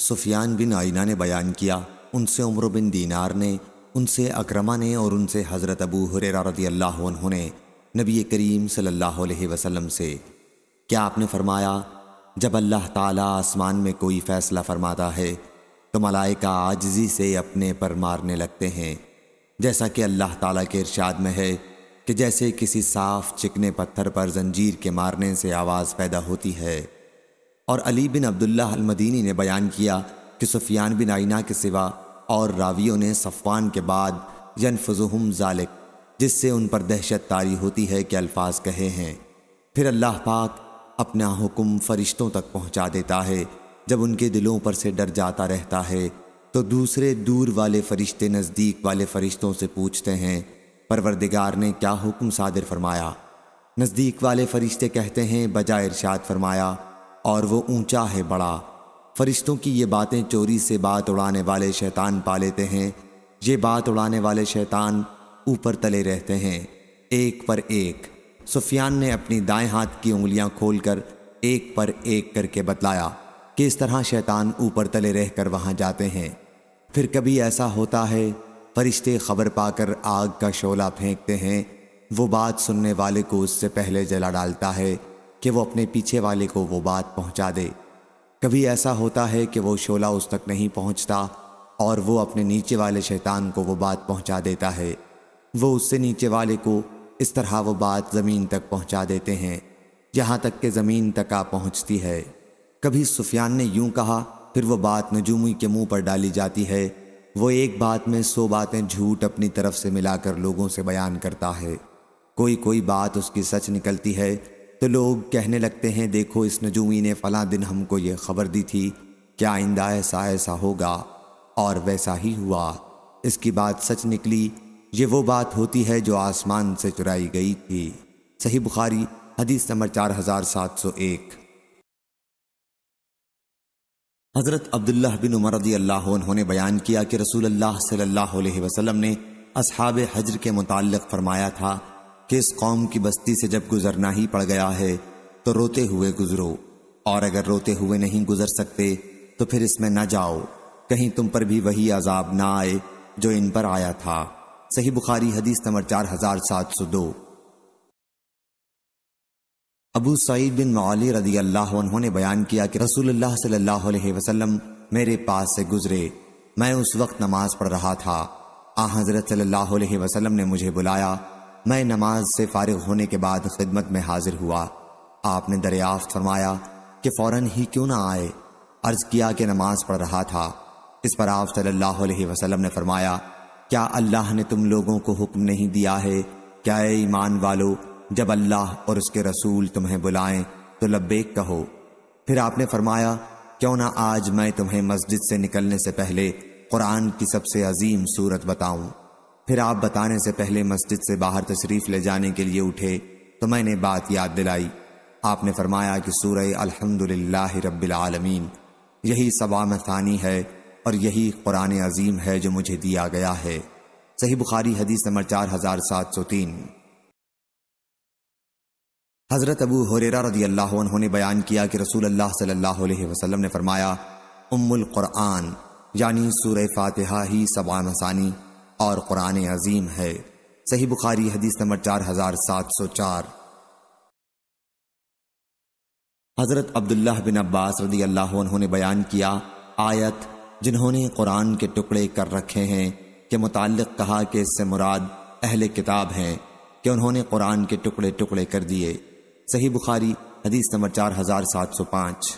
सुफियान बिन आइना ने बयान किया उनसे उम्र बिन दीनार ने उनसे अक्रमा ने और उनसे हज़रत अबू हुरेरा अल्लाह ने नबी करीम सल्लल्लाहु अलैहि वसल्लम से क्या आपने फरमाया जब अल्लाह ताला आसमान में कोई फ़ैसला फरमाता है तो मलाइका आजजी से अपने पर मारने लगते हैं जैसा कि अल्लाह ताला के इरशाद में है कि जैसे किसी साफ चिकने पत्थर पर जंजीर के मारने से आवाज़ पैदा होती है और अली बिन अब्दुल्ला अलमदीनी ने बयान किया कि सुफियान बिन आइना के सिवा और रावियों ने सफ़वान के बाद यन फजुहम जालिक जिससे उन पर दहशत तारी होती है के अल्फाज कहे हैं फिर अल्लाह पाक अपना हुक्म फरिश्तों तक पहुंचा देता है जब उनके दिलों पर से डर जाता रहता है तो दूसरे दूर वाले फरिश्ते नज़दीक वाले फरिश्तों से पूछते हैं परवरदिगार ने क्या हुक्म सादिर फरमाया नज़दीक वाले फरिश्ते कहते हैं बजाय इरशाद फरमाया और वो ऊंचा है बड़ा फरिश्तों की ये बातें चोरी से बात उड़ाने वाले शैतान पा लेते हैं ये बात उड़ाने वाले शैतान ऊपर तले रहते हैं एक पर एक सुफियान ने अपनी दाएं हाथ की उंगलियां खोलकर एक पर एक करके बतलाया कि इस तरह शैतान ऊपर तले रह कर वहाँ जाते हैं फिर कभी ऐसा होता है फरिश्ते खबर पाकर आग का शोला फेंकते हैं वो बात सुनने वाले को उससे पहले जला डालता है कि वो अपने पीछे वाले को वो बात पहुंचा दे कभी ऐसा होता है कि वो शोला उस तक नहीं पहुंचता और वो अपने नीचे वाले शैतान को वो बात पहुंचा देता है वो उससे नीचे वाले को इस तरह वो बात ज़मीन तक पहुंचा देते हैं यहाँ तक कि ज़मीन तक आ पहुंचती है कभी सुफियान ने यूं कहा फिर वो बात नजूमी के मुंह पर डाली जाती है वो एक बात में सौ बातें झूठ अपनी तरफ से मिलाकर लोगों से बयान करता है कोई कोई बात उसकी सच निकलती है तो लोग कहने लगते हैं देखो इस नजूमी ने फ़ला दिन हमको ये खबर दी थी कि आइंदा ऐसा ऐसा होगा और वैसा ही हुआ इसकी बात सच निकली ये वो बात होती है जो आसमान से चुराई गई थी सही बुखारी हदीस नंबर चार हज़ार सात सौ एक हज़रत अब्दुल्ला बिन उमर अल्लाह उन्होंने बयान किया कि रसूल अल्लाह सल्लल्लाहु अलैहि वसल्लम ने असहाब हजर के मुतालिक फरमाया था कि इस कौम की बस्ती से जब गुजरना ही पड़ गया है तो रोते हुए गुजरो और अगर रोते हुए नहीं गुजर सकते तो फिर इसमें ना जाओ कहीं तुम पर भी वही अजाब ना आए जो इन पर आया था सही बुखारी हदीस नंबर चार हजार सात सौ दो अबू सईद बिन मौली रदी अल्लाह उन्होंने बयान किया कि रसूलुल्लाह सल्लल्लाहु अलैहि वसल्लम मेरे पास से गुजरे मैं उस वक्त नमाज पढ़ रहा था आ हजरत सल्लल्लाहु अलैहि वसल्लम ने मुझे बुलाया मैं नमाज से फारिग होने के बाद खिदमत में हाजिर हुआ आपने दरियाफ्त फरमाया कि फ़ौरन ही क्यों ना आए अर्ज़ किया कि नमाज पढ़ रहा था इस पर आप सल्लल्लाहु अलैहि वसल्लम ने फरमाया क्या अल्लाह ने तुम लोगों को हुक्म नहीं दिया है क्या ईमान वालो जब अल्लाह और उसके रसूल तुम्हें बुलाएं तो लब्बेक कहो फिर आपने फरमाया क्यों ना आज मैं तुम्हें मस्जिद से निकलने से पहले कुरान की सबसे अजीम सूरत बताऊं फिर आप बताने से पहले मस्जिद से बाहर तशरीफ ले जाने के लिए उठे तो मैंने बात याद दिलाई आपने फरमाया कि सूरह अल्हम्दुलिल्लाह रब्बिल आलमीन यही सवाम थानी है और यही कुरान अजीम है जो मुझे दिया गया है सही बुखारी हदीस नंबर चार हजार सात सौ तीन हजरत अबू हुरेरा रजी अल्लाह ने बयान किया कि रसूल अल्लाह सल्लल्लाहु अलैहि वसल्लम ने फरमाया उम्मुल कुरान यानी सूरह फातिहा ही सवाम और कुरान अजीम है सही बुखारी हदीस नंबर चार हजार सात सौ चार हजरत अब्दुल्ला बिन अब्बास रदी अल्लाह उन्होंने बयान किया आयत जिन्होंने कुरान के टुकड़े कर रखे हैं के मुतालिक कहा कि इससे मुराद अहल किताब हैं कि उन्होंने कुरान के टुकड़े टुकड़े कर दिए सही बुखारी हदीस नंबर चार हजार सात सौ पांच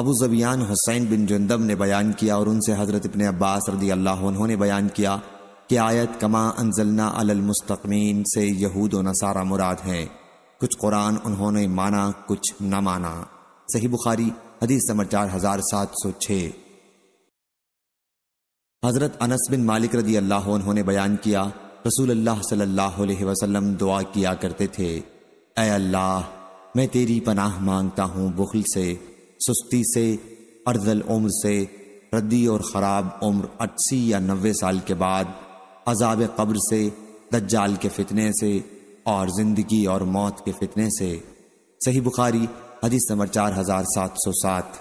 अबू जबियान हुसैन बिन जुंदम ने बयान किया और उनसे हज़रत इबन अब्बास रदी अल्लाह उन्होंने बयान किया कि आयत कमा अनजलना अलमस्तमीन से यहूद नसारा मुराद हैं कुछ कुरान उन्होंने माना कुछ न माना सही बुखारी हदीस नंबर चार हजार सात सौ छः हज़रत अनस बिन मालिक रदी अल्लाह उन्होंने बयान किया रसूल अल्लाह सल्लल्लाहु अलैहि वसल्लम दुआ किया करते थे ए अल्लाह मैं तेरी पनाह मांगता हूँ बुखल से सुस्ती से अर्जल उम्र से रद्दी और ख़राब उम्र अस्सी या नबे साल के बाद अजाब कब्र से दज्जाल के फितने से और ज़िंदगी और मौत के फितने से सही बुखारी हदीस नंबर चार हज़ार सात सौ सात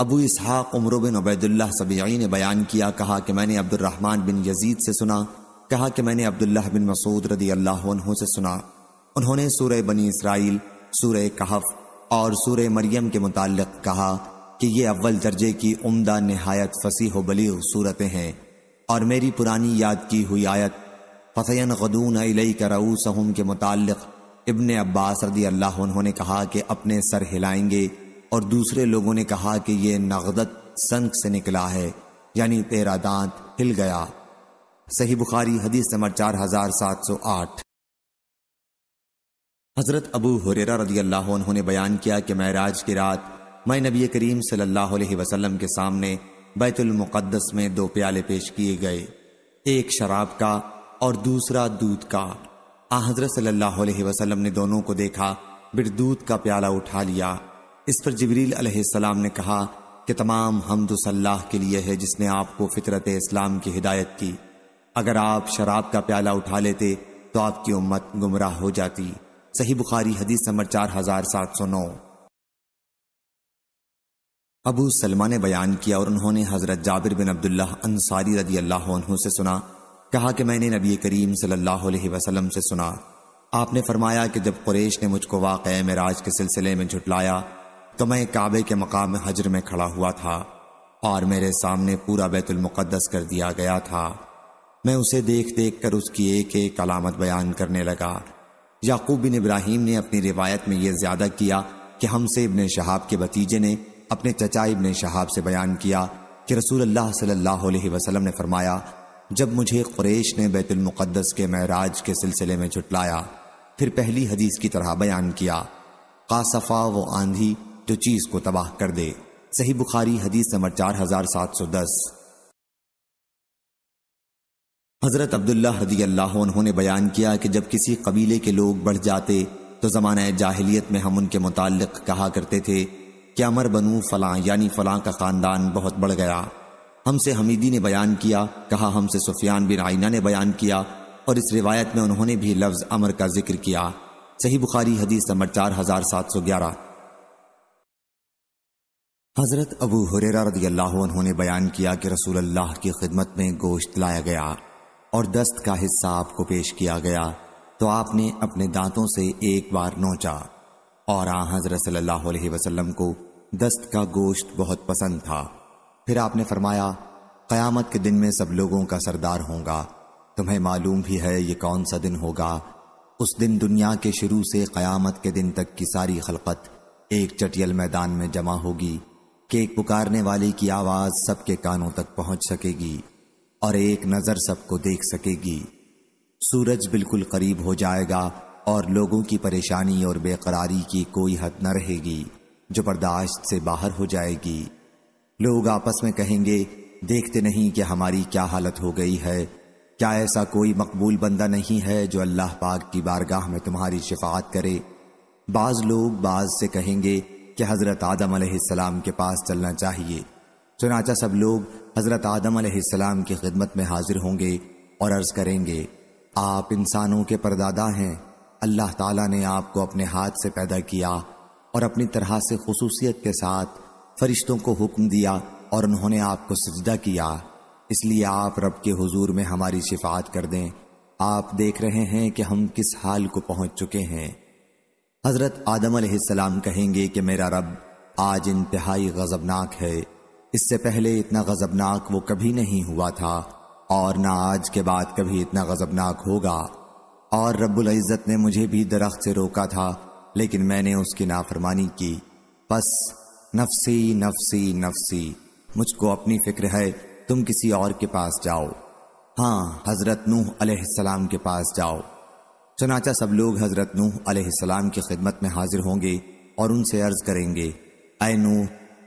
अबू इसहाक उमर बिन अबैदुल्ला सबी ने बयान किया कहा कि मैंने अब्दुलरहमान बिन यजीद से सुना कहा कि मैंने अब्दुल्लाह बिन मसूद रदी अल्लाह से सुना उन्होंने सूर्य बनी इसराइल सूर्य कहफ़ और सूर मरियम के मुताल कहा कि ये अव्वल दर्जे की उम्दा नहायत हो बली सूरतें हैं और मेरी पुरानी याद की हुई आयत फसैन गदून अलई करऊसहम के मुतालक इबन अब्बास रदी अल्लाह उन्होंने कहा कि अपने सर हिलाएंगे और दूसरे लोगों ने कहा कि ये नगदत संक से निकला है यानी तेरा दांत हिल गया सही बुखारी हदीस नंबर चार हजार सात सौ आठ हज़रत अबू हुरेरा रदी अल्लाह ने बयान किया कि महराज की रात मैं नबी करीम सल्लल्लाहु अलैहि वसल्लम के सामने बैतुलमक़दस में दो प्याले पेश किए गए एक शराब का और दूसरा दूध का आ हज़रत सल्लल्लाहु अलैहि वसल्लम ने दोनों को देखा फिर दूध का प्याला उठा लिया इस पर जबरील अलैहिस्सलाम ने कहा कि तमाम सल्लाह के लिए है जिसने आपको फितरत इस्लाम की हिदायत की अगर आप शराब का प्याला उठा लेते तो आपकी उम्मत गुमराह हो जाती सही बुखारी हदीस नंबर चार हजार सात सौ नौ अबू सलमा ने बयान किया और उन्होंने हजरत जाबिर बिन अब्दुल्ला अंसारी रदी अल्लाह से सुना कहा कि मैंने नबी करीम सल्लल्लाहु अलैहि वसल्लम से सुना आपने फरमाया कि जब कुरेश ने मुझको वाक़ मराज के सिलसिले में झुटलाया तो मैं काबे के मकाम हजर में खड़ा हुआ था और मेरे सामने पूरा बैतुलमुक़दस कर दिया गया था मैं उसे देख देख कर उसकी एक एक अलामत बयान करने लगा याकूब बिन इब्राहिम ने अपनी रिवायत में यह ज्यादा किया कि हमसे इबन शहाब के भतीजे ने अपने चचा इबन शहाब से बयान किया कि रसूल अल्लाह सल्लल्लाहु अलैहि वसल्लम ने फरमाया जब मुझे कुरैश ने बैतुलमक़दस के महराज के सिलसिले में छुटलाया फिर पहली हदीस की तरह बयान किया कासफ़ा वो आंधी जो चीज़ को तबाह कर दे सही बुखारी हदीस नंबर चार हजार सात सौ दस हज़रत अब्दुल्ला रजी अल्लाह उन्होंने बयान किया कि जब किसी कबीले के लोग बढ़ जाते तो ज़माना जाहिलियत में हम उनके मुतक कहा करते थे कि अमर बनू फलां यानी फलां का ख़ानदान बहुत बढ़ गया हमसे हमीदी ने बयान किया कहा हमसे सुफियान बिन आइना ने बयान किया और इस रिवायत में उन्होंने भी लफ्ज़ अमर का जिक्र किया सही बुखारी हदीस नंबर चार हज़ार सात सौ ग्यारह हज़रत अबू हुरेरा रदी अल्लाह उन्होंने बयान किया कि रसूल अल्लाह की खिदमत में गोश्त लाया गया और दस्त का हिस्सा आपको पेश किया गया तो आपने अपने दांतों से एक बार नोचा और आ हजरत सल्लल्लाहु अलैहि वसल्लम को दस्त का गोश्त बहुत पसंद था फिर आपने फरमाया क़यामत के दिन में सब लोगों का सरदार होगा तुम्हें मालूम भी है ये कौन सा दिन होगा उस दिन दुनिया के शुरू से क़यामत के दिन तक की सारी खलकत एक चटियल मैदान में जमा होगी केक पुकारने वाले की आवाज़ सबके कानों तक पहुंच सकेगी और एक नजर सबको देख सकेगी सूरज बिल्कुल करीब हो जाएगा और लोगों की परेशानी और बेकरारी की कोई हद न रहेगी जो बर्दाश्त से बाहर हो जाएगी लोग आपस में कहेंगे देखते नहीं कि हमारी क्या हालत हो गई है क्या ऐसा कोई मकबूल बंदा नहीं है जो अल्लाह पाक की बारगाह में तुम्हारी शिफात करे बाज लोग बाज से कहेंगे कि हज़रत आदम के पास चलना चाहिए चुनाचा सब लोग हज़रत आदम आसमाम की खिदमत में हाजिर होंगे और अर्ज़ करेंगे आप इंसानों के परदादा हैं अल्लाह ताला ने आपको अपने हाथ से पैदा किया और अपनी तरह से खसूसियत के साथ फरिश्तों को हुक्म दिया और उन्होंने आपको सजदा किया इसलिए आप रब के हुजूर में हमारी शिफात कर दें आप देख रहे हैं कि हम किस हाल को पहुंच चुके हैं हज़रत आदम सलाम कहेंगे कि मेरा रब आज इंतहाई गज़बनाक है इससे पहले इतना गजबनाक वो कभी नहीं हुआ था और ना आज के बाद कभी इतना गजबनाक होगा और रब्बुल इज़्ज़त ने मुझे भी दरख्त से रोका था लेकिन मैंने उसकी नाफरमानी की बस नफसी नफसी नफसी मुझको अपनी फिक्र है तुम किसी और के पास जाओ हाँ हज़रत नूह अलैहिस्सलाम के पास जाओ चनाचा सब लोग हज़रत नूह अलैहिस्सलाम की खिदमत में हाजिर होंगे और उनसे अर्ज करेंगे अय नूह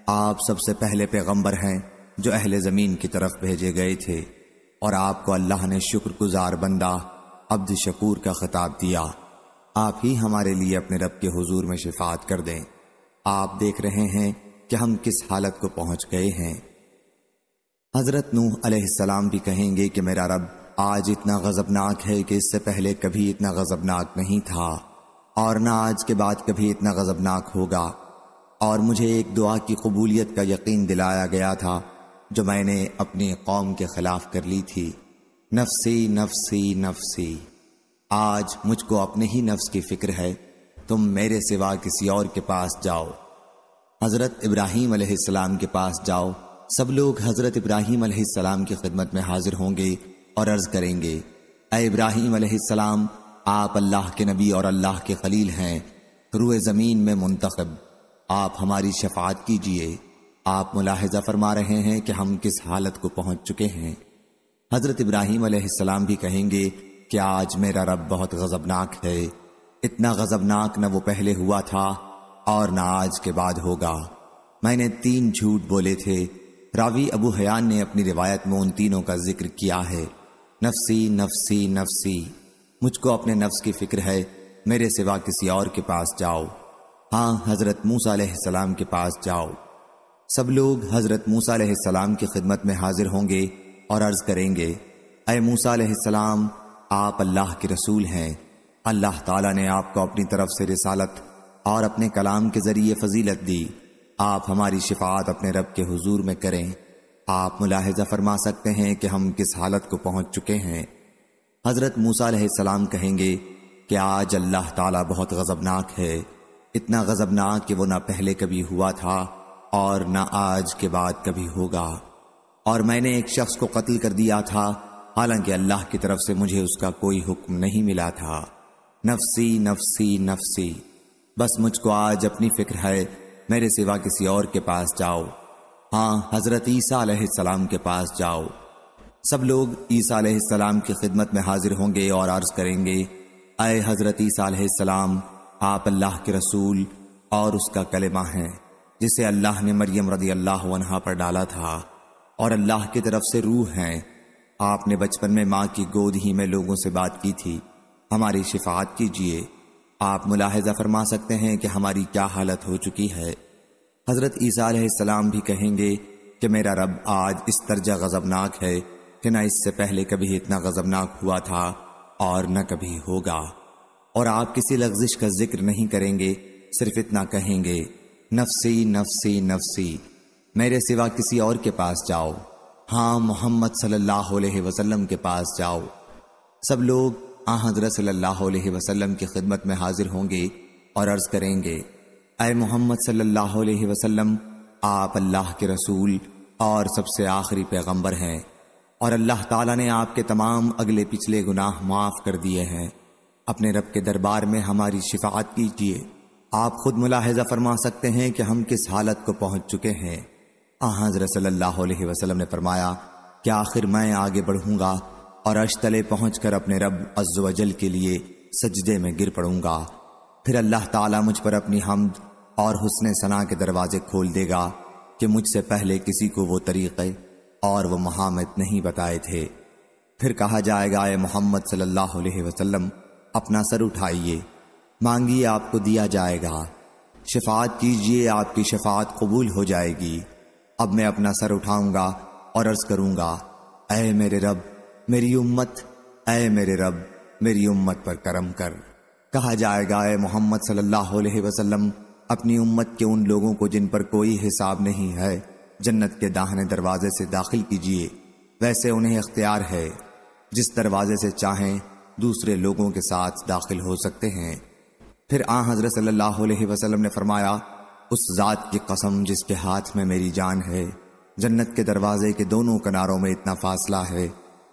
आप सबसे पहले पैगंबर हैं जो अहले ज़मीन की तरफ भेजे गए थे और आपको अल्लाह ने शुक्रगुजार बंदा अब्द शकूर का खिताब दिया आप ही हमारे लिए अपने रब के हुजूर में शिफात कर दें आप देख रहे हैं कि हम किस हालत को पहुंच गए हैं हजरत नूह अलैहिस्सलाम भी कहेंगे कि मेरा रब आज इतना गजबनाक है कि इससे पहले कभी इतना गजबनाक नहीं था और ना आज के बाद कभी इतना गजबनाक होगा और मुझे एक दुआ की कबूलियत का यकीन दिलाया गया था जो मैंने अपनी कौम के खिलाफ कर ली थी नफसी नफसी नफसी आज मुझको अपने ही नफ्स की फिक्र है तुम मेरे सिवा किसी और के पास जाओ हज़रत इब्राहिम अलैहिस्सलाम के पास जाओ सब लोग हज़रत इब्राहिम अलैहिस्सलाम की खिदमत में हाजिर होंगे और अर्ज़ करेंगे ए इब्राहिम अलैहिस्सलाम आप अल्लाह के नबी और अल्लाह के खलील हैं रुए ज़मीन में मुंतखब आप हमारी शफात कीजिए आप मुलाहजा फरमा रहे हैं कि हम किस हालत को पहुंच चुके हैं हजरत इब्राहिम अलैहिस्सलाम भी कहेंगे कि आज मेरा रब बहुत गजबनाक है इतना गजबनाक न वो पहले हुआ था और न आज के बाद होगा मैंने तीन झूठ बोले थे रावी अबू हयान ने अपनी रिवायत में उन तीनों का जिक्र किया है नफसी नफसी नफसी मुझको अपने नफ्स की फिक्र है मेरे सिवा किसी और के पास जाओ हाँ हजरत मूसा सलाम के पास जाओ सब लोग हजरत मूसा सलाम की खिदमत में हाजिर होंगे और अर्ज करेंगे अय मूसा सलाम आप अल्लाह के रसूल हैं अल्लाह ताला ने आपको अपनी तरफ से रिसालत और अपने कलाम के जरिए फजीलत दी आप हमारी शिफात अपने रब के हजूर में करें आप मुलाहजा फरमा सकते हैं कि हम किस हालत को पहुंच चुके हैं हजरत मूसा सलाम कहेंगे कि आज अल्लाह ताला बहुत गजबनाक है इतना गजबनाक कि वो ना पहले कभी हुआ था और ना आज के बाद कभी होगा और मैंने एक शख्स को कत्ल कर दिया था हालांकि अल्लाह की तरफ से मुझे उसका कोई हुक्म नहीं मिला था नफसी नफसी नफसी बस मुझको आज अपनी फिक्र है मेरे सिवा किसी और के पास जाओ हाँ हजरत ईसा सलाम के पास जाओ सब लोग ईसा सलाम की खिदमत में हाजिर होंगे और अर्ज करेंगे आए हजरत ईसा सलाम आप अल्लाह के रसूल और उसका कलेमा है जिसे अल्लाह ने मरियम रदी अल्लाह वनहा पर डाला था और अल्लाह की तरफ से रूह हैं आपने बचपन में माँ की गोद ही में लोगों से बात की थी हमारी शिफात कीजिए आप मुलाहजा फरमा सकते हैं कि हमारी क्या हालत हो चुकी है हज़रत ईसा सलाम भी कहेंगे कि मेरा रब आज इस तरजा गजबनाक है कि न इससे पहले कभी इतना गजबनाक हुआ था और न कभी होगा और आप किसी लफ्जिश का जिक्र नहीं करेंगे सिर्फ इतना कहेंगे नफसी नफसी नफसी मेरे सिवा किसी और के पास जाओ हाँ मोहम्मद सल्लल्लाहु अलैहि वसल्लम के पास जाओ सब लोग आ हाँ, हजरत सल्लल्लाहु अलैहि वसल्लम की खिदमत में हाजिर होंगे और अर्ज करेंगे अय मोहम्मद सल्लल्लाहु अलैहि वसल्लम आप अल्लाह के रसूल और सबसे आखिरी पैगंबर हैं और अल्लाह ताला ने आपके तमाम अगले पिछले गुनाह माफ़ कर दिए हैं अपने रब के दरबार में हमारी शिफात कीजिए आप खुद मुलाहजा फरमा सकते हैं कि हम किस हालत को पहुंच चुके हैं हाँ, हजर सल्लल्लाहु वसल्लम ने फरमाया कि आखिर मैं आगे बढ़ूंगा और अशतले पहुंचकर अपने रब अजल के लिए सजदे में गिर पड़ूंगा फिर अल्लाह ताला मुझ पर अपनी हमद और हुसन सना के दरवाजे खोल देगा कि मुझसे पहले किसी को वो तरीक़े और वो महामत नहीं बताए थे फिर कहा जाएगा ए मोहम्मद सल्लाम अपना सर उठाइए मांगिए आपको दिया जाएगा शफात कीजिए आपकी शफात कबूल हो जाएगी अब मैं अपना सर उठाऊंगा और अर्ज करूंगा अय मेरे रब मेरी उम्मत अय मेरे रब मेरी उम्मत पर करम कर कहा जाएगा अय मोहम्मद सल्लल्लाहु अलैहि वसल्लम अपनी उम्मत के उन लोगों को जिन पर कोई हिसाब नहीं है जन्नत के दाहने दरवाजे से दाखिल कीजिए वैसे उन्हें इख्तियार है जिस दरवाजे से चाहें दूसरे लोगों के साथ दाखिल हो सकते हैं फिर आ हजरत वसल्लम ने फरमाया उस ज़ात की कसम जिसके हाथ में मेरी जान है जन्नत के दरवाजे के दोनों किनारों में इतना फासला है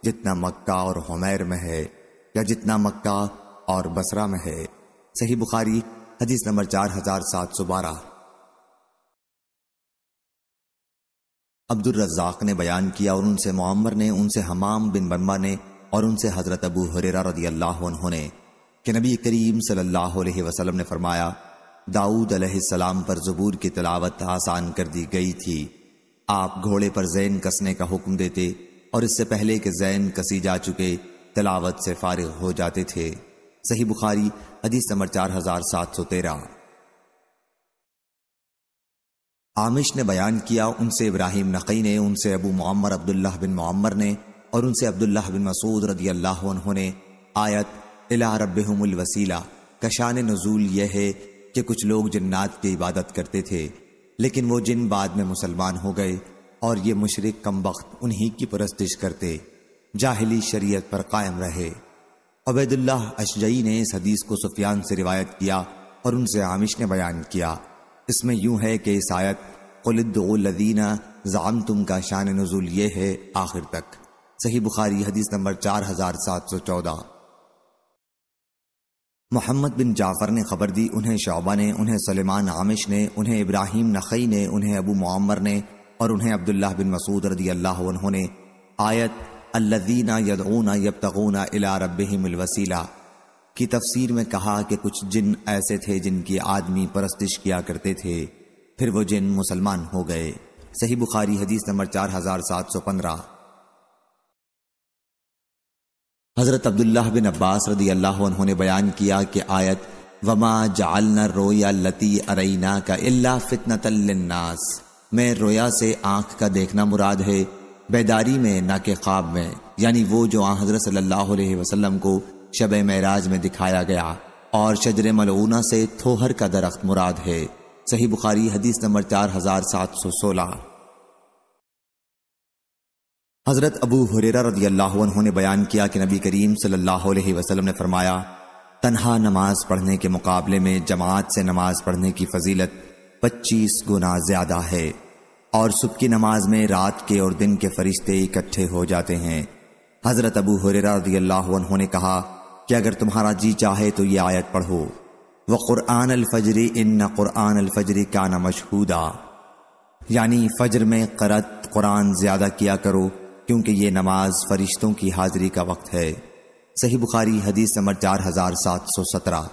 जितना मक्का और हमैर में है या जितना मक्का और बसरा में है सही बुखारी हदीस नंबर चार हजार सात सौ बारह अब्दुलरजाक ने बयान किया और उनसे मोहम्मर ने उनसे हमाम बिन बम्बा ने और उनसे हजरत अबू हुरेरा रदी अल्लाह उन्होंने कि नबी करीम सल्लल्लाहु अलैहि वसल्लम ने फरमाया दाऊद अलैहिस्सलाम पर जबूर की तलावत आसान कर दी गई थी आप घोड़े पर जैन कसने का हुक्म देते और इससे पहले कि जैन कसी जा चुके तलावत से फारिग हो जाते थे सही बुखारी हदीस नंबर चार हजार सात सौ तेरह आमिश ने बयान किया उनसे इब्राहिम नकई ने उनसे अबू मम्मर अब्दुल्लाह बिन मम्मर ने और उनसे अब्दुल्लाह बिन मसूद रदी अल्लाह उन्होंने आयत इला रबहुमुल वसीला कशान नजूल यह है कि कुछ लोग जन्नात की इबादत करते थे लेकिन वो जिन बाद में मुसलमान हो गए और ये मुशरक कम वक्त उन्हीं की परस्तिश करते जाहली शरीयत पर कायम रहे अबैदुल्लाह अशजई ने इस हदीस को सुफियान से रिवायत किया और उनसे आमिश ने बयान किया इसमें यूं है कि इस आयत कुलदीना जाम तुम का शान नजूल ये है आखिर तक सही बुखारी हदीस नंबर चार हजार सात सौ चौदह मोहम्मद बिन जाफर ने खबर दी उन्हें शोबा ने उन्हें सलेमान आमिश ने उन्हें इब्राहिम नखई ने उन्हें अबू मामर ने और उन्हें अब्दुल्ला बिन मसूद रदी अल्लाह उन्होंने आयत अल्लदीना यदूना यबतगूना इला रबिलवसीला की तफसीर में कहा कि कुछ जिन ऐसे थे जिनकी आदमी परस्तिश किया करते थे फिर वो जिन मुसलमान हो गए सही बुखारी हदीस नंबर चार हजार सात सौ पंद्रह हज़रत अब्दुल्ला बिन अब्बास रदी अल्लाह उन्होंने बयान किया कि आयत वमा जालना रोया लती अरैना का अल्ला फितना तल्लन्नास में रोया से आँख का देखना मुराद है बेदारी में ना के ख्वाब में यानी वो जो हज़रत सल्लल्लाहु अलैहि को शब महराज में दिखाया गया और शजर मलूना से थोहर का दरख्त मुराद है सही बुखारी हदीस नंबर चार हजार सात सौ सोलह हज़रत अबू हुरेरा रदी अल्लाह ने बयान किया कि नबी करीम सल्लल्लाहु अलैहि वसल्लम ने फरमाया तन्हा नमाज पढ़ने के मुकाबले में जमात से नमाज पढ़ने की फजीलत 25 गुना ज्यादा है और सुबह की नमाज में रात के और दिन के फरिश्ते इकट्ठे हो जाते हैं हज़रत अबू हुरेरा रदी अल्लाह ने कहा कि अगर तुम्हारा जी चाहे तो ये आयत पढ़ो व क़ुरान अलफजरी इन क़ुरान अलफजरी न मशहूदा यानी फजर में करत कुरान ज्यादा किया करो क्योंकि ये नमाज फरिश्तों की हाजिरी का वक्त है सही बुखारी हदीस नंबर चार हजार सात सौ सत्रह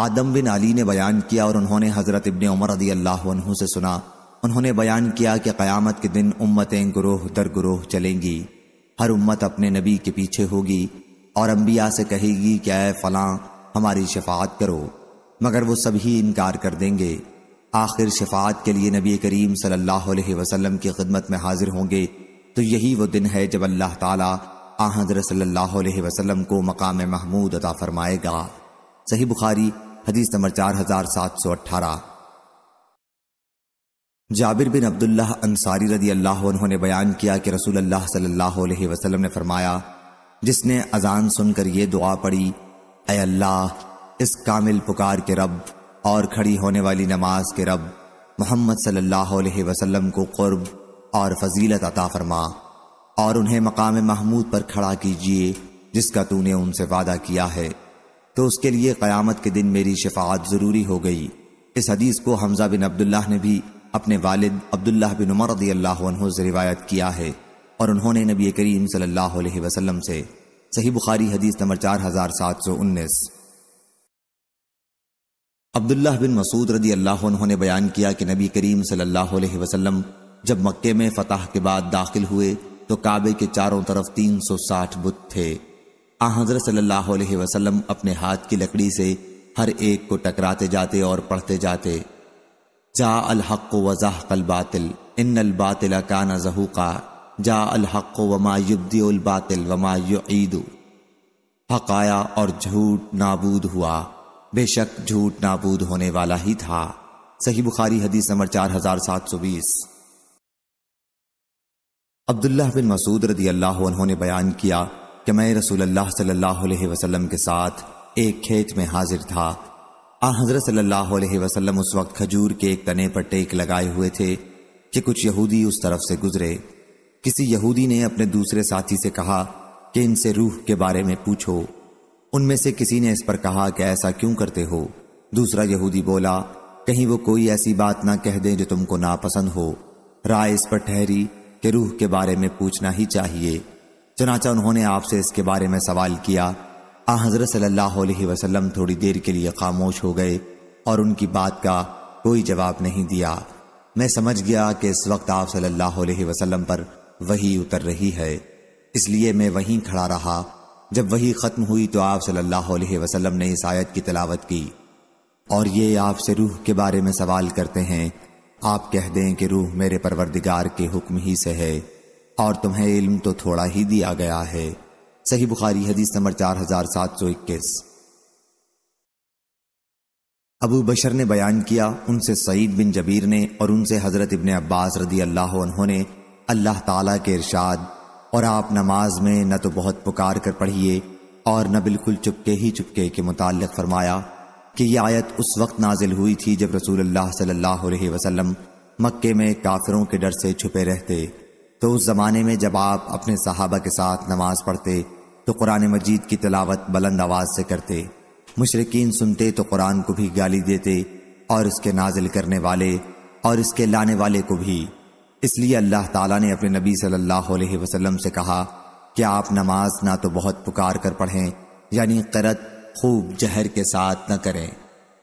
आदम बिन अली ने बयान किया और उन्होंने हजरत इबन उमर अदी अल्लाह से सुना उन्होंने बयान किया कि क़यामत के दिन उम्मतें गुरोह दर गुरोह चलेंगी हर उम्मत अपने नबी के पीछे होगी और अम्बिया से कहेगी कि अय फलां हमारी शफात करो मगर वो सभी इनकार कर देंगे आखिर शफात के लिए नबी करीम सल्लाम की खिदमत में हाजिर होंगे तो यही वो दिन है जब अल्लाह ताला आहदर सल्लल्लाहु अलैहि वसल्लम को मकाम महमूद अता फरमाएगा सही बुखारी हदीस नंबर चार हजार सात सौ अट्ठारह जाबिर बिन अब्दुल्ला अंसारी रदी अल्लाह उन्होंने बयान किया कि रसूल अल्लाह सल्लल्लाहु अलैहि वसल्लम ने फरमाया जिसने अजान सुनकर ये दुआ पढ़ी अल्लाह इस कामिल पुकार के रब और खड़ी होने वाली नमाज के रब मोहम्मद सल्लल्लाहु अलैहि वसल्लम को कुर्ब और फजीलत अता फरमा और उन्हें मकाम महमूद पर खड़ा कीजिए जिसका तूने उनसे वादा किया है तो उसके लिए क़यामत के दिन मेरी शिफात ज़रूरी हो गई इस हदीस को हमजा बिन अब्दुल्लाह ने भी अपने वालिद अब्दुल्लाह बिन उमर अल्लाह से रिवायत किया है और उन्होंने नबी करीम सल्लल्लाहु अलैहि वसल्लम से सही बुखारी हदीस नंबर चार हजार सात सौ उन्नीस अब्दुल्लाह बिन मसूद रदी अल्लाह उन्होंने बयान किया कि नबी करीम सल्लल्लाहु अलैहि वसल्लम जब मक्के में फतह के बाद दाखिल हुए तो काबे के चारों तरफ 360 बुत थे आजर सल्लल्लाहु अलैहि वसल्लम अपने हाथ की लकड़ी से हर एक को टकराते जाते और पढ़ते जाते जा अलहक वजह कल बातिल इन अलबातिल का जहूका जा अलहक वमायुब्दी बातिल वमा और झूठ नाबूद हुआ बेशक झूठ नाबूद होने वाला ही था सही बुखारी हदीस नंबर चार हजार सात सौ बीस अब्दुल्लाह बिन मसूद रदी अल्लाह उन्होंने बयान किया कि मैं रसूल अल्लाह सल्लल्लाहु अलैहि वसल्लम के साथ एक खेत में हाजिर था आ हजरत सल्लल्लाहु अलैहि वसल्लम उस वक्त खजूर के एक तने पर टेक लगाए हुए थे कि कुछ यहूदी उस तरफ से गुजरे किसी यहूदी ने अपने दूसरे साथी से कहा कि इनसे रूह के बारे में पूछो उनमें से किसी ने इस पर कहा कि ऐसा क्यों करते हो दूसरा यहूदी बोला कहीं वो कोई ऐसी बात ना कह दे जो तुमको नापसंद हो राय इस पर ठहरी कि रूह के बारे में पूछना ही चाहिए चनाचा उन्होंने आपसे इसके बारे में सवाल किया आ हजरत सल्लाह वसलम थोड़ी देर के लिए खामोश हो गए और उनकी बात का कोई जवाब नहीं दिया मैं समझ गया कि इस वक्त आप सल्लाह वसलम पर वही उतर रही है इसलिए मैं वहीं खड़ा रहा जब वही ख़त्म हुई तो आप सल्लल्लाहु अलैहि वसल्लम ने इस आयत की तलावत की और ये आपसे रूह के बारे में सवाल करते हैं आप कह दें कि रूह मेरे परवरदिगार के हुक्म ही से है और तुम्हें इल्म तो थोड़ा ही दिया गया है सही बुखारी हदीस नंबर चार हजार सात सौ इक्कीस अबू बशर ने बयान किया उनसे सईद बिन जबीर ने और उनसे हजरत इबन अब्बास रदी अल्लाह ने अल्लाह ताला के इरशाद और आप नमाज में न तो बहुत पुकार कर पढ़िए और न बिल्कुल चुपके ही चुपके के मुतल फरमाया कि यह आयत उस वक्त नाजिल हुई थी जब रसूल सल्लल्लाहु अलैहि वसल्लम मक्के में काफिरों के डर से छुपे रहते तो उस ज़माने में जब आप अपने सहाबा के साथ नमाज पढ़ते तो कुरान मजीद की तलावत बुलंद आवाज़ से करते मुशरकिन सुनते तो कुरान को भी गाली देते और इसके नाजिल करने वाले और इसके लाने वाले को भी इसलिए अल्लाह ताला ने अपने नबी सल्लल्लाहु अलैहि वसल्लम से कहा कि आप नमाज ना तो बहुत पुकार कर पढ़ें यानी करत खूब जहर के साथ न करें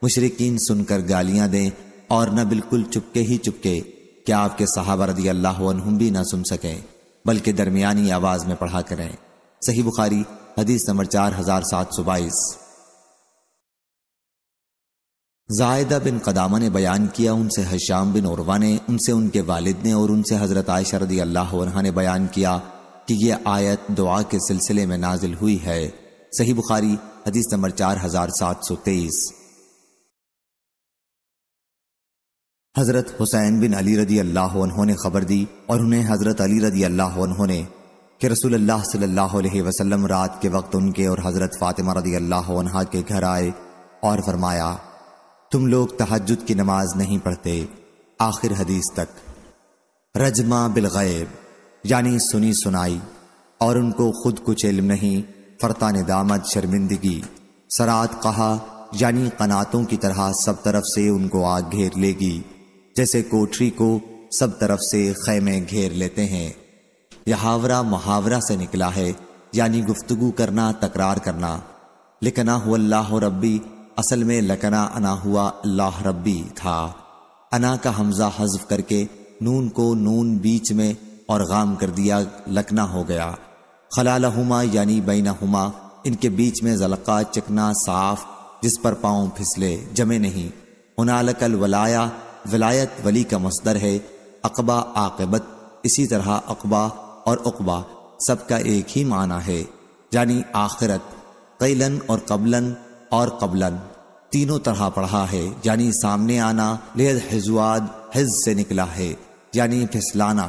मुशरकिन सुनकर गालियां दें और न बिल्कुल चुपके ही चुपके कि आपके साहब रदी अल्लाह भी ना सुन सकें बल्कि दरमियानी आवाज़ में पढ़ा करें सही बुखारी हदीस नंबर चार हजार सात सौ बाईस जायदा बिन कदामा ने बयान किया उनसे हशाम बिन औरवा ने उनसे उनके वालिद ने और उनसे हज़रत आयशा रदी अल्लाह ने बयान किया कि यह आयत दुआ के सिलसिले में नाजिल हुई है सही बुखारी हदीस नंबर चार हजार सात सौ तेईस हजरत हुसैन बिन अली रदी अल्लाह ने खबर दी और उन्हें हजरत अली रदी अल्लाह ने कि रसूल अल्लाह सल्लल्लाहु अलैहि वसल्लम रात के वक्त उनके और हजरत फातिमा रदी अल्लाह के घर आए और फरमाया तुम लोग तहजद की नमाज नहीं पढ़ते आखिर हदीस तक रजमा बिलगैब यानी सुनी सुनाई और उनको खुद कुछ इल्म नहीं फरता दामद शर्मिंदगी सरात कहा यानी कनातों की तरह सब तरफ से उनको आग घेर लेगी जैसे कोठरी को सब तरफ से खैमे घेर लेते हैं यहावरा मुहावरा से निकला है यानी गुफ्तगु करना तकरार करना लिखना अल्लाह रब्बी असल में लकना अना हुआ अल्लाह रब्बी था अना का हमजा हजफ करके नून को नून बीच में और गाम कर दिया लकना हो गया खलालहुमा यानी बैना इनके बीच में जलका चिकना साफ जिस पर पाओ फिसले जमे नहीं उनालकल वलाया विलायत वली का मस्दर है अकबा आकबत इसी तरह अकबा और उकबा सबका एक ही माना है यानी आखिरत कैलन और कबलन और कबलन तीनों तरह पढ़ा है यानी सामने आना लेद हिजवाद हिज से निकला है यानी फिसलाना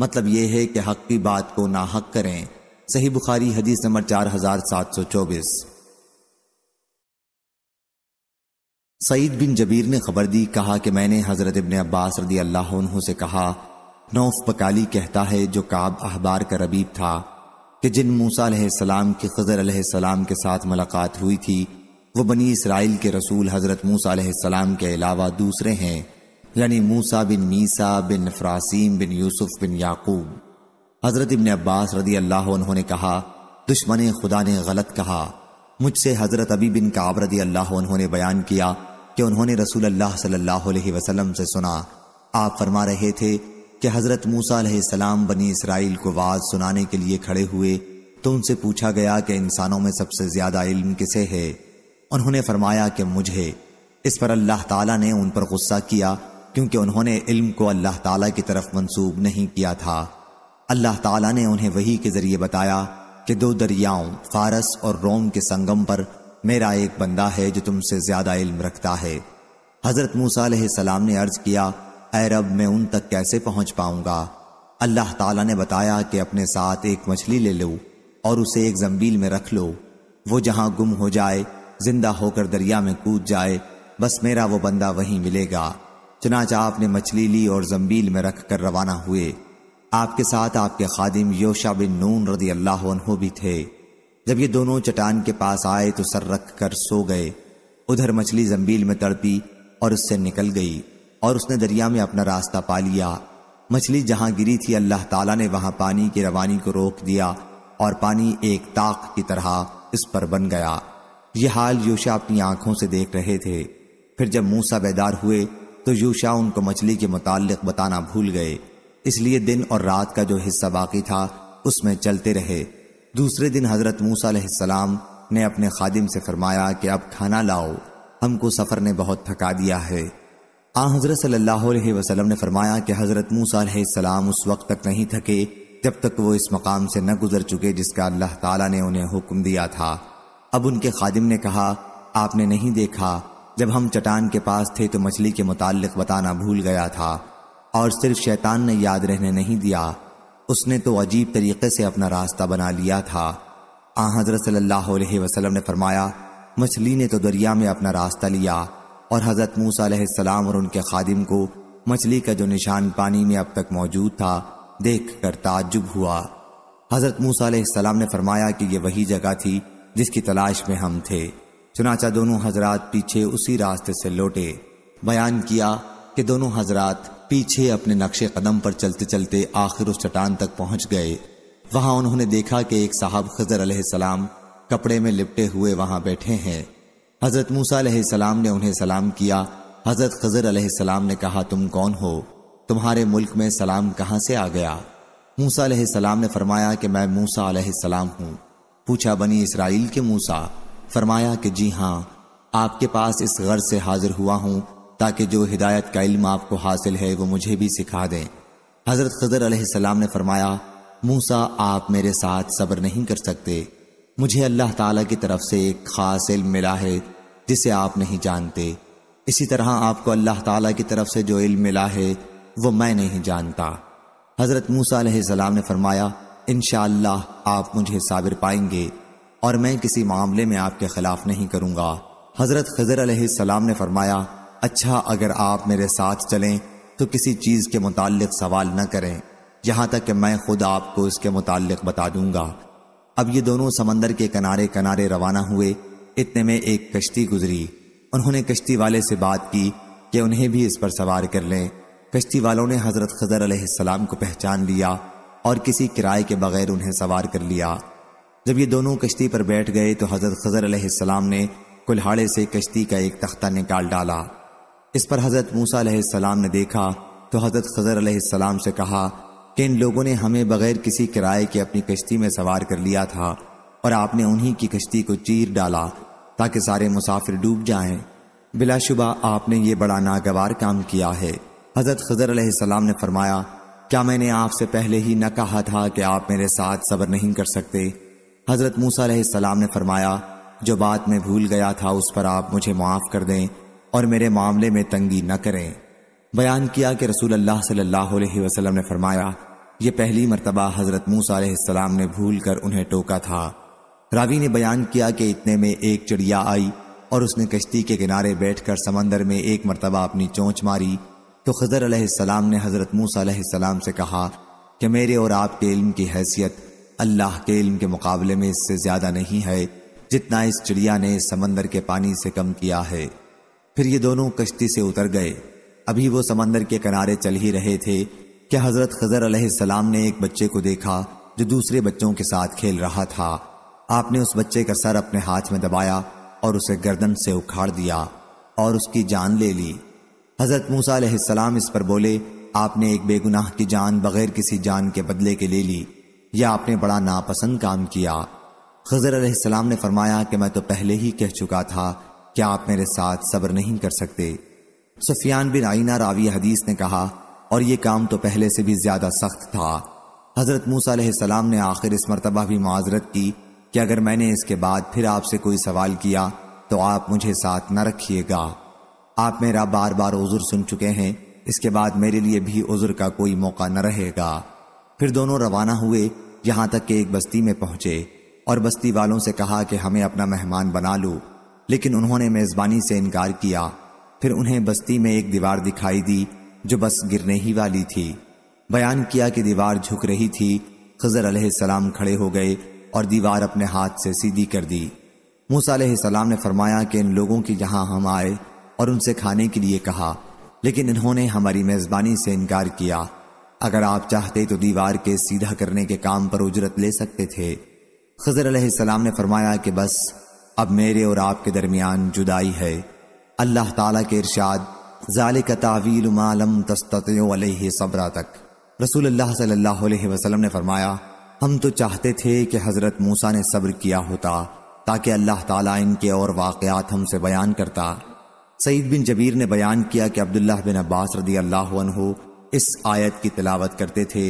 मतलब यह है कि हक की बात को ना हक करें सही बुखारी हदीस नंबर चार हजार सात सौ चौबीस सईद बिन जबीर ने खबर दी कहा कि मैंने हजरत इबन अब्बास रदी अल्लाह से कहा नौफ बकाली कहता है जो काब अहबार का रबीब था कि जिन मूसा सलाम की खजर सलाम के साथ मुलाकात हुई थी वो बनी इसराइल के रसूल हज़रत मूसा सलाम के अलावा दूसरे हैं यानी मूसा बिन मीसा बिन फ्रासीम बिन यूसुफ बिन याकूब हज़रत इबन अब्बास रदी अल्लाह उन्होंने कहा दुश्मन खुदा ने गलत कहा मुझसे हज़रत अबी बिन काब रदी अल्लाह उन्होंने बयान किया कि उन्होंने रसूल अल्लाह सल्लल्लाहु अलैहि वसल्लम से सुना आप फरमा रहे थे कि हज़रत मूसा सलाम बनी इसराइल को वाज सुनाने के लिए खड़े हुए तो उनसे पूछा गया कि इंसानों में सबसे ज़्यादा इल्म किसे है उन्होंने फरमाया कि मुझे इस पर अल्लाह ताला ने उन पर गुस्सा किया क्योंकि उन्होंने इल्म को अल्लाह ताला की तरफ मंसूब नहीं किया था अल्लाह ताला ने उन्हें वही के जरिए बताया कि दो दरियाओं फारस और रोम के संगम पर मेरा एक बंदा है जो तुमसे ज्यादा इल्म रखता है हजरत मूसा ने अर्ज किया अरब मैं उन तक कैसे पहुंच पाऊंगा अल्लाह ताला ने बताया कि अपने साथ एक मछली ले लो और उसे एक जम्बील में रख लो वो जहां गुम हो जाए जिंदा होकर दरिया में कूद जाए बस मेरा वो बंदा वहीं मिलेगा चनाचा आपने मछली ली और जम्बील में रख कर रवाना हुए आपके साथ आपके खादिम योशा बिन नून रदी अल्लाह भी थे जब ये दोनों चटान के पास आए तो सर रख कर सो गए उधर मछली जम्बील में तड़पी और उससे निकल गई और उसने दरिया में अपना रास्ता पा लिया मछली जहां गिरी थी अल्लाह ताला ने वहां पानी की रवानी को रोक दिया और पानी एक ताक की तरह इस पर बन गया यह हाल यूशा अपनी आंखों से देख रहे थे फिर जब मूसा बेदार हुए तो यूशा उनको मछली के मुतालिक बताना भूल गए इसलिए दिन और रात का जो हिस्सा बाकी था उसमें चलते रहे दूसरे दिन हजरत मूसा ने अपने खादिम से फरमाया कि अब खाना लाओ हमको सफ़र ने बहुत थका दिया है आ हजरत सल्लाम ने फरमाया कि हजरत मूसा उस वक्त तक नहीं थके जब तक वो इस मकाम से न गुजर चुके जिसका अल्लाह तला ने उन्हें हुक्म दिया था अब उनके खादिम ने कहा आपने नहीं देखा जब हम चटान के पास थे तो मछली के मुतालिक बताना भूल गया था और सिर्फ शैतान ने याद रहने नहीं दिया उसने तो अजीब तरीके से अपना रास्ता बना लिया था आ हजरत सल्लल्लाहु अलैहि वसल्लम ने फरमाया मछली ने तो दरिया में अपना रास्ता लिया और हजरत मूसा और उनके खादिम को मछली का जो निशान पानी में अब तक मौजूद था देख कर ताजुब हुआ हजरत मूसा सलाम ने फरमाया कि यह वही जगह थी जिसकी तलाश में हम थे चुनाचा दोनों हजरात पीछे उसी रास्ते से लौटे बयान किया कि दोनों हजरात पीछे अपने नक्शे कदम पर चलते चलते आखिर उस चट्टान तक पहुंच गए वहां उन्होंने देखा कि एक साहब खजर सलाम कपड़े में लिपटे हुए वहां बैठे हैं हजरत मूसा सलाम ने उन्हें सलाम किया हजरत खजर सलाम ने कहा तुम कौन हो तुम्हारे मुल्क में सलाम कहाँ से आ गया मूसा सलाम ने फरमाया कि मैं मूसा सलाम हूँ पूछा बनी इसराइल के मूसा फरमाया कि जी हाँ आपके पास इस गर्ज से हाजिर हुआ हूँ ताकि जो हिदायत का इल्म आपको हासिल है वो मुझे भी सिखा दें हज़रत खजर अलैहिस्सलाम ने फरमाया मूसा आप मेरे साथ सब्र नहीं कर सकते मुझे अल्लाह ताला की तरफ से एक खास इल्म मिला है जिसे आप नहीं जानते इसी तरह आपको अल्लाह ताला की तरफ से जो इल्म मिला है वो मैं नहीं जानता हज़रत मूसा ने फरमाया इनशाला आप मुझे साबिर पाएंगे और मैं किसी मामले में आपके खिलाफ नहीं करूंगा हजरत खजर सलाम ने फरमाया अच्छा अगर आप मेरे साथ चलें तो किसी चीज के मुतालिक सवाल न करें यहां तक कि मैं खुद आपको इसके मुतालिक बता दूंगा अब ये दोनों समंदर के किनारे किनारे रवाना हुए इतने में एक कश्ती गुजरी उन्होंने कश्ती वाले से बात की कि उन्हें भी इस पर सवार कर लें कश्ती वालों ने हजरत खजर सलाम को पहचान लिया और किसी किराए के बगैर उन्हें सवार कर लिया जब ये दोनों कश्ती पर बैठ गए तो हज़रत खजर अलैहिस्सलाम ने कुल्हाड़े से कश्ती का एक तख्ता निकाल डाला इस पर हज़रत मूसा अलैहिस्सलाम ने देखा तो हज़रत खजर अलैहिस्सलाम से कहा कि इन लोगों ने हमें बगैर किसी किराए के अपनी कश्ती में सवार कर लिया था और आपने उन्हीं की कश्ती को चीर डाला ताकि सारे मुसाफिर डूब जाए बिलाशुबा आपने ये बड़ा नागवार काम किया है हज़रत खजर अलैहिस्सलाम ने फरमाया क्या मैंने आपसे पहले ही न कहा था कि आप मेरे साथ सब्र नहीं कर सकते हजरत मूसा सलाम ने फरमाया जो बात मैं भूल गया था उस पर आप मुझे माफ़ कर दें और मेरे मामले में तंगी न करें बयान किया कि रसूल अल्लाह सल्लल्लाहु अलैहि वसल्लम ने फरमाया ये पहली मरतबा हज़रत मूसा सलाम ने भूल कर उन्हें टोका था रावी ने बयान किया कि इतने में एक चिड़िया आई और उसने कश्ती के किनारे बैठकर समंदर में एक मरतबा अपनी चोंच मारी तो खजर अलैहिस्सलाम ने हज़रत मूसा अलैहिस्सलाम से कहा कि मेरे और आपके इल्म की हैसियत अल्लाह के इल्म के मुकाबले में इससे ज़्यादा नहीं है जितना इस चिड़िया ने समंदर के पानी से कम किया है फिर ये दोनों कश्ती से उतर गए अभी वो समंदर के किनारे चल ही रहे थे कि हज़रत खजर अलैहिस्सलाम ने एक बच्चे को देखा जो दूसरे बच्चों के साथ खेल रहा था आपने उस बच्चे का सर अपने हाथ में दबाया और उसे गर्दन से उखाड़ दिया और उसकी जान ले ली हजरत मूसा इस पर बोले आपने एक बेगुनाह की जान बगैर किसी जान के बदले के ले ली या आपने बड़ा नापसंद काम किया खजर अलैहिस्सलाम ने फरमाया कि मैं तो पहले ही कह चुका था कि आप मेरे साथ सब्र नहीं कर सकते सुफियान बिन आईना रावी हदीस ने कहा और ये काम तो पहले से भी ज्यादा सख्त था हजरत मूसा ने आखिर इस मरतबा भी माजरत की कि अगर मैंने इसके बाद फिर आपसे कोई सवाल किया तो आप मुझे साथ न रखिएगा आप मेरा बार बार उजुर सुन चुके हैं इसके बाद मेरे लिए भी उजुर का कोई मौका न रहेगा फिर दोनों रवाना हुए यहां तक कि एक बस्ती में पहुंचे और बस्ती वालों से कहा कि हमें अपना मेहमान बना लो लेकिन उन्होंने मेजबानी से इनकार किया फिर उन्हें बस्ती में एक दीवार दिखाई दी जो बस गिरने ही वाली थी बयान किया कि दीवार झुक रही थी खजर सलाम खड़े हो गए और दीवार अपने हाथ से सीधी कर दी मूसा सलाम ने फरमाया कि इन लोगों की जहां हम आए और उनसे खाने के लिए कहा लेकिन इन्होंने हमारी मेजबानी से इनकार किया अगर आप चाहते तो दीवार के सीधा करने के काम पर उजरत ले सकते थे खजर सलाम ने फरमाया कि बस अब मेरे और आपके दरमियान जुदाई है अल्लाह ताला के इरशाद जाल का तावील मालम तस्तों सबरा तक रसूल अल्लाह सल्लल्लाहु अलैहि वसल्लम ने फरमाया हम तो चाहते थे कि हज़रत मूसा ने सब्र किया होता ताकि अल्लाह ताला इनके और वाकयात हमसे बयान करता सईद बिन जबीर ने बयान किया कि अब्दुल्ला बिन अब्बास रदी अल्लाह इस आयत की तिलावत करते थे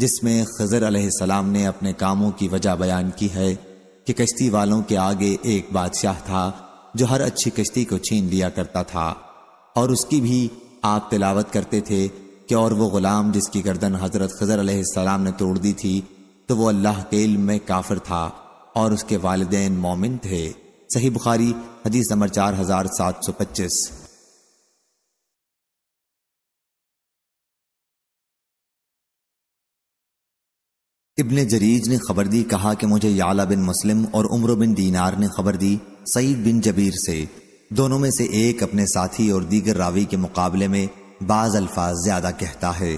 जिसमें खजर अलैहिस्सलाम ने अपने कामों की वजह बयान की है कि कश्ती वालों के आगे एक बादशाह था जो हर अच्छी कश्ती को छीन लिया करता था और उसकी भी आप तिलावत करते थे कि और वो गुलाम जिसकी गर्दन हजरत खजर अलैहिस्सलाम ने तोड़ दी थी तो वो अल्लाह के इल्म में काफिर था और उसके वालदेन मोमिन थे सही बुखारी हदीस नंबर चार हजार सात सौ पच्चीस इबन जरीज ने खबर दी कहा कि मुझे याला बिन मुस्लिम और उम्र बिन दीनार ने खबर दी सईद बिन जबीर से दोनों में से एक अपने साथी और दीगर रावी के मुकाबले में बाज अल्फाज ज्यादा कहता है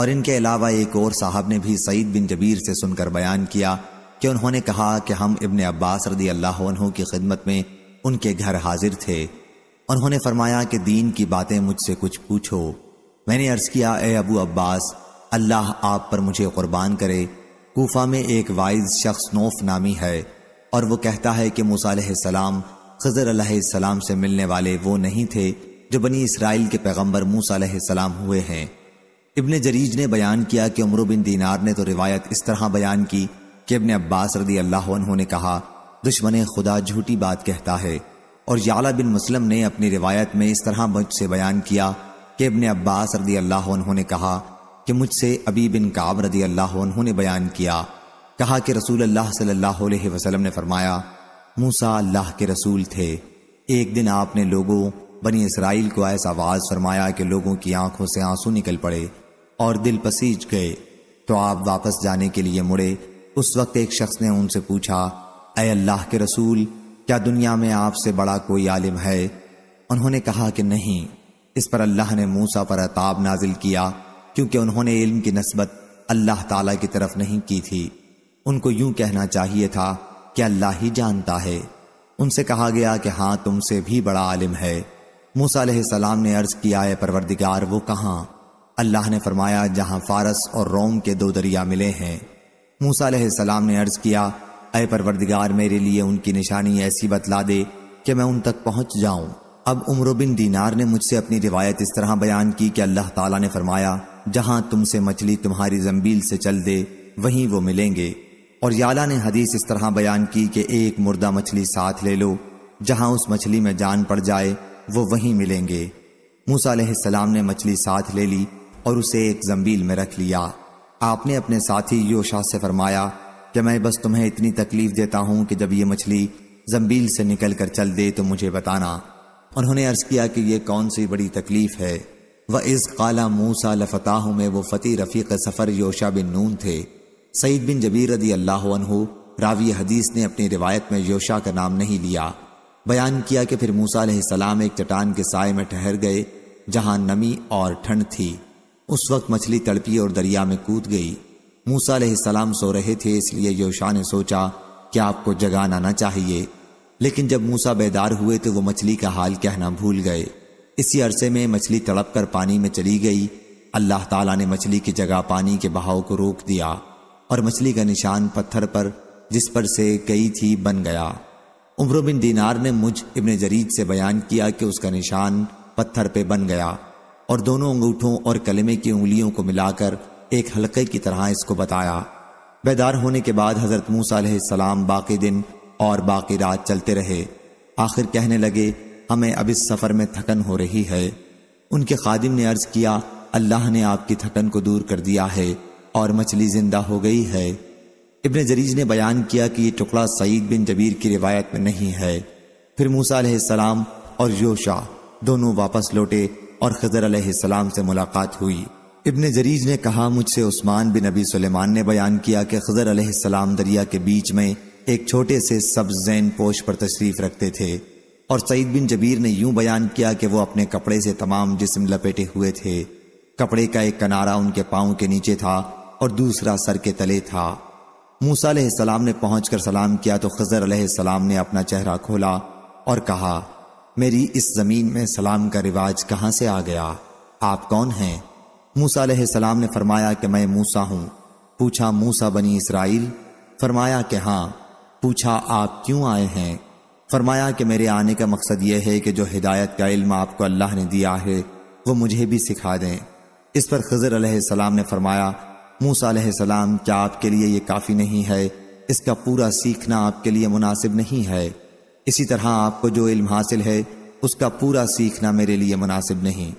और इनके अलावा एक और साहब ने भी सईद बिन जबीर से सुनकर बयान किया कि उन्होंने कहा कि हम इबन अब्बास रदी अल्लाह की खिदमत में उनके घर हाजिर थे उन्होंने फरमाया कि दीन की बातें मुझसे कुछ पूछो मैंने अर्ज किया ए अबू अब्बास अल्लाह आप पर मुझे कुर्बान करे कोफा में एक वाइज शख्स नौफ नामी है और वो कहता है कि मूसम खजर सलाम से मिलने वाले वो नहीं थे जो बनी इसराइल के पैगम्बर मूसम हुए हैं इबन जरीज ने बयान किया कि उम्र बिन दीनार ने तो रिवायत इस तरह बयान की कि इबन अब्बास रदी अल्लाह ने कहा दुश्मन खुदा झूठी बात कहता है और याला बिन मुस्लिम ने अपनी रिवायत में इस तरह मुझसे बयान किया कि इबन अब्बास रदी अल्लाह उन्होंने कहा कि मुझसे अबी बिन काब रदी अल्लाह उन्होंने बयान किया कहा कि रसूल अल्लाह सल्लल्लाहु अलैहि वसल्लम ने फरमाया मूसा अल्लाह के रसूल थे एक दिन आपने लोगों बनी इसराइल को ऐसा आवाज़ फरमाया कि लोगों की आंखों से आंसू निकल पड़े और दिल पसीज गए तो आप वापस जाने के लिए मुड़े उस वक्त एक शख्स ने उनसे पूछा अय अल्लाह के रसूल क्या दुनिया में आपसे बड़ा कोई आलिम है उन्होंने कहा कि नहीं इस पर अल्लाह ने मूसा पर अताब नाजिल किया क्योंकि उन्होंने इल्म की नस्बत अल्लाह ताला की तरफ नहीं की थी उनको यूं कहना चाहिए था कि अल्लाह ही जानता है उनसे कहा गया कि हाँ तुमसे भी बड़ा आलिम है मूसा सलाम ने अर्ज किया है परवरदिगार वो कहाँ अल्लाह ने फरमाया जहाँ फारस और रोम के दो दरिया मिले हैं मूसा सलाम ने अर्ज किया अय परवरदिगार मेरे लिए उनकी निशानी ऐसी बतला दे कि मैं उन तक पहुंच जाऊं अब उम्र बिन दीनार ने मुझसे अपनी रिवायत इस तरह बयान की कि अल्लाह ताला ने फरमाया जहां तुमसे मछली तुम्हारी जम्बील से चल दे वहीं वो मिलेंगे और याला ने हदीस इस तरह बयान की कि एक मुर्दा मछली साथ ले लो जहां उस मछली में जान पड़ जाए वो वहीं मिलेंगे मूसा सलाम ने मछली साथ ले ली और उसे एक जम्बील में रख लिया आपने अपने साथी योशा से फरमाया कि मैं बस तुम्हें इतनी तकलीफ देता हूं कि जब ये मछली जम्बील से निकल कर चल दे तो मुझे बताना उन्होंने अर्ज किया कि यह कौन सी बड़ी तकलीफ है वह इस काला मूसा लफताह में वो फतेह रफीक सफ़र योशा बिन नून थे सईद बिन जबीर रदी अल्लाह रावी हदीस ने अपनी रिवायत में योशा का नाम नहीं लिया बयान किया कि फिर मूसा सलाम एक चटान के साय में ठहर गए जहां नमी और ठंड थी उस वक्त मछली तड़पी और दरिया में कूद गई मूसा सलाम सो रहे थे इसलिए योशा ने सोचा कि आपको जगाना ना चाहिए लेकिन जब मूसा बेदार हुए तो वो मछली का हाल कहना भूल गए इसी अरसे में मछली तड़प कर पानी में चली गई अल्लाह ताला ने मछली की जगह पानी के बहाव को रोक दिया और मछली का निशान पत्थर पर जिस पर से गई थी बन गया उम्र बिन दीनार ने मुझ इब्ने जरीद से बयान किया कि उसका निशान पत्थर पे बन गया और दोनों अंगूठों और कलमे की उंगलियों को मिलाकर एक हलके की तरह इसको बताया बेदार होने के बाद हजरत मूसा बाकी दिन और बाकी रात चलते रहे आखिर कहने लगे हमें अब इस सफर में थकन हो रही है उनके खादिम ने अर्ज किया अल्लाह ने आपकी थकन को दूर कर दिया है और मछली जिंदा हो गई है इबन जरीज ने बयान किया कि यह टुकड़ा सईद बिन जबीर की रिवायत में नहीं है फिर मूसा सलाम और योशा दोनों वापस लौटे और खजर सलाम से मुलाकात हुई इब्ने जरीज ने कहा मुझसे उस्मान बिन अबी सुलेमान ने बयान किया कि खजर सलाम दरिया के बीच में एक छोटे से सब्ज जैन पोश पर तशरीफ रखते थे और सईद बिन जबीर ने यूं बयान किया कि वो अपने कपड़े से तमाम जिसम लपेटे हुए थे कपड़े का एक किनारा उनके पाँव के नीचे था और दूसरा सर के तले था मूसा सलाम ने पहुंचकर सलाम किया तो खजर सलाम ने अपना चेहरा खोला और कहा मेरी इस ज़मीन में सलाम का रिवाज कहाँ से आ गया आप कौन हैं मूसा सलाम ने फरमाया कि मैं मूसा हूं पूछा मूसा बनी इसराइल फरमाया कि हाँ पूछा आप क्यों आए हैं फरमाया कि मेरे आने का मकसद यह है कि जो हिदायत का इल्म आपको अल्लाह ने दिया है वो मुझे भी सिखा दें इस पर खजर सलाम ने फरमाया मूसा सलाम क्या आपके लिए ये काफ़ी नहीं है इसका पूरा सीखना आपके लिए मुनासिब नहीं है इसी तरह आपको जो इल्म हासिल है उसका पूरा सीखना मेरे लिए मुनासिब नहीं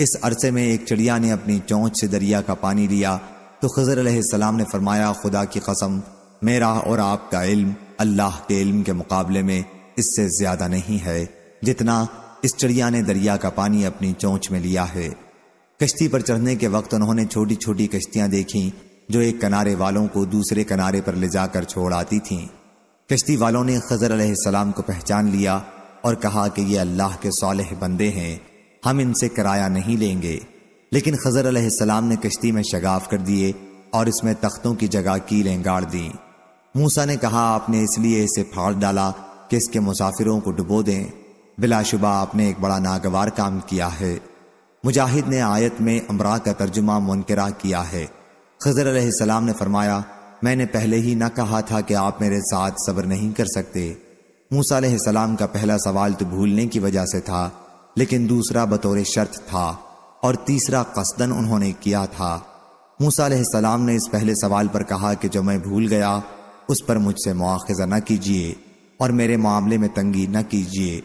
इस अरसे में एक चिड़िया ने अपनी चौंच से दरिया का पानी लिया तो खजर सलाम ने फरमाया खुदा की कसम मेरा और आपका इल्म अल्लाह के इल्म के मुकाबले में इससे ज्यादा नहीं है जितना इस चिड़िया ने दरिया का पानी अपनी चौंच में लिया है कश्ती पर चढ़ने के वक्त उन्होंने छोटी छोटी कश्तियां देखी जो एक किनारे वालों को दूसरे किनारे पर ले जाकर छोड़ आती थीं कश्ती वालों ने खजर अलैहिस्सलाम को पहचान लिया और कहा कि ये अल्लाह के सालह बंदे हैं हम इनसे किराया नहीं लेंगे लेकिन खजर अलैहिस्सलाम ने कश्ती में शगाफ कर दिए और इसमें तख्तों की जगह कीलें गाड़ दी मूसा ने कहा आपने इसलिए इसे फाड़ डाला कि इसके मुसाफिरों को डुबो दें बिलाशुबा आपने एक बड़ा नागवार काम किया है मुजाहिद ने आयत में अमरा का तर्जुमा मुनकरा किया है खजर अलैहिस्सलाम ने फरमाया मैंने पहले ही ना कहा था कि आप मेरे साथ सब्र नहीं कर सकते मूसा सलाम का पहला सवाल तो भूलने की वजह से था लेकिन दूसरा बतौर शर्त था और तीसरा कसदन उन्होंने किया था मूसा सलाम ने इस पहले सवाल पर कहा कि जो मैं भूल गया उस पर मुझसे मुआखजा न कीजिए और मेरे मामले में तंगी न कीजिए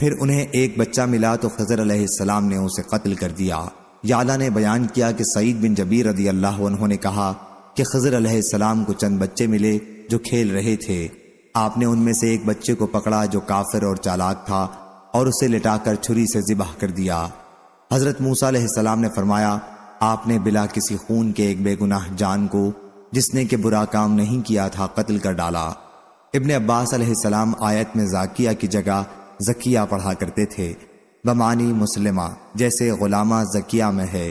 फिर उन्हें एक बच्चा मिला तो खजर सलाम ने उसे कत्ल कर दिया याला ने बयान किया कि सईद बिन जबीर रदी अल्लाह उन्होंने कहा कि खजर अलैहिस्सलाम को चंद बच्चे मिले जो खेल रहे थे आपने उनमें से एक बच्चे को पकड़ा जो काफिर और चालाक था और उसे लिटाकर छुरी से जिबाह कर दिया हजरत मूसा अलैहिस्सलाम ने फरमाया आपने बिला किसी खून के एक बेगुनाह जान को जिसने के बुरा काम नहीं किया था कत्ल कर डाला इबन अब्बास आयत में जाकिया की जगह जकिया पढ़ा करते थे बमानी मुसलिमा जैसे गुलामा जकिया में है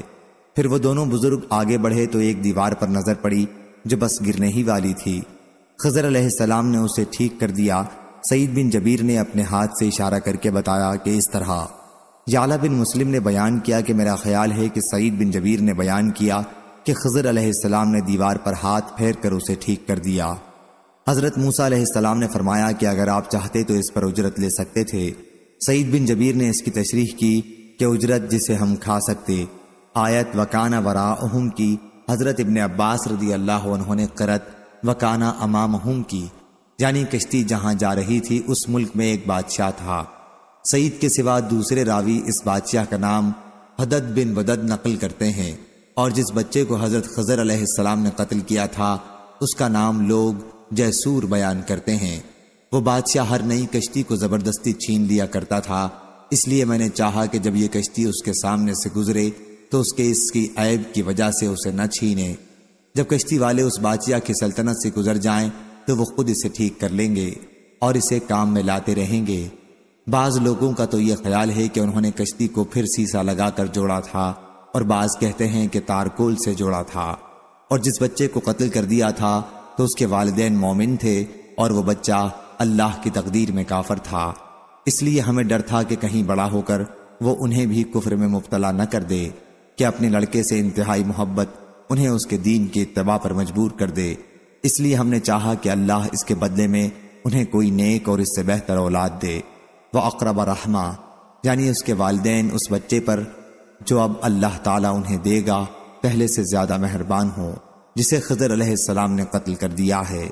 फिर वो दोनों बुजुर्ग आगे बढ़े तो एक दीवार पर नजर पड़ी जो बस गिरने ही वाली थी खजर सलाम ने उसे ठीक कर दिया सईद बिन जबीर ने अपने हाथ से इशारा करके बताया कि इस तरह याला बिन मुस्लिम ने बयान किया कि मेरा ख्याल है कि सईद बिन जबीर ने बयान किया कि खजर सलाम ने दीवार पर हाथ फेर कर उसे ठीक कर दिया हजरत मूसा सलाम ने फरमाया कि अगर आप चाहते तो इस पर उजरत ले सकते थे सईद बिन जबीर ने इसकी तशरीह की कि उजरत जिसे हम खा सकते आयत वकाना अहम की हज़रत इबन अब्बास रदी अल्लाह उन्होंने करत वकाना अमामहम की यानी कश्ती जहाँ जा रही थी उस मुल्क में एक बादशाह था सईद के सिवा दूसरे रावी इस बादशाह का नाम हदद बिन वदद नकल करते हैं और जिस बच्चे को हज़रत खजर अलैहिस्सलाम ने कत्ल किया था उसका नाम लोग जयसूर बयान करते हैं वो बादशाह हर नई कश्ती को ज़बरदस्ती छीन लिया करता था इसलिए मैंने चाहा कि जब ये कश्ती उसके सामने से गुजरे तो उसके इसकी ऐब की वजह से उसे न छीने जब कश्ती वाले उस बाचिया की सल्तनत से गुजर जाएं तो वो खुद इसे ठीक कर लेंगे और इसे काम में लाते रहेंगे बाज लोगों का तो ये ख्याल है कि उन्होंने कश्ती को फिर सीसा लगाकर जोड़ा था और बाज कहते हैं कि तारकोल से जोड़ा था और जिस बच्चे को कत्ल कर दिया था तो उसके वालदेन मोमिन थे और वो बच्चा अल्लाह की तकदीर में काफर था इसलिए हमें डर था कि कहीं बड़ा होकर वो उन्हें भी कुफर में मुबतला न कर दे कि अपने लड़के से इंतहाई मोहब्बत उन्हें उसके दीन के तबाह पर मजबूर कर दे इसलिए हमने चाहा कि अल्लाह इसके बदले में उन्हें कोई नेक और इससे बेहतर औलाद दे वह अकरब रहमा यानी उसके वालदे उस बच्चे पर जो अब अल्लाह ताला उन्हें देगा पहले से ज़्यादा मेहरबान हो जिसे खजर अलैहिस्सलाम ने कत्ल कर दिया है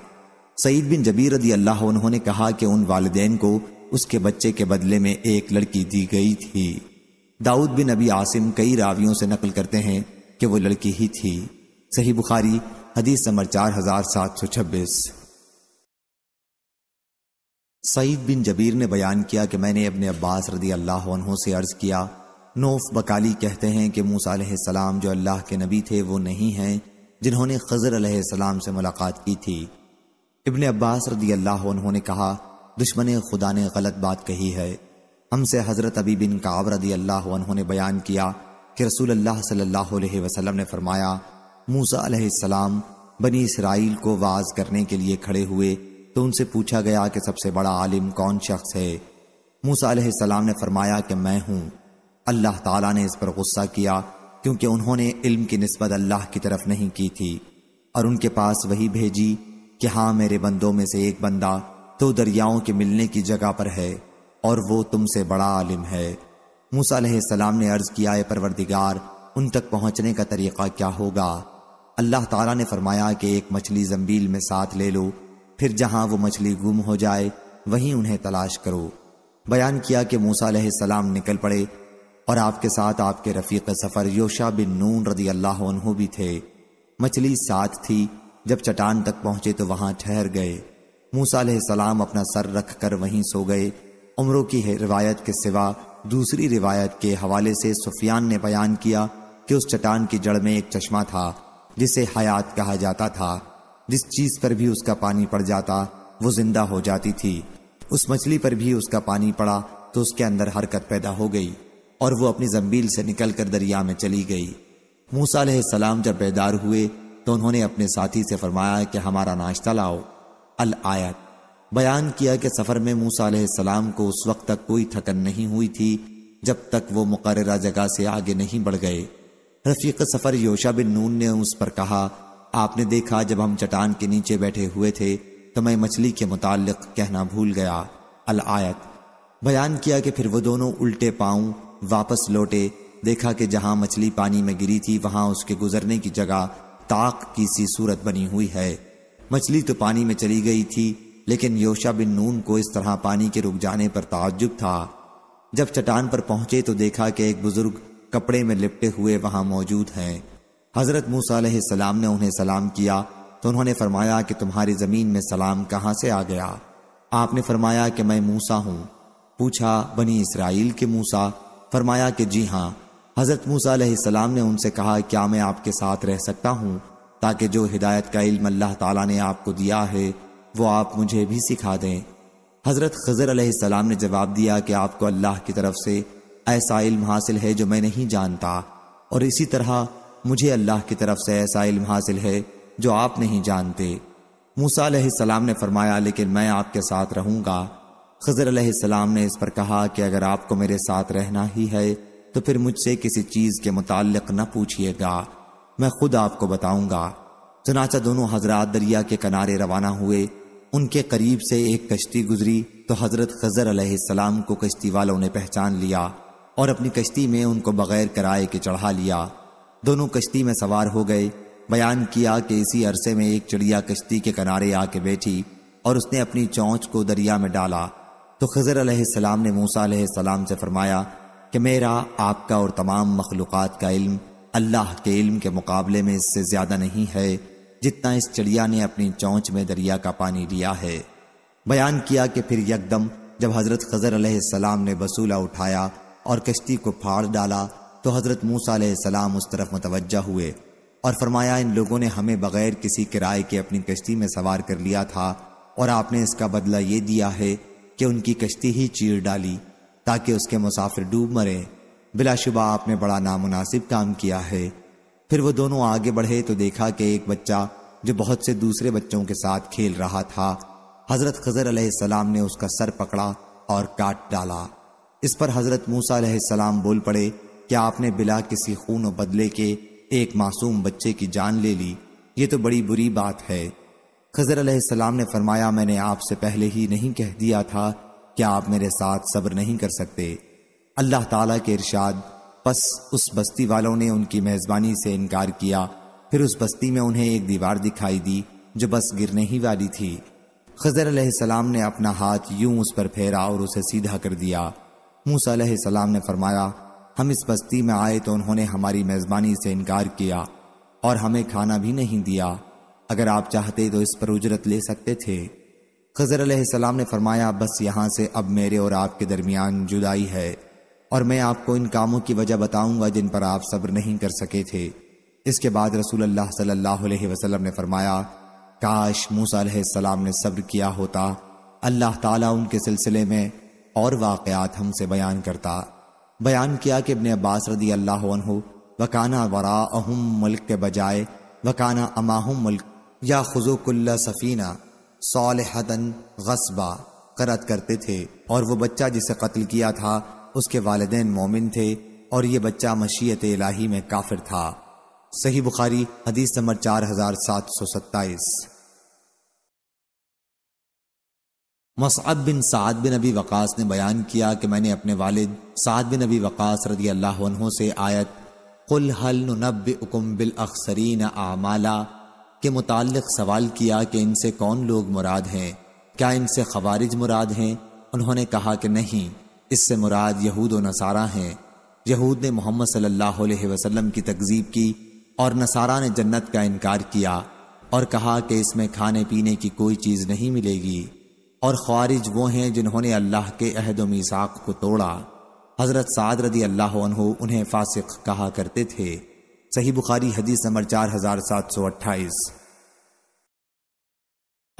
सईद बिन जबीर रदी अल्लाह उन्होंने कहा कि उन वालदेन को उसके बच्चे के बदले में एक लड़की दी गई थी दाऊद बिन अबी आसिम कई रावियों से नकल करते हैं कि वो लड़की ही थी सही बुखारी हदीस नंबर चार हजार सात सौ छब्बीस सईद बिन जबीर ने बयान किया कि मैंने अपने अब्बास रदी अल्लाह से अर्ज किया नोफ बकाली कहते हैं कि मूसा सलाम जो अल्लाह के नबी थे वो नहीं हैं जिन्होंने खजर सलाम से मुलाकात की थी इबन अब्बास रदी अल्लाह ने कहा दुश्मन खुदा ने गलत बात कही है हमसे हज़रत अबी बिन काब रदी अल्लाह ने बयान किया कि रसूल अल्लाह सल्लल्लाहु अलैहि वसल्लम ने फरमाया मूसा अलैहिस्सलाम बनी इसराइल को वाज करने के लिए खड़े हुए तो उनसे पूछा गया कि सबसे बड़ा आलिम कौन शख्स है मूसा अलैहिस्सलाम ने फरमाया कि मैं हूँ अल्लाह ताला ने इस पर गुस्सा किया क्योंकि उन्होंने इल्म की नस्बत अल्लाह की तरफ नहीं की थी और उनके पास वही भेजी कि हाँ मेरे बंदों में से एक बंदा तो दरियाओं के मिलने की जगह पर है और वो तुमसे बड़ा आलिम है मूसा सलाम ने अर्ज किया है परवरदिगार उन तक पहुंचने का तरीका क्या होगा अल्लाह तला ने फरमाया कि एक मछली जम्बील में साथ ले लो फिर जहां वो मछली गुम हो जाए वहीं उन्हें तलाश करो बयान किया कि मूसा सलाम निकल पड़े और आपके साथ आपके रफीक सफ़र योशा बिन नून रदी अल्लाह भी थे मछली साथ थी जब चटान तक पहुंचे तो वहां ठहर गए मूसा सलाम अपना सर रख कर वहीं सो गए उम्र की रिवायत के सिवा दूसरी रिवायत के हवाले से सुफियान ने बयान किया कि उस चट्टान की जड़ में एक चश्मा था जिसे हयात कहा जाता था जिस चीज पर भी उसका पानी पड़ जाता वो जिंदा हो जाती थी उस मछली पर भी उसका पानी पड़ा तो उसके अंदर हरकत पैदा हो गई और वो अपनी जम्बील से निकल कर दरिया में चली गई मूसा सलाम जब बेदार हुए तो उन्होंने अपने साथी से फरमाया कि हमारा नाश्ता लाओ अल आयत बयान किया कि सफ़र में मूसा सलाम को उस वक्त तक कोई थकन नहीं हुई थी जब तक वो मुकर्रा जगह से आगे नहीं बढ़ गए रफीक सफ़र योशा बिन नून ने उस पर कहा आपने देखा जब हम चटान के नीचे बैठे हुए थे तो मैं मछली के मुतालिक कहना भूल गया अल आयत बयान किया कि फिर वो दोनों उल्टे पाऊं वापस लौटे देखा कि जहाँ मछली पानी में गिरी थी वहां उसके गुजरने की जगह ताक की सी सूरत बनी हुई है मछली तो पानी में चली गई थी लेकिन योशा बिन नून को इस तरह पानी के रुक जाने पर ताज्जुब था जब चट्टान पर पहुंचे तो देखा कि एक बुजुर्ग कपड़े में लिपटे हुए वहां मौजूद हैं हजरत मूसलाम ने उन्हें सलाम किया तो उन्होंने फरमाया कि तुम्हारी जमीन में सलाम कहां से आ गया आपने फरमाया कि मैं मूसा हूँ पूछा बनी इसराइल के मूसा फरमाया कि जी हाँ हजरत मूसा ने उनसे कहा क्या मैं आपके साथ रह सकता हूँ ताकि जो हिदायत का इल्म अल्लाह ताला ने आपको दिया है वो आप मुझे भी सिखा दें हज़रत खजर सलाम ने जवाब दिया कि आपको अल्लाह की तरफ से ऐसा इल्म हासिल है जो मैं नहीं जानता और इसी तरह मुझे अल्लाह की तरफ से ऐसा इल्म हासिल है जो आप नहीं जानते मूसा अलैहिस्सलाम ने फरमाया लेकिन मैं आपके साथ रहूंगा खजर अलैहिस्सलाम ने इस पर कहा कि अगर आपको मेरे साथ रहना ही है तो फिर मुझसे किसी चीज़ के मुतालिक न पूछिएगा मैं खुद आपको बताऊंगा चनाचा दोनों हजरात दरिया के किनारे रवाना हुए उनके करीब से एक कश्ती गुजरी तो हजरत खजर अलैहिस्सलाम को कश्ती वालों ने पहचान लिया और अपनी कश्ती में उनको बगैर किराए के चढ़ा लिया दोनों कश्ती में सवार हो गए बयान किया कि इसी अरसे में एक चिड़िया कश्ती के किनारे आके बैठी और उसने अपनी चौंच को दरिया में डाला तो खजर अलैहिस्सलाम ने मूसा अलैहिस्सलाम से फरमाया कि मेरा आपका और तमाम मखलूक़ात का इल्म अल्लाह के इल्म के मुकाबले में इससे ज़्यादा नहीं है जितना इस चिड़िया ने अपनी चौंच में दरिया का पानी लिया है बयान किया कि फिर यकदम जब हजरत खजर सलाम ने बसूला उठाया और कश्ती को फाड़ डाला तो हजरत मूसा सलाम उस तरफ मुतवजह हुए और फरमाया इन लोगों ने हमें बगैर किसी किराए के अपनी कश्ती में सवार कर लिया था और आपने इसका बदला ये दिया है कि उनकी कश्ती ही चीर डाली ताकि उसके मुसाफिर डूब मरे बिलाशुबा आपने बड़ा नामुनासिब काम किया है फिर वो दोनों आगे बढ़े तो देखा कि एक बच्चा जो बहुत से दूसरे बच्चों के साथ खेल रहा था हजरत खजर सलाम ने उसका सर पकड़ा और काट डाला इस पर हजरत मूसा सलाम बोल पड़े कि आपने बिला किसी खून बदले के एक मासूम बच्चे की जान ले ली ये तो बड़ी बुरी बात है खजर सलाम ने फरमाया मैंने आपसे पहले ही नहीं कह दिया था कि आप मेरे साथ सब्र नहीं कर सकते अल्लाह ताला के इरशाद बस उस बस्ती वालों ने उनकी मेजबानी से इनकार किया फिर उस बस्ती में उन्हें एक दीवार दिखाई दी जो बस गिरने ही वाली थी खजर सलाम ने अपना हाथ यूं उस पर फेरा और उसे सीधा कर दिया मूसा सलाम ने फरमाया हम इस बस्ती में आए तो उन्होंने हमारी मेजबानी से इनकार किया और हमें खाना भी नहीं दिया अगर आप चाहते तो इस पर उजरत ले सकते थे खजर सलाम ने फरमाया बस यहाँ से अब मेरे और आपके दरमियान जुदाई है और मैं आपको इन कामों की वजह बताऊंगा जिन पर आप सब्र नहीं कर सके थे इसके बाद रसूल अल्लाह सल्लल्लाहु अलैहि वसल्लम ने फरमाया काश मूसा सलाम ने सब्र किया होता अल्लाह ताला उनके सिलसिले में और वाकयात हमसे बयान करता बयान किया कि इब्ने अब्बास रदी अल्लाह वकाना वरा अहम मुल्क के बजाय वकाना अमाहम मुल्क या खुजुकुल्ला सफ़ीना सौलहतन गसबा करत करते थे और वो बच्चा जिसे कत्ल किया था उसके वालदेन मोमिन थे और ये बच्चा मशीयत इलाही में काफिर था सही बुखारी हदीस नंबर चार हजार सात सौ सत्ताईस मसअब बिन साद बिन अबी वक़ास ने बयान किया कि मैंने अपने वालिद साद बिन अबी वक़ास रदी अल्लाह से आयत कुल हल नब उकुम बिल अखसरीन आमाला के मुतालिक सवाल किया कि इनसे कौन लोग मुराद हैं क्या इनसे खवारिज मुराद हैं उन्होंने कहा कि नहीं इससे मुराद यहूद और नसारा हैं यहूद ने मोहम्मद सल्लल्लाहु अलैहि वसल्लम की तकजीब की और नसारा ने जन्नत का इनकार किया और कहा कि इसमें खाने पीने की कोई चीज़ नहीं मिलेगी और ख्वारिज वो हैं जिन्होंने अल्लाह के अहद व मिसाक को तोड़ा हज़रत साद रदी अल्लाह उन्हें फासिक कहा करते थे सही बुखारी हदीस नंबर चार हज़ार सात सौ अट्ठाईस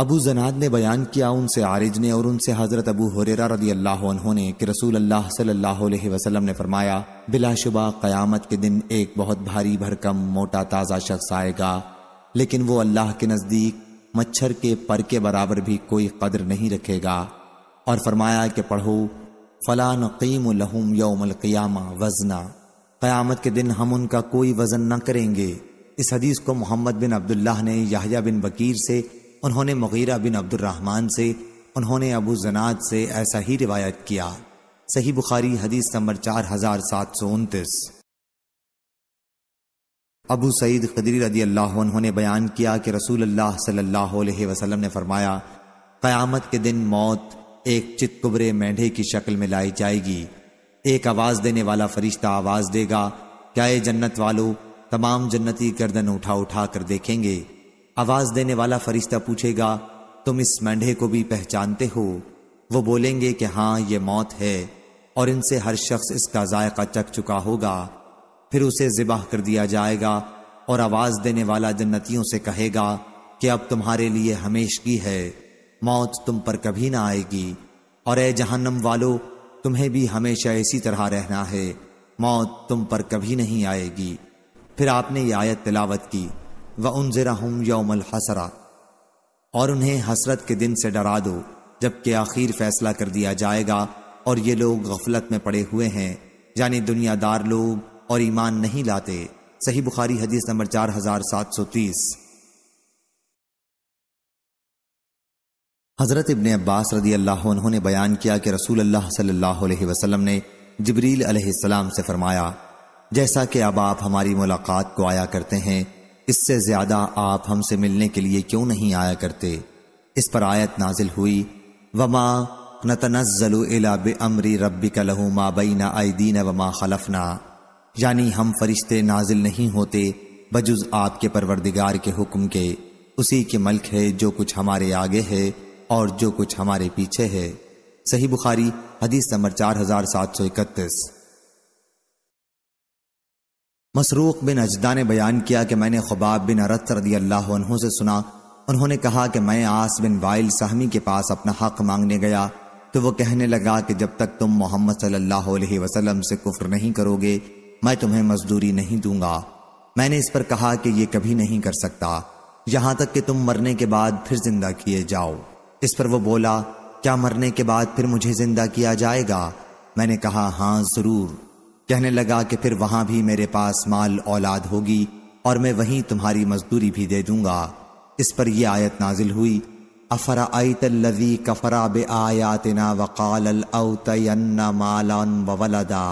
अबू जनाद ने बयान किया उनसे आरिज ने और उनसे हज़रत अबू हुरेरा रदी अल्लाह ने कि रसूल अल्लाह सल्लल्लाहु अलैहि वसल्लम ने फरमाया बिलाशुबा क़यामत के दिन एक बहुत भारी भरकम मोटा ताज़ा शख्स आएगा लेकिन वो अल्लाह के नज़दीक मच्छर के पर के बराबर भी कोई कदर नहीं रखेगा और फरमाया कि पढ़ो फ़ला नकीम लहूम यौमलक़ियामा वजना क़यामत के दिन हम उनका कोई वज़न न करेंगे इस हदीस को मोहम्मद बिन अब्दुल्लाह ने याहिया बिन बकीर से उन्होंने मुगीरा बिन अब्दुलरहमान से उन्होंने अबू जनाद से ऐसा ही रिवायत किया सही बुखारी हदीस नंबर चार हजार सात सौ उनतीस अबू सईद खदरी रदी अल्लाह उन्होंने बयान किया कि रसूल अल्लाह सल्लल्लाहु अलैहि वसल्लम ने फरमाया क़यामत के दिन मौत एक चितकुबरे मेंढे की शक्ल में लाई जाएगी एक आवाज़ देने वाला फरिश्ता आवाज़ देगा क्या ये जन्नत वालों तमाम जन्नती गर्दन उठा उठा कर देखेंगे आवाज देने वाला फरिश्ता पूछेगा तुम इस मेंढे को भी पहचानते हो वो बोलेंगे कि हाँ ये मौत है और इनसे हर शख्स इसका जायका चख चुका होगा फिर उसे जिबाह कर दिया जाएगा और आवाज देने वाला जन्नतियों से कहेगा कि अब तुम्हारे लिए हमेश की है मौत तुम पर कभी ना आएगी और ए जहन्नम वालो तुम्हें भी हमेशा इसी तरह रहना है मौत तुम पर कभी नहीं आएगी फिर आपने यह आयत तिलावत की व उन जरा हम यौमल हसरा और उन्हें हसरत के दिन से डरा दो जबकि आखिर फैसला कर दिया जाएगा और ये लोग गफलत में पड़े हुए हैं यानी दुनियादार लोग और ईमान नहीं लाते सही बुखारी हदीस नंबर चार हजार सात सौ तीस हज़रत इबन अब्बास रदी अल्लाह उन्होंने बयान किया कि रसूल अल्लाह सल्लल्लाहु ने जबरील अलैहिस्सलाम से फरमाया जैसा कि अब आप हमारी मुलाकात को आया करते हैं इससे ज्यादा आप हमसे मिलने के लिए क्यों नहीं आया करते इस पर आयत नाजिल हुई वमा नतनजलु इला अमरी रबी का लहू माबईना आईदीन वमा खलफना यानी हम फरिश्ते नाजिल नहीं होते बजुज आपके परवरदिगार के हुक्म के उसी के मल्क है जो कुछ हमारे आगे है और जो कुछ हमारे पीछे है सही बुखारी हदीस नंबर चार हजार सात सौ इकतीस मसरूक बिन अजदा ने बयान किया कि मैंने खबाब बिन अरत रदी अल्लाह से सुना उन्होंने कहा कि मैं आस बिन वाइल सहमी के पास अपना हक मांगने गया तो वो कहने लगा कि जब तक तुम मोहम्मद सल्लल्लाहु अलैहि वसल्लम से कुफ्र नहीं करोगे मैं तुम्हें मजदूरी नहीं दूंगा मैंने इस पर कहा कि ये कभी नहीं कर सकता यहां तक कि तुम मरने के बाद फिर जिंदा किए जाओ इस पर वो बोला क्या मरने के बाद फिर मुझे जिंदा किया जाएगा मैंने कहा हाँ जरूर कहने लगा कि फिर वहां भी मेरे पास माल औलाद होगी और मैं वहीं तुम्हारी मजदूरी भी दे दूंगा इस पर यह आयत नाजिल हुई अफरा आईतल्लवी कफरा बे आयातना वकाल मालान वलदा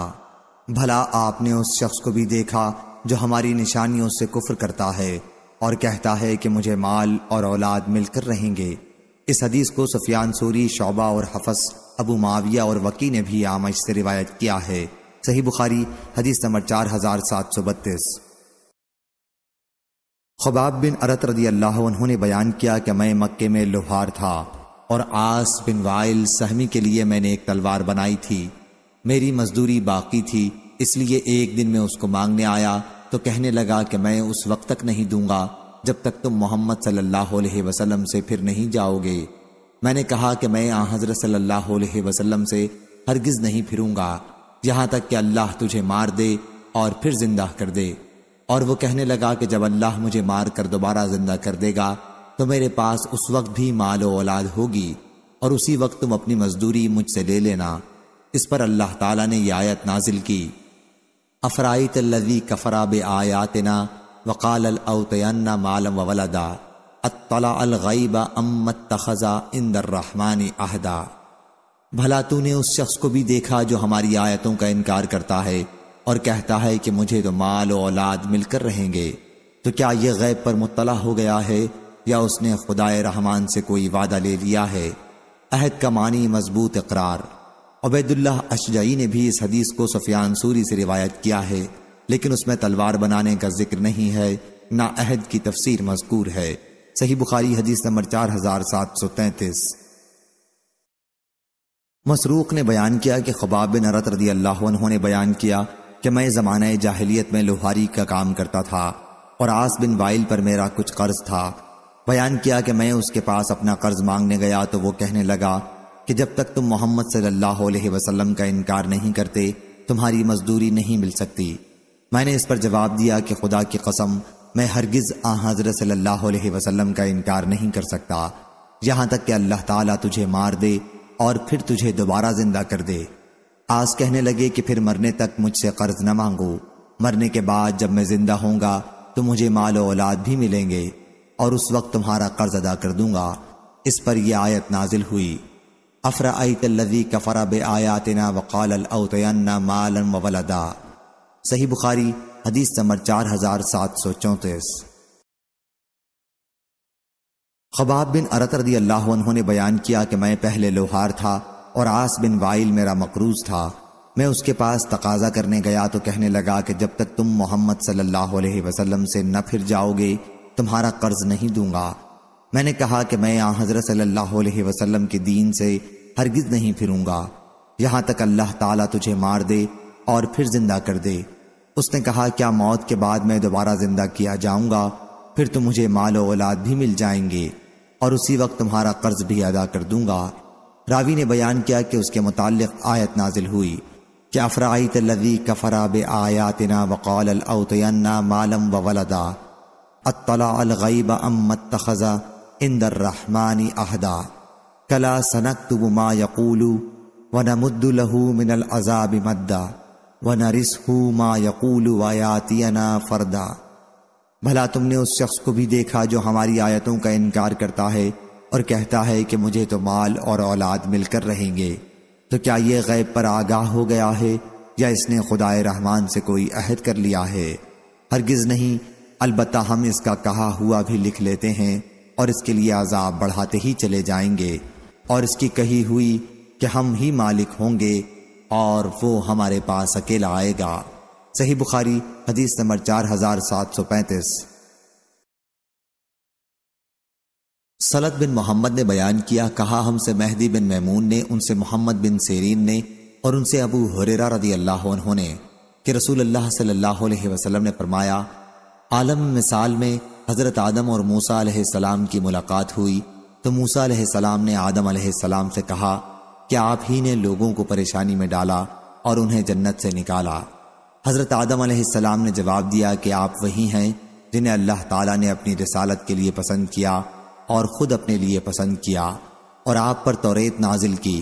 भला आपने उस शख्स को भी देखा जो हमारी निशानियों से कुफर करता है और कहता है कि मुझे माल और औलाद मिलकर रहेंगे इस हदीस को सफियान सूरी शोबा और हफस अबू माविया और वकी ने भी आमज से रिवायत किया है सही बुखारी हदीस नंबर चार हजार सात सौ बत्तीस खबाब बिन अरत रदी अल्लाह उन्होंने बयान किया कि मैं मक्के में लोहार था और आस बिन वाइल सहमी के लिए मैंने एक तलवार बनाई थी मेरी मजदूरी बाकी थी इसलिए एक दिन मैं उसको मांगने आया तो कहने लगा कि मैं उस वक्त तक नहीं दूंगा जब तक तुम मोहम्मद सल्लल्लाहु अलैहि वसल्लम से फिर नहीं जाओगे मैंने कहा कि मैं आ हजरत सल्लल्लाहु अलैहि वसल्लम से हरगिज नहीं फिरूंगा यहाँ तक कि अल्लाह तुझे मार दे और फिर जिंदा कर दे और वो कहने लगा कि जब अल्लाह मुझे मार कर दोबारा जिंदा कर देगा तो मेरे पास उस वक्त भी माल औलाद होगी और उसी वक्त तुम अपनी मजदूरी मुझसे ले लेना इस पर अल्लाह ताला ने यह आयत नाजिल की अफराई तल्लवी कफरा बे आयातना वकाल अवतना मालम वलदा अतला अलगैबा अम्मत तखजा इंदर रहमान अहदा भला तूने उस शख्स को भी देखा जो हमारी आयतों का इनकार करता है और कहता है कि मुझे तो माल और औलाद मिलकर रहेंगे तो क्या यह गैब पर मुतला हो गया है या उसने खुदाए रहमान से कोई वादा ले लिया है अहद का मानी मजबूत इकरार अबैदुल्लाह अशजई ने भी इस हदीस को सफियान सूरी से रिवायत किया है लेकिन उसमें तलवार बनाने का जिक्र नहीं है ना अहद की तफसीर मजकूर है सही बुखारी हदीस नंबर चार हजार सात सौ तैंतीस मसरूक ने बयान किया कि खबाब बिन अरत रदी अल्लाह ने बयान किया कि मैं ज़माना जाहलीत में लोहारी का काम करता था और आस बिन वाइल पर मेरा कुछ कर्ज था बयान किया कि मैं उसके पास अपना कर्ज मांगने गया तो वो कहने लगा कि जब तक तुम मोहम्मद सल्लल्लाहु अलैहि वसल्लम का इनकार नहीं करते तुम्हारी मजदूरी नहीं मिल सकती मैंने इस पर जवाब दिया कि खुदा की कसम मैं हरगिज आ हजरत सल्लल्लाहु अलैहि वसल्लम का इनकार नहीं कर सकता यहाँ तक कि अल्लाह ताला तुझे मार दे और फिर तुझे दोबारा जिंदा कर दे आस कहने लगे कि फिर मरने तक मुझसे कर्ज न मांगो मरने के बाद जब मैं जिंदा होऊंगा तो मुझे माल औलाद भी मिलेंगे और उस वक्त तुम्हारा कर्ज अदा कर दूंगा इस पर यह आयत नाजिल हुई अफरा तल्लवी कफरा बे आयातना वकाल अवतना मालन वलदा सही बुखारी हदीस समर चार हजार सात सौ चौंतीस खबाब बिन अरत रदी अल्लाह उन्होंने बयान किया कि मैं पहले लोहार था और आस बिन वाइल मेरा मकरूज था मैं उसके पास तकाजा करने गया तो कहने लगा कि जब तक तुम मोहम्मद सल्लल्लाहु अलैहि वसल्लम से न फिर जाओगे तुम्हारा कर्ज नहीं दूंगा मैंने कहा कि मैं यहाँ हजरत सल्लल्लाहु अलैहि वसल्लम के दीन से हरगिज नहीं फिरूंगा यहाँ तक अल्लाह ताला तुझे मार दे और फिर जिंदा कर दे उसने कहा क्या मौत के बाद मैं दोबारा जिंदा किया जाऊंगा फिर तो मुझे माल औलाद भी मिल जाएंगे और उसी वक्त तुम्हारा कर्ज भी अदा कर दूंगा रावी ने बयान किया कि उसके मुतालिक आयत नाजिल हुई कि अफराइत लदी कफरा बे आयातना वकौल अतयन्ना मालम व वलदा अतलाब अम्मत तखज़ा इंदर रहमानी अहदा कला सनक तुब मा यकूलू व न मुद्दुलहू मिनल अजाब मद्दा व न रिस नरिस मा यकूलू यकूल वायातना फ़रदा भला तुमने उस शख्स को भी देखा जो हमारी आयतों का इनकार करता है और कहता है कि मुझे तो माल और औलाद मिलकर रहेंगे तो क्या ये गैब पर आगाह हो गया है या इसने खुदाए रहमान से कोई अहद कर लिया है हरगिज नहीं अलबत् हम इसका कहा हुआ भी लिख लेते हैं और इसके लिए आज़ाब बढ़ाते ही चले जाएंगे और इसकी कही हुई कि हम ही मालिक होंगे और वो हमारे पास अकेला आएगा सही बुखारी हदीस नंबर चार हजार सात सौ पैंतीस सलत बिन मोहम्मद ने बयान किया कहा हमसे मेहदी बिन मैमून ने उनसे मोहम्मद बिन सेरीन ने और उनसे अबू हुरेरा रदी अल्लाह ने कि रसूल अल्लाह सल्लल्लाहु अलैहि वसल्लम ने फरमाया आलम मिसाल में हज़रत आदम और मूसा अलैहिस्सलाम की मुलाकात हुई तो मूसा अलैहिस्सलाम ने आदम अलैहिस्सलाम से कहा कि आप ही ने लोगों को परेशानी में डाला और उन्हें जन्नत से निकाला हज़रत आदम आसमाम ने जवाब दिया कि आप वही हैं जिन्हें अल्लाह ताला ने अपनी रसालत के लिए पसंद किया और ख़ुद अपने लिए पसंद किया और आप पर तोरेत नाजिल की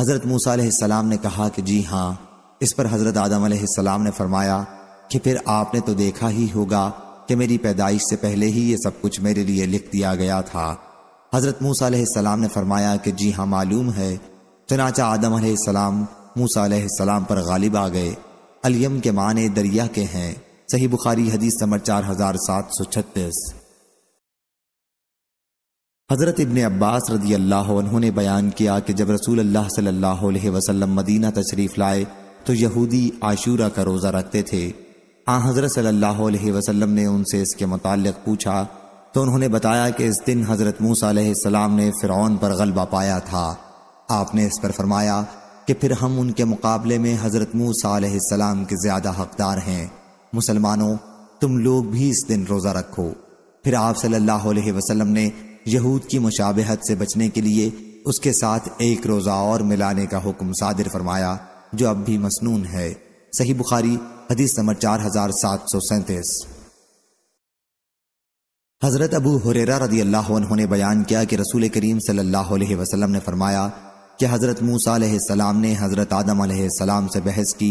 हज़रत मूसा सलाम ने कहा कि जी हाँ इस पर हज़रत आदम सलाम ने फरमाया कि फिर आपने तो देखा ही होगा कि मेरी पैदाइश से पहले ही ये सब कुछ मेरे लिए लिख दिया गया था हज़रत मूसा सलाम ने फरमाया कि जी हाँ मालूम है चनाचा आदम सलाम मूसा सलाम पर गालिब आ गए अलियम के माने दरिया के हैं सही बुखारी हदीस नंबर चार हजार सात सौ छत्तीस हज़रत इबन अब्बास रदी अल्लाह ने बयान किया कि जब रसूल अल्लाह सल्लल्लाहु अलैहि वसल्लम मदीना तशरीफ़ लाए तो यहूदी आशूरा का रोज़ा रखते थे आ हाँ, हज़रत सल्लल्लाहु अलैहि वसल्लम ने उनसे इसके मुतालिक पूछा तो उन्होंने बताया कि इस दिन हज़रत मूसा सलाम ने फ़िरौन पर गलबा पाया था आपने इस पर फरमाया कि फिर हम उनके मुकाबले में हज़रत मूसा सलाम के ज़्यादा हकदार हैं मुसलमानों तुम लोग भी इस दिन रोज़ा रखो फिर आप सल्लल्लाहु अलैहि वसल्लम ने यहूद की मुशाबहत से बचने के लिए उसके साथ एक रोज़ा और मिलाने का हुक्म सादिर फरमाया जो अब भी मसनून है सही बुखारी हदीस नंबर चार हजार सात सौ सैंतीस हज़रत अबू हुरेरा रदी अल्लाह ने बयान किया कि रसूल करीम सल्लल्लाहु अलैहि वसल्लम ने फरमाया कि हज़रत मूसा सलाम ने हज़रत आदम सलाम से बहस की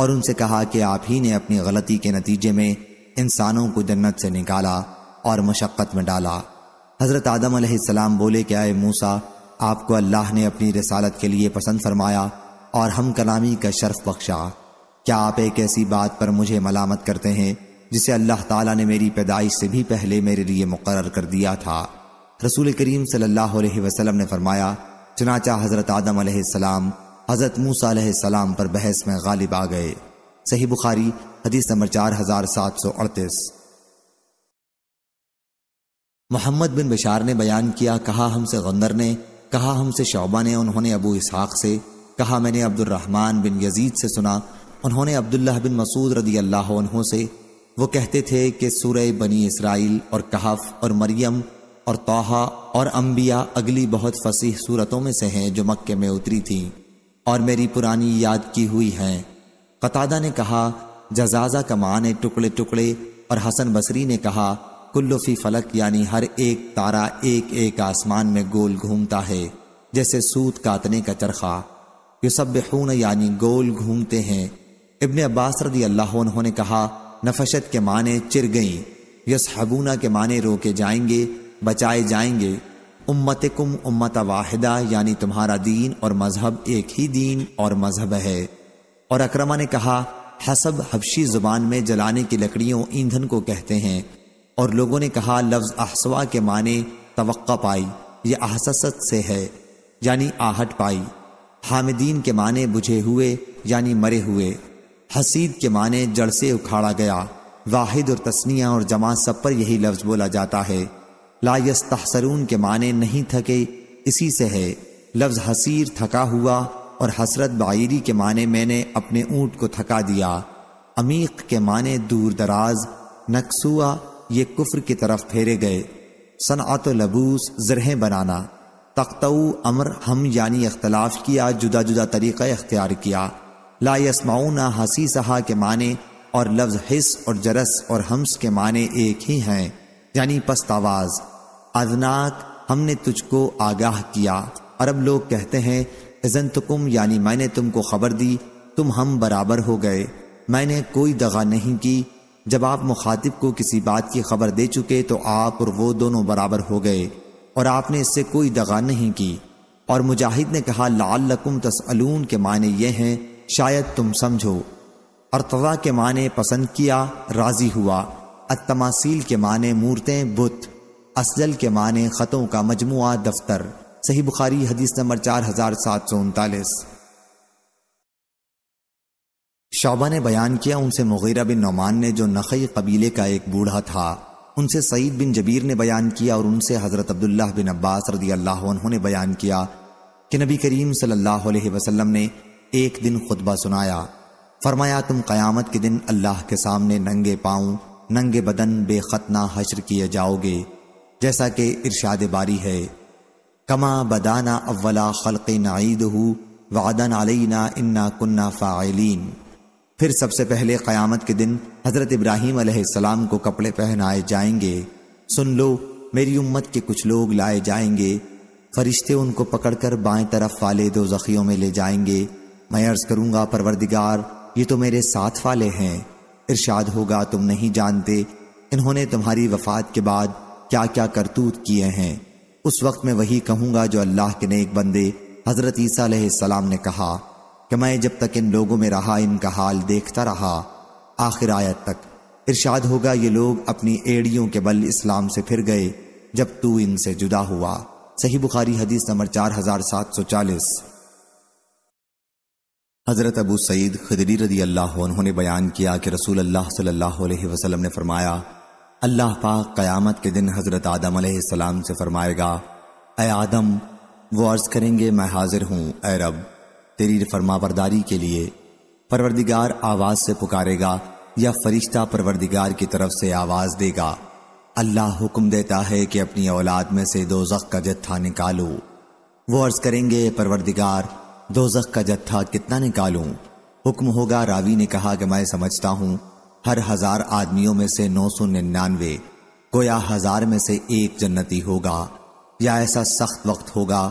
और उनसे कहा कि आप ही ने अपनी गलती के नतीजे में इंसानों को जन्नत से निकाला और मशक्क़त में डाला हज़रत आदम सलाम बोले कि आए मूसा आपको अल्लाह ने अपनी रसालत के लिए पसंद फरमाया और हम कलामी का शर्फ बख्शा क्या आप एक ऐसी बात पर मुझे मलामत करते हैं जिसे अल्लाह ताला ने मेरी पैदाइश से भी पहले मेरे लिए मुकर कर दिया था रसूल करीम सल्लल्लाहु अलैहि वसल्लम ने फरमाया चनाचा हजरत आदम सलाम हजरत मूसा सलाम पर बहस में गालिब आ गए सही बुखारी हदीस नंबर चार हजार सात सौ अड़तीस मोहम्मद बिन बशार ने बयान किया कहा हमसे गंदर ने कहा हमसे शौबा ने उन्होंने अबू इसहाक से कहा मैंने अब्दुलरहमान बिन यजीद से सुना उन्होंने अब्दुल्लाह बिन मसूद रदी अल्लाह से वो कहते थे कि सूरह बनी इसराइल और कहफ और मरियम और तोहा और अम्बिया अगली बहुत फसीह सूरतों में से हैं जो मक्के में उतरी थी और मेरी पुरानी याद की हुई हैं कतादा ने कहा जजाजा का माने टुकड़े टुकड़े और हसन बसरी ने कहा कुल्लुफी फलक यानी हर एक तारा एक एक आसमान में गोल घूमता है जैसे सूत कातने का चरखा खून यानी गोल घूमते हैं इबन अब्बास रदी अल्लाह उन्होंने कहा नफशत के माने चिर गईं हबूना के माने रोके जाएंगे बचाए जाएंगे उम्मत कुम उम्मत वाहिदा यानी तुम्हारा दीन और मजहब एक ही दीन और मजहब है और अक्रमा ने कहा हसब हबशी जुबान में जलाने की लकड़ियों ईंधन को कहते हैं और लोगों ने कहा लफ्ज अहसवा के माने तवक्का पाई यह अहसत से है यानी आहट पाई हामिदीन के माने बुझे हुए यानी मरे हुए हसीद के माने जड़ से उखाड़ा गया वाहिद और तस्निया और जमा सब पर यही लफ्ज बोला जाता है लायस तहसरून के माने नहीं थके इसी से है लफ्ज हसीर थका हुआ और हसरत बायरी के माने मैंने अपने ऊंट को थका दिया अमीक के माने दूर दराज नक्सुआ ये कुफ्र की तरफ फेरे गए सनात लबूस जरहें बनाना तख्तऊ अमर हम यानी अख्तलाफ किया जुदा जुदा तरीक़ा अख्तियार किया लायसमाऊना हसी सहा के माने और लफ्ज़ हिस और जरस और हम्स के माने एक ही हैं यानी पस्तावाज अजनाक हमने तुझको आगाह किया और अब लोग कहते हैं इजन तुकुम यानी मैंने तुमको खबर दी तुम हम बराबर हो गए मैंने कोई दगा नहीं की जब आप मुखातिब को किसी बात की खबर दे चुके तो आप और वो दोनों बराबर हो गए और आपने इससे कोई दगा नहीं की और मुजाहिद ने कहा लकुम तसअलून के माने ये हैं शायद तुम समझो और तवा के माने पसंद किया राजी हुआ अतमासील के माने मूर्तें बुत असजल के माने ख़तों का मजमु दफ्तर सही बुखारी हदीस नंबर चार हजार सात सौ उनतालीस शोबा ने बयान किया उनसे मुगैरा बिन नौमान ने जो नखई कबीले का एक बूढ़ा था उनसे सईद बिन जबीर ने बयान किया और उनसे हज़रत अब्दुल्ला बिन अब्बास रदी अल्लाह ने बयान किया कि नबी करीम सल्लल्लाहु अलैहि वसल्लम ने एक दिन खुतबा सुनाया फरमाया तुम क़यामत के दिन अल्लाह के सामने नंगे पाऊं नंगे बदन बेखतना हश्र किए जाओगे जैसा कि इरशाद बारी है कमा बदाना अव्वला खलक़ नाईद हु वादन ना इन्ना कुन्ना फ़ाइलिन फिर सबसे पहले क़यामत के दिन हज़रत इब्राहिम सलाम को कपड़े पहनाए जाएंगे सुन लो मेरी उम्मत के कुछ लोग लाए जाएंगे फरिश्ते उनको पकड़कर बाएं तरफ वाले दो जखियों में ले जाएंगे मैं अर्ज़ करूंगा परवरदिगार ये तो मेरे साथ वाले हैं इरशाद होगा तुम नहीं जानते इन्होंने तुम्हारी वफात के बाद क्या क्या करतूत किए हैं उस वक्त मैं वही कहूंगा जो अल्लाह के नेक बंदे हजरत ईसा ने कहा कि मैं जब तक इन लोगों में रहा इनका हाल देखता रहा आखिर आयत तक इरशाद होगा ये लोग अपनी एड़ियों के बल इस्लाम से फिर गए जब तू इनसे जुदा हुआ सही बुखारी हदीस नंबर चार हजार सात सौ चालीस हज़रत अबू सईद खदरी रदी अल्लाह उन्होंने बयान किया कि रसूल अल्लाह सल्लल्लाहु अलैहि वसल्लम ने फरमाया अल्लाह पाक क़यामत के दिन हज़रत आदम सलाम से फरमाएगा ए आदम वो अर्ज़ करेंगे मैं हाजिर हूँ ए रब तेरी फरमाबरदारी के लिए परवरदिगार आवाज़ से पुकारेगा या फरिश्ता परवरदिगार की तरफ से आवाज़ देगा अल्लाह हुक्म देता है कि अपनी औलाद में से दो का जत्था निकालो वो अर्ज़ करेंगे परवरदिगार दोजख का जत्था कितना निकालूं हुक्म होगा रावी ने कहा कि मैं समझता हूं हर हजार आदमियों में से नौ सौ निन्यानवे गोया हजार में से एक जन्नती होगा या ऐसा सख्त वक्त होगा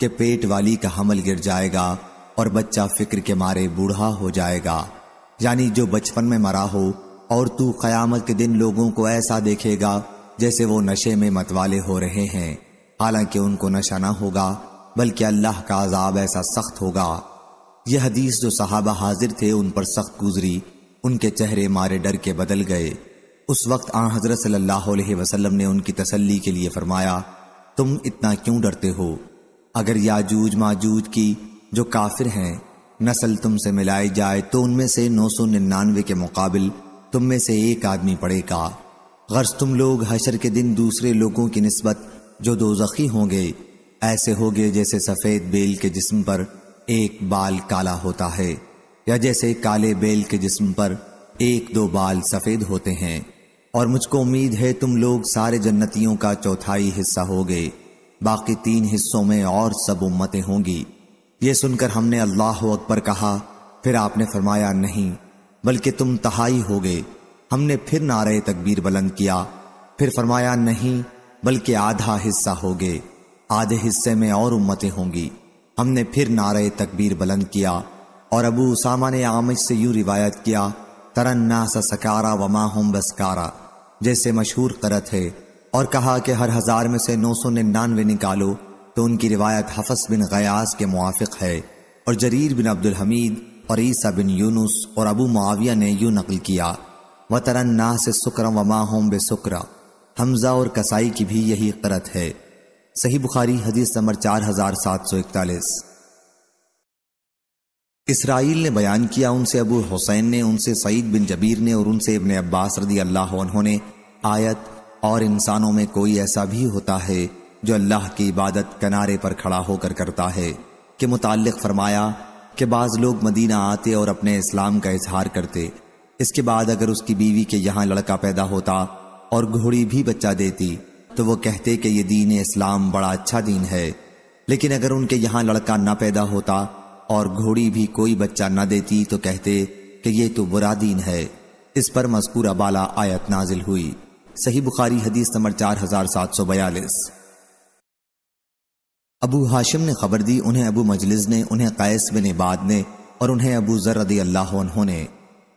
कि पेट वाली का हमल गिर जाएगा और बच्चा फिक्र के मारे बूढ़ा हो जाएगा यानी जो बचपन में मरा हो और तू कयामत के दिन लोगों को ऐसा देखेगा जैसे वो नशे में मतवाले हो रहे हैं हालांकि उनको नशा ना होगा बल्कि अल्लाह का अजाब ऐसा सख्त होगा यह हदीस जो सहाबा हाजिर थे उन पर सख्त गुजरी उनके चेहरे मारे डर के बदल गए उस वक्त आ हजरत सल्लल्लाहु अलैहि वसल्लम ने उनकी तसल्ली के लिए फरमाया तुम इतना क्यों डरते हो अगर याजूज माजूज की जो काफिर हैं नस्ल तुमसे मिलाई जाए तो उनमें से नौ सौ निन्यानवे के मुकाबल तुम में से एक आदमी पड़ेगा गर्ज तुम लोग हशर के दिन दूसरे लोगों की नस्बत जो जखी होंगे ऐसे हो गए जैसे सफेद बेल के जिस्म पर एक बाल काला होता है या जैसे काले बेल के जिस्म पर एक दो बाल सफेद होते हैं और मुझको उम्मीद है तुम लोग सारे जन्नतियों का चौथाई हिस्सा हो गए बाकी तीन हिस्सों में और सब उम्मतें होंगी ये सुनकर हमने अल्लाह अकबर कहा फिर आपने फरमाया नहीं बल्कि तुम तहाई हो गए हमने फिर नारे तकबीर बुलंद किया फिर फरमाया नहीं बल्कि आधा हिस्सा हो गए आधे हिस्से में और उम्मतें होंगी हमने फिर नारे तकबीर बुलंद किया और अबू उसामा ने आमिज से यूं रिवायत किया तरन सा सकारा वमा हम बसकारा जैसे मशहूर करत है और कहा कि हर हजार में से नौ सौ निन्यानवे निकालो तो उनकी रिवायत हफस बिन गयास के मुआफ़ है और जरीर बिन अब्दुल हमीद और ईसा बिन यूनुस और अबू मुआविया ने यूं नकल किया व तरन ना से सुक्र वमा हम बे सुक्रा हमजा और कसाई की भी यही करत है सही बुखारी हदीस नंबर चार हजार सात सौ इकतालीस इसराइल ने बयान किया उनसे अबू हुसैन ने उनसे सईद बिन जबीर ने और उनसे इबन अब्बास रदी अल्लाह ने आयत और इंसानों में कोई ऐसा भी होता है जो अल्लाह की इबादत किनारे पर खड़ा होकर करता है के मुतालिक फरमाया कि बाज़ लोग मदीना आते और अपने इस्लाम का इजहार करते इसके बाद अगर उसकी बीवी के यहाँ लड़का पैदा होता और घोड़ी भी बच्चा देती तो वो कहते कि ये दीन इस्लाम बड़ा अच्छा दीन है लेकिन अगर उनके यहाँ लड़का ना पैदा होता और घोड़ी भी कोई बच्चा ना देती तो कहते कि ये तो बुरा दीन है इस पर मजकूर अबाला आयत नाजिल हुई सही बुखारी हदीस नंबर चार हजार सात सौ बयालीस अबू हाशिम ने खबर दी उन्हें अबू मजलिस ने उन्हें कैस बिन इबाद ने और उन्हें अबू जर रदी अल्लाह ने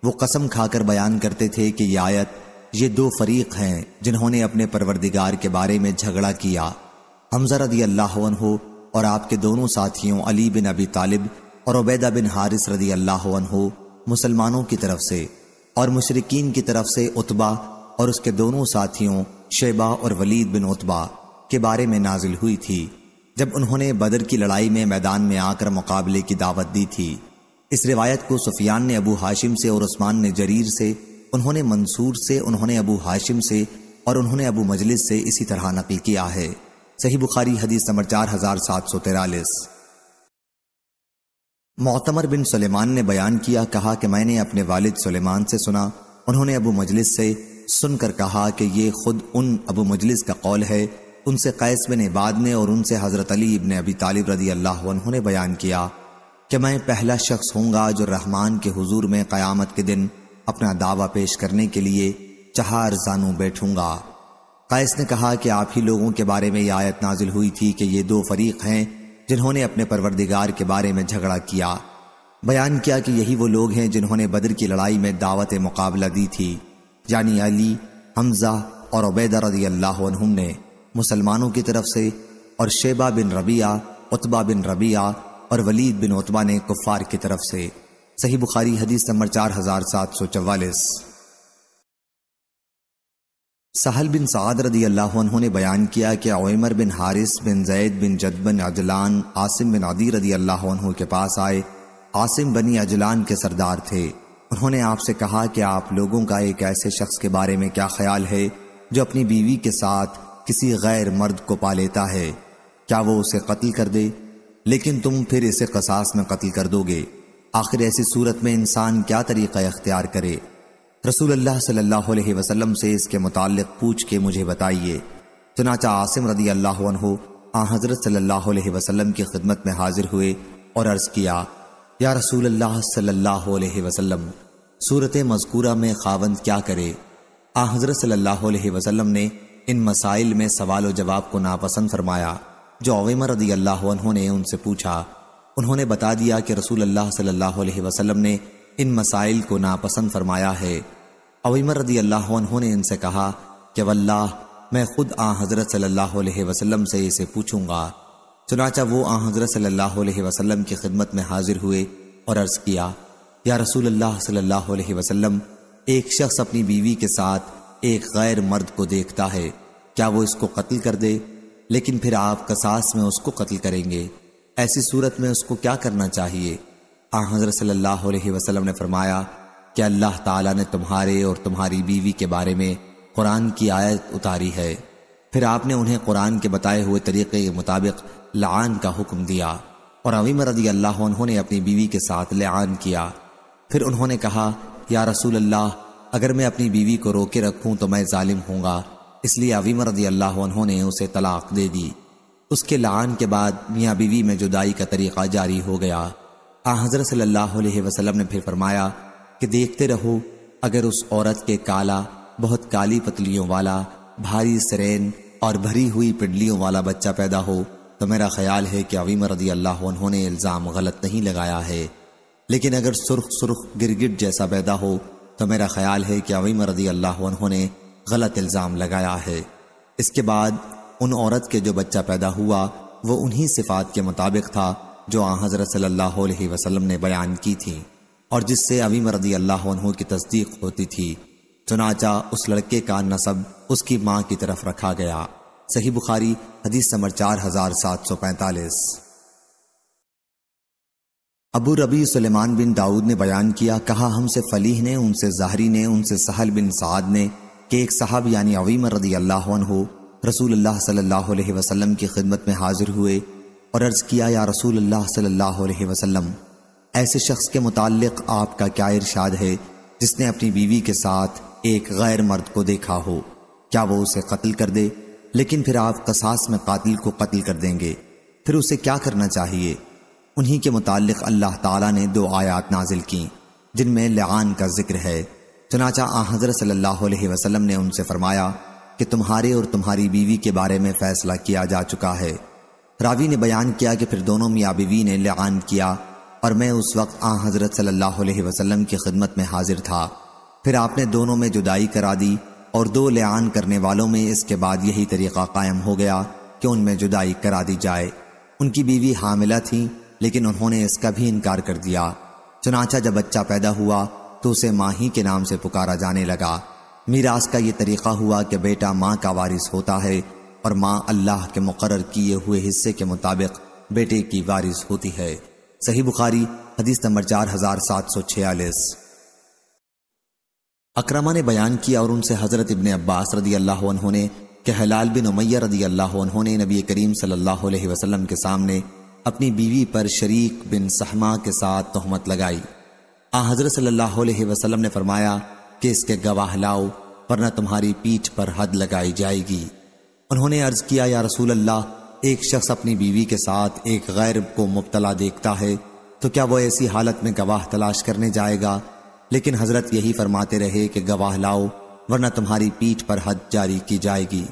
वो कसम खाकर बयान करते थे कि यह आयत ये दो फरीक हैं जिन्होंने अपने परवरदिगार के बारे में झगड़ा किया हमजा रदी अल्लाह हो और आपके दोनों साथियों अली बिन अबी तालिब और उबैदा बिन हारिस रदी अल्लाह हो मुसलमानों की तरफ से और मुशरकिन की तरफ से उतबा और उसके दोनों साथियों शेबा और वलीद बिन उतबा के बारे में नाजिल हुई थी जब उन्होंने बदर की लड़ाई में मैदान में आकर मुकाबले की दावत दी थी इस रिवायत को सुफियान ने अबू हाशिम से और उस्मान ने जरीर से उन्होंने मंसूर से उन्होंने अबू हाशिम से और उन्होंने अबू मजलिस से इसी तरह नकल किया है सही बुखारी हदीस नंबर चार हजार सात सौ तिरालीस मोतमर बिन सलेमान ने बयान किया कहा कि मैंने अपने वालिद सलेमान से सुना उन्होंने अबू मजलिस से सुनकर कहा कि ये खुद उन अबू मजलिस का कौल है उनसे कैस बिन इबाद ने और उनसे हज़रत अली इबन अबी तालिब रदी अल्लाह उन्होंने बयान किया कि मैं पहला शख्स होंगे जो रहमान के हुजूर में क्यामत के दिन अपना दावा पेश करने के लिए चहार जानू बैठूंगा कैस ने कहा कि आप ही लोगों के बारे में यह आयत नाजिल हुई थी कि ये दो फरीक हैं जिन्होंने अपने परवरदिगार के बारे में झगड़ा किया बयान किया कि यही वो लोग हैं जिन्होंने बदर की लड़ाई में दावत मुकाबला दी थी यानी अली हमजा और उबैदा रजी अल्लाह ने मुसलमानों की तरफ से और Shaiba bin Rabia Utba bin Rabia और वलीद बिन उतबा ने कुफ़ार की तरफ से सही बुखारी हदीस नंबर चार हजार सात सौ चवालीस सहल बिन सदर रदी अल्लाह ने बयान किया कि ओमर बिन हारिस बिन जैद बिन जद बिन अजलान आसिम बिन अदी रदी अल्लाह के पास आए आसिम बनी अजलान के सरदार थे उन्होंने आपसे कहा कि आप लोगों का एक ऐसे शख्स के बारे में क्या ख्याल है जो अपनी बीवी के साथ किसी गैर मर्द को पा लेता है क्या वो उसे कत्ल कर दे लेकिन तुम फिर इसे कसास में कत्ल कर दोगे आखिर ऐसी सूरत में इंसान क्या तरीक़ा अख्तियार करे रसूल अल्लाह सल्लल्लाहु अलैहि वसल्लम से इसके मुतालिक पूछ के मुझे बताइए चुनाचा आसिम रदी अल्लाह आ हज़रत सल्लल्लाहु अलैहि वसल्लम की खिदमत में हाजिर हुए और अर्ज़ किया या रसूल अल्लाह सल्लल्लाहु अलैहि वसल्लम सूरत मजकूरा में खावंद क्या करे आ हज़रत सल्लल्लाहु अलैहि वसल्लम ने इन मसाइल में सवाल व जवाब को नापसंद फरमाया जो अवैमर रदी अल्लाह ने उनसे पूछा उन्होंने बता दिया कि रसूल अल्लाह सल्लल्लाहु अलैहि वसल्लम ने इन मसाइल को नापसंद फरमाया है अविमर रदी अल्लाह उन्होंने इनसे कहा कि वल्लाह मैं खुद आ हज़रत सल्लल्लाहु अलैहि वसल्लम से इसे पूछूंगा चुनाचा वो आ हज़रत सल्लल्लाहु अलैहि वसल्लम की खिदमत में हाजिर हुए और अर्ज़ किया या रसूल अल्लाह सल्लल्लाहु अलैहि वसल्लम एक शख्स अपनी बीवी के साथ एक गैर मर्द को देखता है क्या वो इसको कत्ल कर दे लेकिन फिर आप कसास में उसको कत्ल करेंगे ऐसी सूरत में उसको क्या करना चाहिए आ हजरत सल्लल्लाहु वसलम वसल्लम ने फरमाया कि अल्लाह ताला ने तुम्हारे और तुम्हारी बीवी के बारे में कुरान की आयत उतारी है फिर आपने उन्हें कुरान के बताए हुए तरीके के मुताबिक लान का हुक्म दिया और अवीम रदी अल्लाह उन्होंने अपनी बीवी के साथ लान किया फिर उन्होंने कहा या रसूल अल्लाह अगर मैं अपनी बीवी को रोके रखूं तो मैं जालिम हूँ इसलिए अवीम रदी अल्लाह उन्होंने उसे तलाक दे दी उसके लान के बाद मियाँ बीवी में जुदाई का तरीका जारी हो गया हजरत सल्लल्लाहु अलैहि वसल्लम ने फिर फरमाया कि देखते रहो अगर उस औरत के काला बहुत काली पतलियों वाला भारी सरेन और भरी हुई पिंडलियों वाला बच्चा पैदा हो तो मेरा ख्याल है कि अवीम रदी अल्लाह उन्होंने इल्ज़ाम गलत नहीं लगाया है लेकिन अगर सुर्ख सुर्ख गिरगिट जैसा पैदा हो तो मेरा ख्याल है कि अवीम रदी अल्लाह उन्होंने गलत इल्ज़ाम लगाया है इसके बाद उन औरत के जो बच्चा पैदा हुआ वो उन्हीं सिफात के मुताबिक था जो आ हज़रत सल्लल्लाहु अलैहि वसल्लम ने बयान की थी और जिससे अभी मरदी अल्लाह की तस्दीक होती थी चुनाचा उस लड़के का नसब उसकी माँ की तरफ रखा गया सही बुखारी हदीस समर चार हजार सात सौ पैंतालीस अबू रबी सलेमान बिन दाऊद ने बयान किया कहा हमसे फलीह ने उनसे जहरी ने उनसे सहल बिन साद ने कि एक साहब यानी अवीमर रदी अल्लाह रसूल अल्लाह सल्लल्लाहु अलैहि वसल्लम की खिदमत में हाजिर हुए और अर्ज़ किया या रसूल अल्लाह सल्लल्लाहु अलैहि वसल्लम ऐसे शख्स के मुतालिक आपका क्या इरशाद है जिसने अपनी बीवी के साथ एक गैर मर्द को देखा हो क्या वो उसे कत्ल कर दे लेकिन फिर आप कसास में कतिल को कत्ल कर देंगे फिर उसे क्या करना चाहिए उन्हीं के मुतालिक अल्लाह ताला ने दो आयात नाजिल की जिनमें लआन का जिक्र है चनाचा आ हज़रत सल्लल्लाहु अलैहि वसल्लम ने उनसे फरमाया कि तुम्हारे और तुम्हारी बीवी के बारे में फैसला किया जा चुका है रावी ने बयान किया कि फिर दोनों मियाँ बीवी ने लान किया और मैं उस वक्त आ हजरत सल्लल्लाहु अलैहि वसल्लम की खिदमत में हाजिर था फिर आपने दोनों में जुदाई करा दी और दो लान करने वालों में इसके बाद यही तरीका कायम हो गया कि उनमें जुदाई करा दी जाए उनकी बीवी हामिला थी लेकिन उन्होंने इसका भी इनकार कर दिया चुनाचा जब बच्चा पैदा हुआ तो उसे माही के नाम से पुकारा जाने लगा मीरास का ये तरीक़ा हुआ कि बेटा माँ का वारिस होता है और माँ अल्लाह के मुकर किए हुए हिस्से के मुताबिक बेटे की वारिस होती है सही बुखारी हदीस नंबर चार हजार सात सौ छियालीस अक्रमा ने बयान किया और उनसे हज़रत इबन अब्बास रदी अल्लाह ने के हलाल बिन उमैया रदी अल्लाह ने नबी करीम सल्लल्लाहु अलैहि वसल्लम के सामने अपनी बीवी पर शरीक बिन सहमा के साथ तहमत लगाई आ हज़रत सल्लल्लाहु अलैहि वसल्लम ने फरमाया कि इसके गवाह लाओ वरना तुम्हारी पीठ पर हद लगाई जाएगी उन्होंने अर्ज किया या रसूल अल्लाह एक शख्स अपनी बीवी के साथ एक गैर को मुबतला देखता है तो क्या वह ऐसी हालत में गवाह तलाश करने जाएगा लेकिन हजरत यही फरमाते रहे कि गवाह लाओ वरना तुम्हारी पीठ पर हद जारी की जाएगी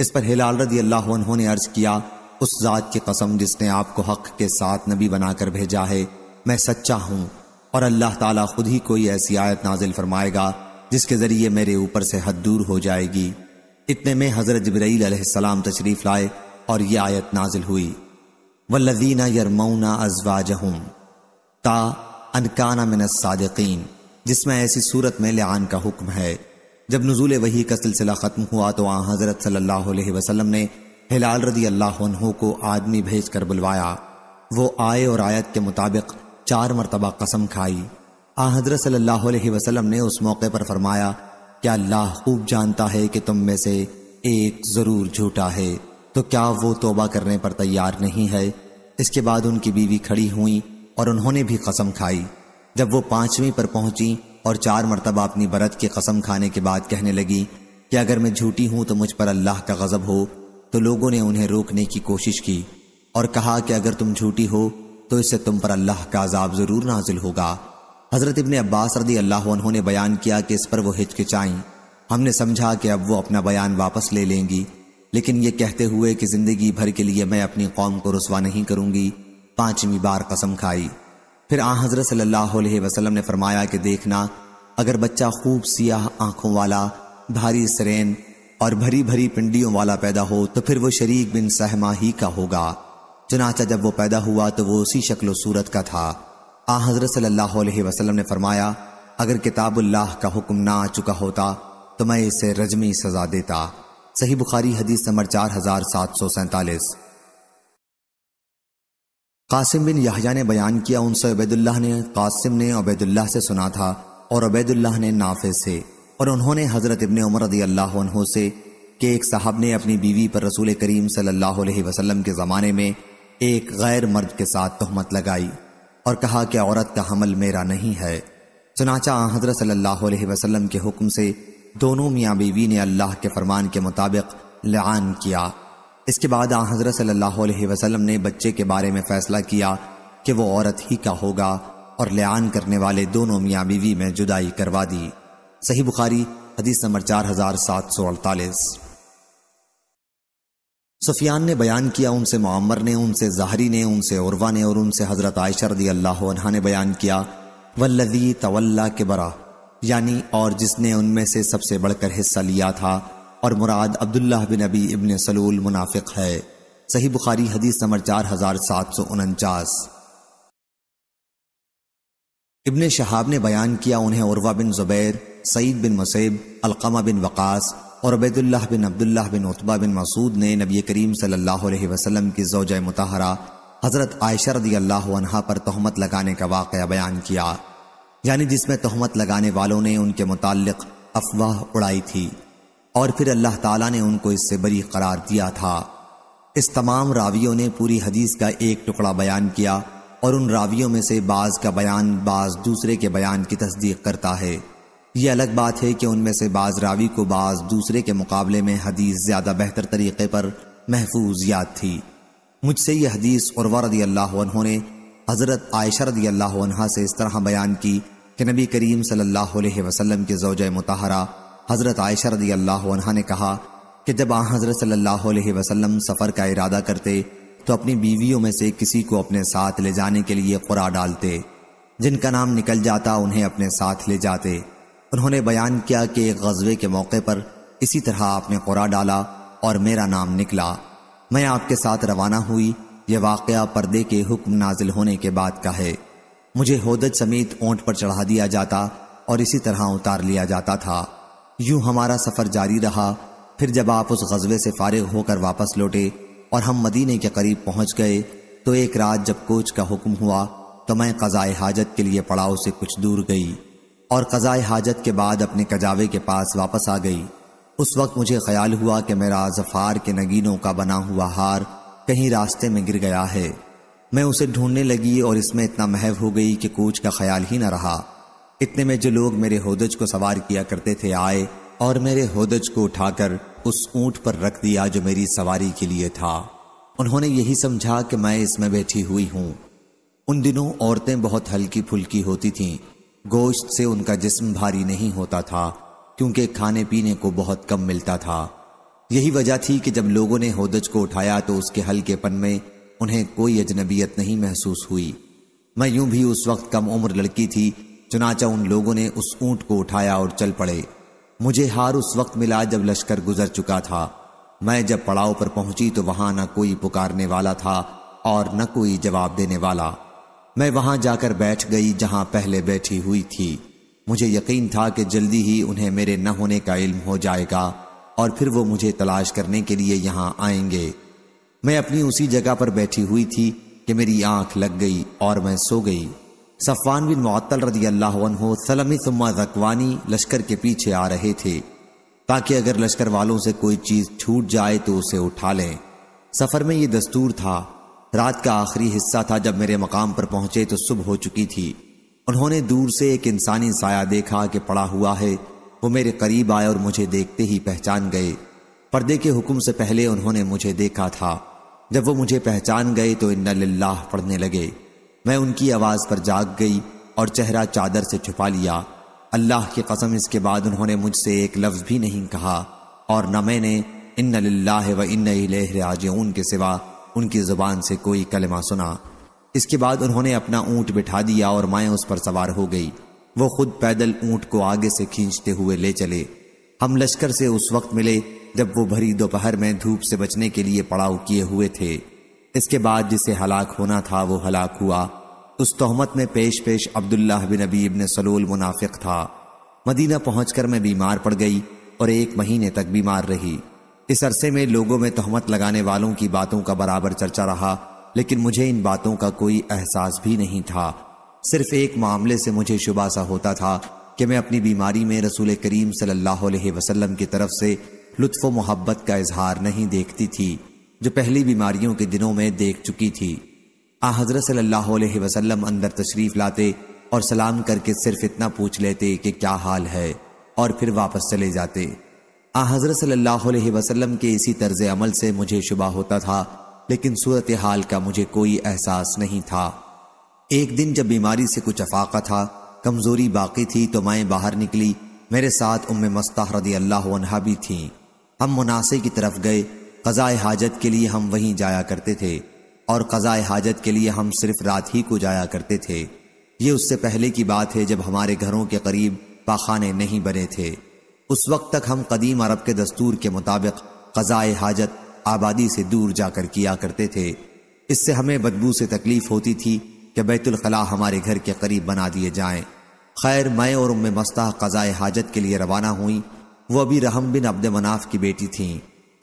इस पर हिलाल रदी अल्लाह उन्होंने अर्ज किया उस जात की कसम जिसने आपको हक के साथ नबी बनाकर भेजा है मैं सच्चा हूं और अल्लाह ताला खुद ही कोई ऐसी आयत नाजिल फरमाएगा जिसके ज़रिए मेरे ऊपर से हद दूर हो जाएगी इतने में हज़रत जबरील अलैहिस्सलाम तशरीफ़ लाए और यह आयत नाजिल हुई वल्लजीना यरमौना अजवाजहम ता अनकाना मिन सादकिन जिसमें ऐसी सूरत में लान का हुक्म है जब नजूल वही का सिलसिला ख़त्म हुआ तो आ हज़रत सल्लाम ने हिलाल रदी अल्लाह को आदमी भेज कर बुलवाया वो आए और आयत के मुताबिक चार मरतबा कसम खाई आदर सल्ला ने उस मौके पर फरमाया क्या अल्लाह खूब जानता है कि तुम में से एक ज़रूर झूठा है तो क्या वो तोबा करने पर तैयार नहीं है इसके बाद उनकी बीवी खड़ी हुई और उन्होंने भी कसम खाई जब वो पांचवीं पर पहुंची और चार मरतबा अपनी बरत की कसम खाने के बाद कहने लगी कि अगर मैं झूठी हूं तो मुझ पर अल्लाह का गजब हो तो लोगों ने उन्हें रोकने की कोशिश की और कहा कि अगर तुम झूठी हो तो इससे तुम पर अल्लाह का अजाब ज़रूर नाजिल होगा हज़रत इबन अब्बास रदी अल्लाह उन्होंने बयान किया कि इस पर वो हिचकिचाई हमने समझा कि अब वो अपना बयान वापस ले लेंगी लेकिन ये कहते हुए कि ज़िंदगी भर के लिए मैं अपनी कौम को रसवा नहीं करूँगी पांचवी बार कसम खाई फिर आ हज़रत सल्लल्लाहु ने फरमाया कि देखना अगर बच्चा खूब सियाह आंखों वाला भारी सरेन और भरी भरी पिंडियों वाला पैदा हो तो फिर वो शरीक बिन सहमा ही का होगा चुनाचा जब वो पैदा हुआ तो वो उसी शक्ल सूरत का था आ हजरत वसल्लम ने फरमाया अगर किताबुल्लाह का हुक्म ना आ चुका होता तो मैं इसे रजमी सजा देता सही बुखारी हदीस नंबर चार हजार सात सौ सैतालीस कासिम बिन यहया ने बयान किया उनसे उबैदुल्लाह ने कासिम ने उबैदुल्लाह से सुना था और उबैदुल्लाह ने नाफे से और उन्होंने हजरत इबन उमर रदी अल्लाह से कि एक साहब ने अपनी बीवी पर रसूल करीम सल्लल्लाहु अलैहि वसल्लम के ज़माने में एक गैर मर्द के साथ तोहमत लगाई और कहा कि औरत का हमल मेरा नहीं है चुनाचा हजरत सल्लल्लाहु अलैहि वसल्लम के हुक्म से दोनों मियाँ बीवी ने अल्लाह के फरमान के मुताबिक लान किया इसके बाद हजरत सल्लल्लाहु अलैहि वसल्लम ने बच्चे के बारे में फैसला किया कि वो औरत ही का होगा और लान करने वाले दोनों मियाँ बीवी में जुदाई करवा दी सही बुखारी हदीस नंबर चार हजार सात सौ अड़तालीस सुफियान ने बयान किया उनसे मामर ने उनसे जहरी ने उनसे औरवा ने और उनसे हज़रत आयशर दी अल्लाह ने बयान किया वल्लवी तवल्ला के बरा यानी और जिसने उनमें से सबसे बढ़कर हिस्सा लिया था और मुराद अब्दुल्ला बिन अबी इबन सलूल मुनाफिक है सही बुखारी हदीस नंबर चार हजार सात सौ उनचास इबन शहाब ने बयान किया उन्हें उर्वा बिन जुबैर सईद बिन मुसैब अलकमा बिन वकास और अबैदुल्लाह बिन अब्दुल्लाह बिन उतबा बिन मसूद ने नबी करीम सल्लल्लाहु अलैहि वसल्लम की जोज मतहरा हज़रत आयशा रदी अल्लाह अनहा पर तहमत लगाने का वाक़ बयान किया यानी जिसमें तहमत लगाने वालों ने उनके मुतक अफवाह उड़ाई थी और फिर अल्लाह ताला ने उनको इससे बरी करार दिया था इस तमाम रावियों ने पूरी हदीस का एक टुकड़ा बयान किया और उन रावियों में से बाज का बयान बाज दूसरे के बयान की तस्दीक करता है यह अलग बात है कि उनमें से बाज रावी को बाज दूसरे के मुकाबले में हदीस ज्यादा बेहतर तरीके पर महफूज याद थी मुझसे यह हदीस और रदी अल्लाह ने हज़रत आयशा रदी अल्लाह से इस तरह बयान की कि नबी करीम सल्लल्लाहु अलैहि वसल्लम के जोज मतहरा हज़रत आयशा रदी अल्लाह ने कहा कि जब आ हज़रत सल्लल्लाहु अलैहि वसल्लम सफ़र का इरादा करते तो अपनी बीवियों में से किसी को अपने साथ ले जाने के लिए कुरा डालते जिनका नाम निकल जाता उन्हें अपने साथ ले जाते उन्होंने बयान किया कि एक गजबे के मौके पर इसी तरह आपने कुरा डाला और मेरा नाम निकला मैं आपके साथ रवाना हुई यह वाक़ पर्दे के हुक्म नाजिल होने के बाद का है मुझे होदत समेत ऊंट पर चढ़ा दिया जाता और इसी तरह उतार लिया जाता था यूं हमारा सफ़र जारी रहा फिर जब आप उस गजबे से फारिग होकर वापस लौटे और हम मदीने के करीब पहुंच गए तो एक रात जब कोच का हुक्म हुआ तो मैं कज़ाए हाजत के लिए पड़ाव से कुछ दूर गई और कज़ाए हाजत के बाद अपने कजावे के पास वापस आ गई उस वक्त मुझे ख्याल हुआ कि मेरा जफ़ार के नगीनों का बना हुआ हार कहीं रास्ते में गिर गया है मैं उसे ढूंढने लगी और इसमें इतना महव हो गई कि कूच का ख्याल ही न रहा इतने में जो लोग मेरे होदज को सवार किया करते थे आए और मेरे होदज को उठाकर उस ऊंट पर रख दिया जो मेरी सवारी के लिए था उन्होंने यही समझा कि मैं इसमें बैठी हुई हूं उन दिनों औरतें बहुत हल्की फुल्की होती थीं गोश्त से उनका जिस्म भारी नहीं होता था क्योंकि खाने पीने को बहुत कम मिलता था यही वजह थी कि जब लोगों ने होदज को उठाया तो उसके हल्केपन में उन्हें कोई अजनबियत नहीं महसूस हुई मैं यूं भी उस वक्त कम उम्र लड़की थी चुनाचा उन लोगों ने उस ऊंट को उठाया और चल पड़े मुझे हार उस वक्त मिला जब लश्कर गुजर चुका था मैं जब पड़ाव पर पहुंची तो वहां न कोई पुकारने वाला था और न कोई जवाब देने वाला मैं वहां जाकर बैठ गई जहां पहले बैठी हुई थी मुझे यकीन था कि जल्दी ही उन्हें मेरे न होने का इल्म हो जाएगा और फिर वो मुझे तलाश करने के लिए यहां आएंगे मैं अपनी उसी जगह पर बैठी हुई थी कि मेरी आंख लग गई और मैं सो गई सफ़ान बिन मअतल रदी अल्लाह सलमी सुम्मा जकवानी लश्कर के पीछे आ रहे थे ताकि अगर लश्कर वालों से कोई चीज़ छूट जाए तो उसे उठा लें सफ़र में ये दस्तूर था रात का आखिरी हिस्सा था जब मेरे मकाम पर पहुंचे तो सुबह हो चुकी थी उन्होंने दूर से एक इंसानी साया देखा कि पड़ा हुआ है वो मेरे करीब आए और मुझे देखते ही पहचान गए पर्दे के हुक्म से पहले उन्होंने मुझे देखा था जब वो मुझे पहचान गए तो इन्ना लाह पढ़ने लगे मैं उनकी आवाज़ पर जाग गई और चेहरा चादर से छुपा लिया अल्लाह की कसम इसके बाद उन्होंने मुझसे एक लफ्ज़ भी नहीं कहा और न मैंने इन लाह व इन राज के सिवा उनकी जुबान से कोई कलमा सुना इसके बाद उन्होंने अपना ऊंट बिठा दिया और माया उस पर सवार हो गई वो खुद पैदल ऊंट को आगे से खींचते हुए ले चले हम लश्कर से उस वक्त मिले जब वो भरी दोपहर में धूप से बचने के लिए पड़ाव किए हुए थे इसके बाद जिसे हलाक होना था वो हलाक हुआ उस तोहमत में पेश पेश अब्दुल्लाह बिन नबी इबन सलूल मुनाफिक था मदीना पहुंचकर मैं बीमार पड़ गई और एक महीने तक बीमार रही इस अरसे में लोगों में तहमत लगाने वालों की बातों का बराबर चर्चा रहा लेकिन मुझे इन बातों का कोई एहसास भी नहीं था सिर्फ एक मामले से मुझे शुबा सा होता था कि मैं अपनी बीमारी में रसूल करीम सल्लल्लाहु अलैहि वसल्लम की तरफ से लुत्फ व मोहब्बत का इजहार नहीं देखती थी जो पहली बीमारियों के दिनों में देख चुकी थी आ हजरत सल्लल्लाहु अलैहि वसल्लम अंदर तशरीफ लाते और सलाम करके सिर्फ इतना पूछ लेते कि क्या हाल है और फिर वापस चले जाते आ हजरत सल्लल्लाहु अलैहि वसल्लम के इसी तर्ज अमल से मुझे शुबा होता था लेकिन सूरत हाल का मुझे कोई एहसास नहीं था एक दिन जब बीमारी से कुछ अफाका था कमजोरी बाकी थी तो मैं बाहर निकली मेरे साथ उम्म मस्ताह रदी अल्लाह भी थी हम मुनासे की तरफ गए कज़ाए हाजत के लिए हम वहीं जाया करते थे और कज़ाए हाजत के लिए हम सिर्फ रात ही को जाया करते थे ये उससे पहले की बात है जब हमारे घरों के करीब पाखाने नहीं बने थे उस वक्त तक हम कदीम अरब के दस्तूर के मुताबिक क़ज़ाए हाजत आबादी से दूर जाकर किया करते थे इससे हमें बदबू से तकलीफ होती थी कि बैतुलखला हमारे घर के करीब बना दिए जाएं। खैर मैं और उम्म मस्ताह क़ज़ाए हाजत के लिए रवाना हुई वह अभी रहम बिन अब्द मनाफ की बेटी थी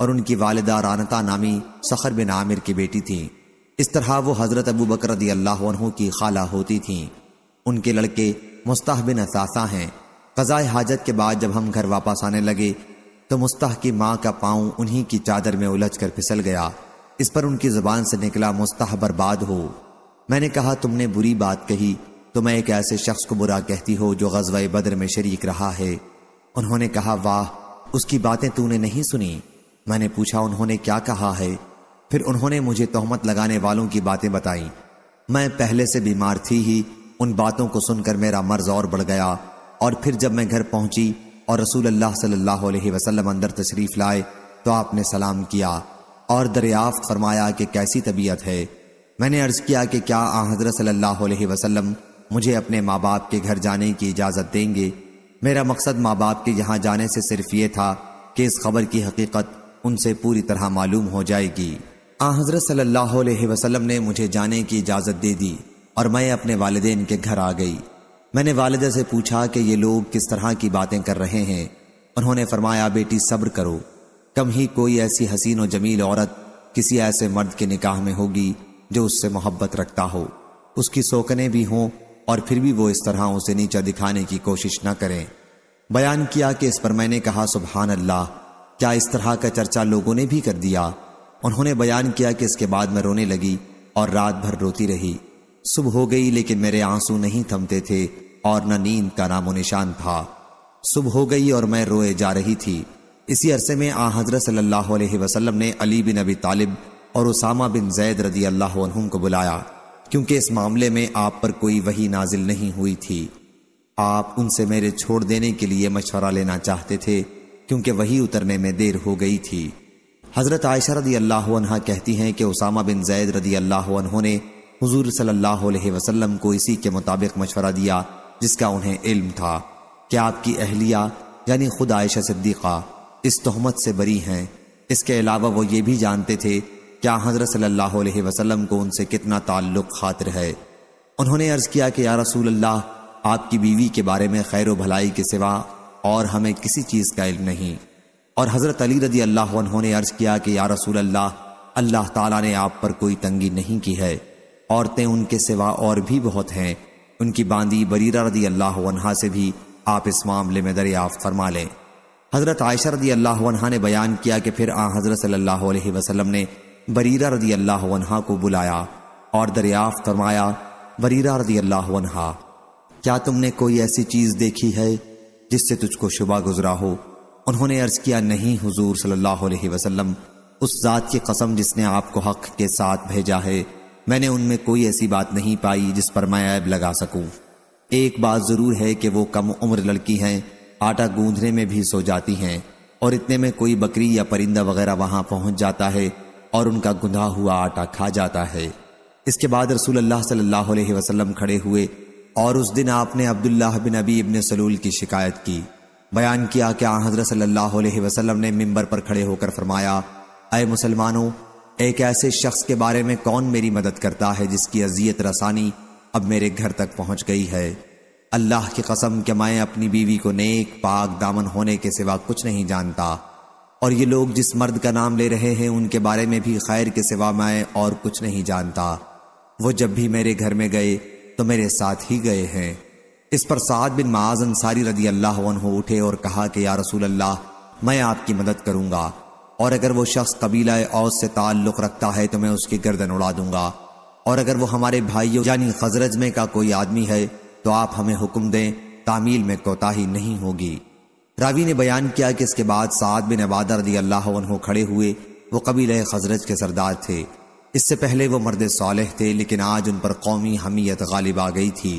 और उनकी वालदा रानता नामी सखर बिन आमिर की बेटी थी इस तरह वो हज़रत अबू बकर अल्लाह की खाला होती थी उनके लड़के मुस्ताह बिन असासा हैं क़ज़ाए हाजत के बाद जब हम घर वापस आने लगे तो मुस्ताह की माँ का पाँव उन्हीं की चादर में उलझ कर फिसल गया इस पर उनकी ज़ुबान से निकला मुस्ताह बर्बाद हो मैंने कहा तुमने बुरी बात कही तो मैं एक ऐसे शख्स को बुरा कहती हो जो गजब बद्र में शरीक रहा है उन्होंने कहा वाह उसकी बातें तूने नहीं सुनी मैंने पूछा उन्होंने क्या कहा है फिर उन्होंने मुझे तोहमत लगाने वालों की बातें बताई मैं पहले से बीमार थी ही उन बातों को सुनकर मेरा मर्ज और बढ़ गया और फिर जब मैं घर पहुंची और रसूल अल्लाह सल्लल्लाहु अलैहि वसल्लम अंदर तशरीफ लाए तो आपने सलाम किया और दरियाफ्त फरमाया कि कैसी तबीयत है मैंने अर्ज किया कि क्या आ हजरत सल्लल्लाहु अलैहि वसल्लम मुझे अपने माँ बाप के घर जाने की इजाज़त देंगे मेरा मकसद माँ बाप के यहाँ जाने से सिर्फ ये था कि इस खबर की हकीकत उनसे पूरी तरह मालूम हो जाएगी आ हजरत सल्लल्लाहु अलैहि वसल्लम ने मुझे जाने की इजाज़त दे दी और मैं अपने वालदेन के घर आ गई मैंने वालदा से पूछा कि ये लोग किस तरह की बातें कर रहे हैं उन्होंने फरमाया बेटी सब्र करो कम ही कोई ऐसी हसीन और जमील औरत किसी ऐसे मर्द के निकाह में होगी जो उससे मोहब्बत रखता हो उसकी सोकने भी हों और फिर भी वो इस तरह उसे नीचा दिखाने की कोशिश न करें बयान किया कि इस पर मैंने कहा सुबहान अल्लाह क्या इस तरह का चर्चा लोगों ने भी कर दिया उन्होंने बयान किया कि इसके बाद मैं रोने लगी और रात भर रोती रही सुबह हो गई लेकिन मेरे आंसू नहीं थमते थे और न नींद का नामो निशान था सुबह हो गई और मैं रोए जा रही थी इसी अरसे में आ हजरत सल्लल्लाहु अलैहि वसल्लम ने अली बिन अबी तालिब और उसामा बिन जैद रदी अल्लाह को बुलाया क्योंकि इस मामले में आप पर कोई वही नाजिल नहीं हुई थी आप उनसे मेरे छोड़ देने के लिए मशवरा लेना चाहते थे क्योंकि वही उतरने में देर हो गई थी हज़रत आयशा रदी अल्लाह कहती हैं कि उसामा बिन जैद रदी अल्लाह ने हजूर सल्लल्लाहु अलैहि को इसी के मुताबिक मशवरा दिया जिसका उन्हें इल्म था कि आपकी अहलिया यानी खुद आयशा सिद्दीक़ा इस तहमत से बरी हैं इसके अलावा वो ये भी जानते थे क्या हजरत सल्लल्लाहु अलैहि वसल्लम को उनसे कितना ताल्लुक खातिर है उन्होंने अर्ज़ किया कि या रसूल अल्लाह आपकी बीवी के बारे में खैर भलाई के सिवा और हमें किसी चीज़ का इल्म नहीं और हज़रत अली रदी अल्लाह उन्होंने अर्ज़ किया कि या रसूल अल्लाह अल्लाह ताला ने आप पर कोई तंगी नहीं की है औरतें उनके सिवा और भी बहुत हैं उनकी बांदी बरीरा रदी अल्लाह वनहा से भी आप इस मामले में दरियाफ़ फरमा लें हज़रत आयशा रदी अल्लाह वनहा ने बयान किया कि फिर आ हज़रत सल्लल्लाहु अलैहि वसल्लम ने बरीरा रदी अल्लाह वनहा को बुलाया और दरियाफ़ फरमाया बरीरा रदी अल्लाह वनहा क्या तुमने कोई ऐसी चीज़ देखी है जिससे तुझको शुबा गुजरा हो उन्होंने अर्ज किया नहीं हुजूर सल्लल्लाहु अलैहि वसल्लम उस ज़ात की कसम जिसने आपको हक के साथ भेजा है मैंने उनमें कोई ऐसी बात नहीं पाई जिस पर मैं ऐब लगा सकूं एक बात जरूर है कि वो कम उम्र लड़की हैं आटा गूंधने में भी सो जाती हैं और इतने में कोई बकरी या परिंदा वगैरह वहां पहुंच जाता है और उनका गुंधा हुआ आटा खा जाता है इसके बाद रसूल अल्लाह सल्लल्लाहु अलैहि वसल्लम खड़े हुए और उस दिन आपने अब्दुल्लाह बिन अबी इबन सलूल की शिकायत की बयान किया कि हजरत सल्लाह वसलम ने मिंबर पर खड़े होकर फरमाया अय मुसलमानों एक ऐसे शख्स के बारे में कौन मेरी मदद करता है जिसकी अजियत रसानी अब मेरे घर तक पहुंच गई है अल्लाह की कसम के मैं अपनी बीवी को नेक पाक दामन होने के सिवा कुछ नहीं जानता और ये लोग जिस मर्द का नाम ले रहे हैं उनके बारे में भी खैर के सिवा मैं और कुछ नहीं जानता वो जब भी मेरे घर में गए तो मेरे साथ ही गए हैं इस पर साद बिन माज अंसारी रदी अल्लाह उठे और कहा कि या रसूल अल्लाह मैं आपकी मदद करूंगा और अगर वो शख्स कबीला औस से ताल्लुक़ रखता है तो मैं उसकी गर्दन उड़ा दूंगा और अगर वो हमारे भाइयों यानी खजरज में का कोई आदमी है तो आप हमें हुक्म दें तामील में कोताही नहीं होगी रावी ने बयान किया कि इसके बाद साद बिन अबादर रदी अल्लाह खड़े हुए वो कबीले खजरज के सरदार थे इससे पहले वो मर्द सालह थे लेकिन आज उन पर कौमी हमीयत गालिब आ गई थी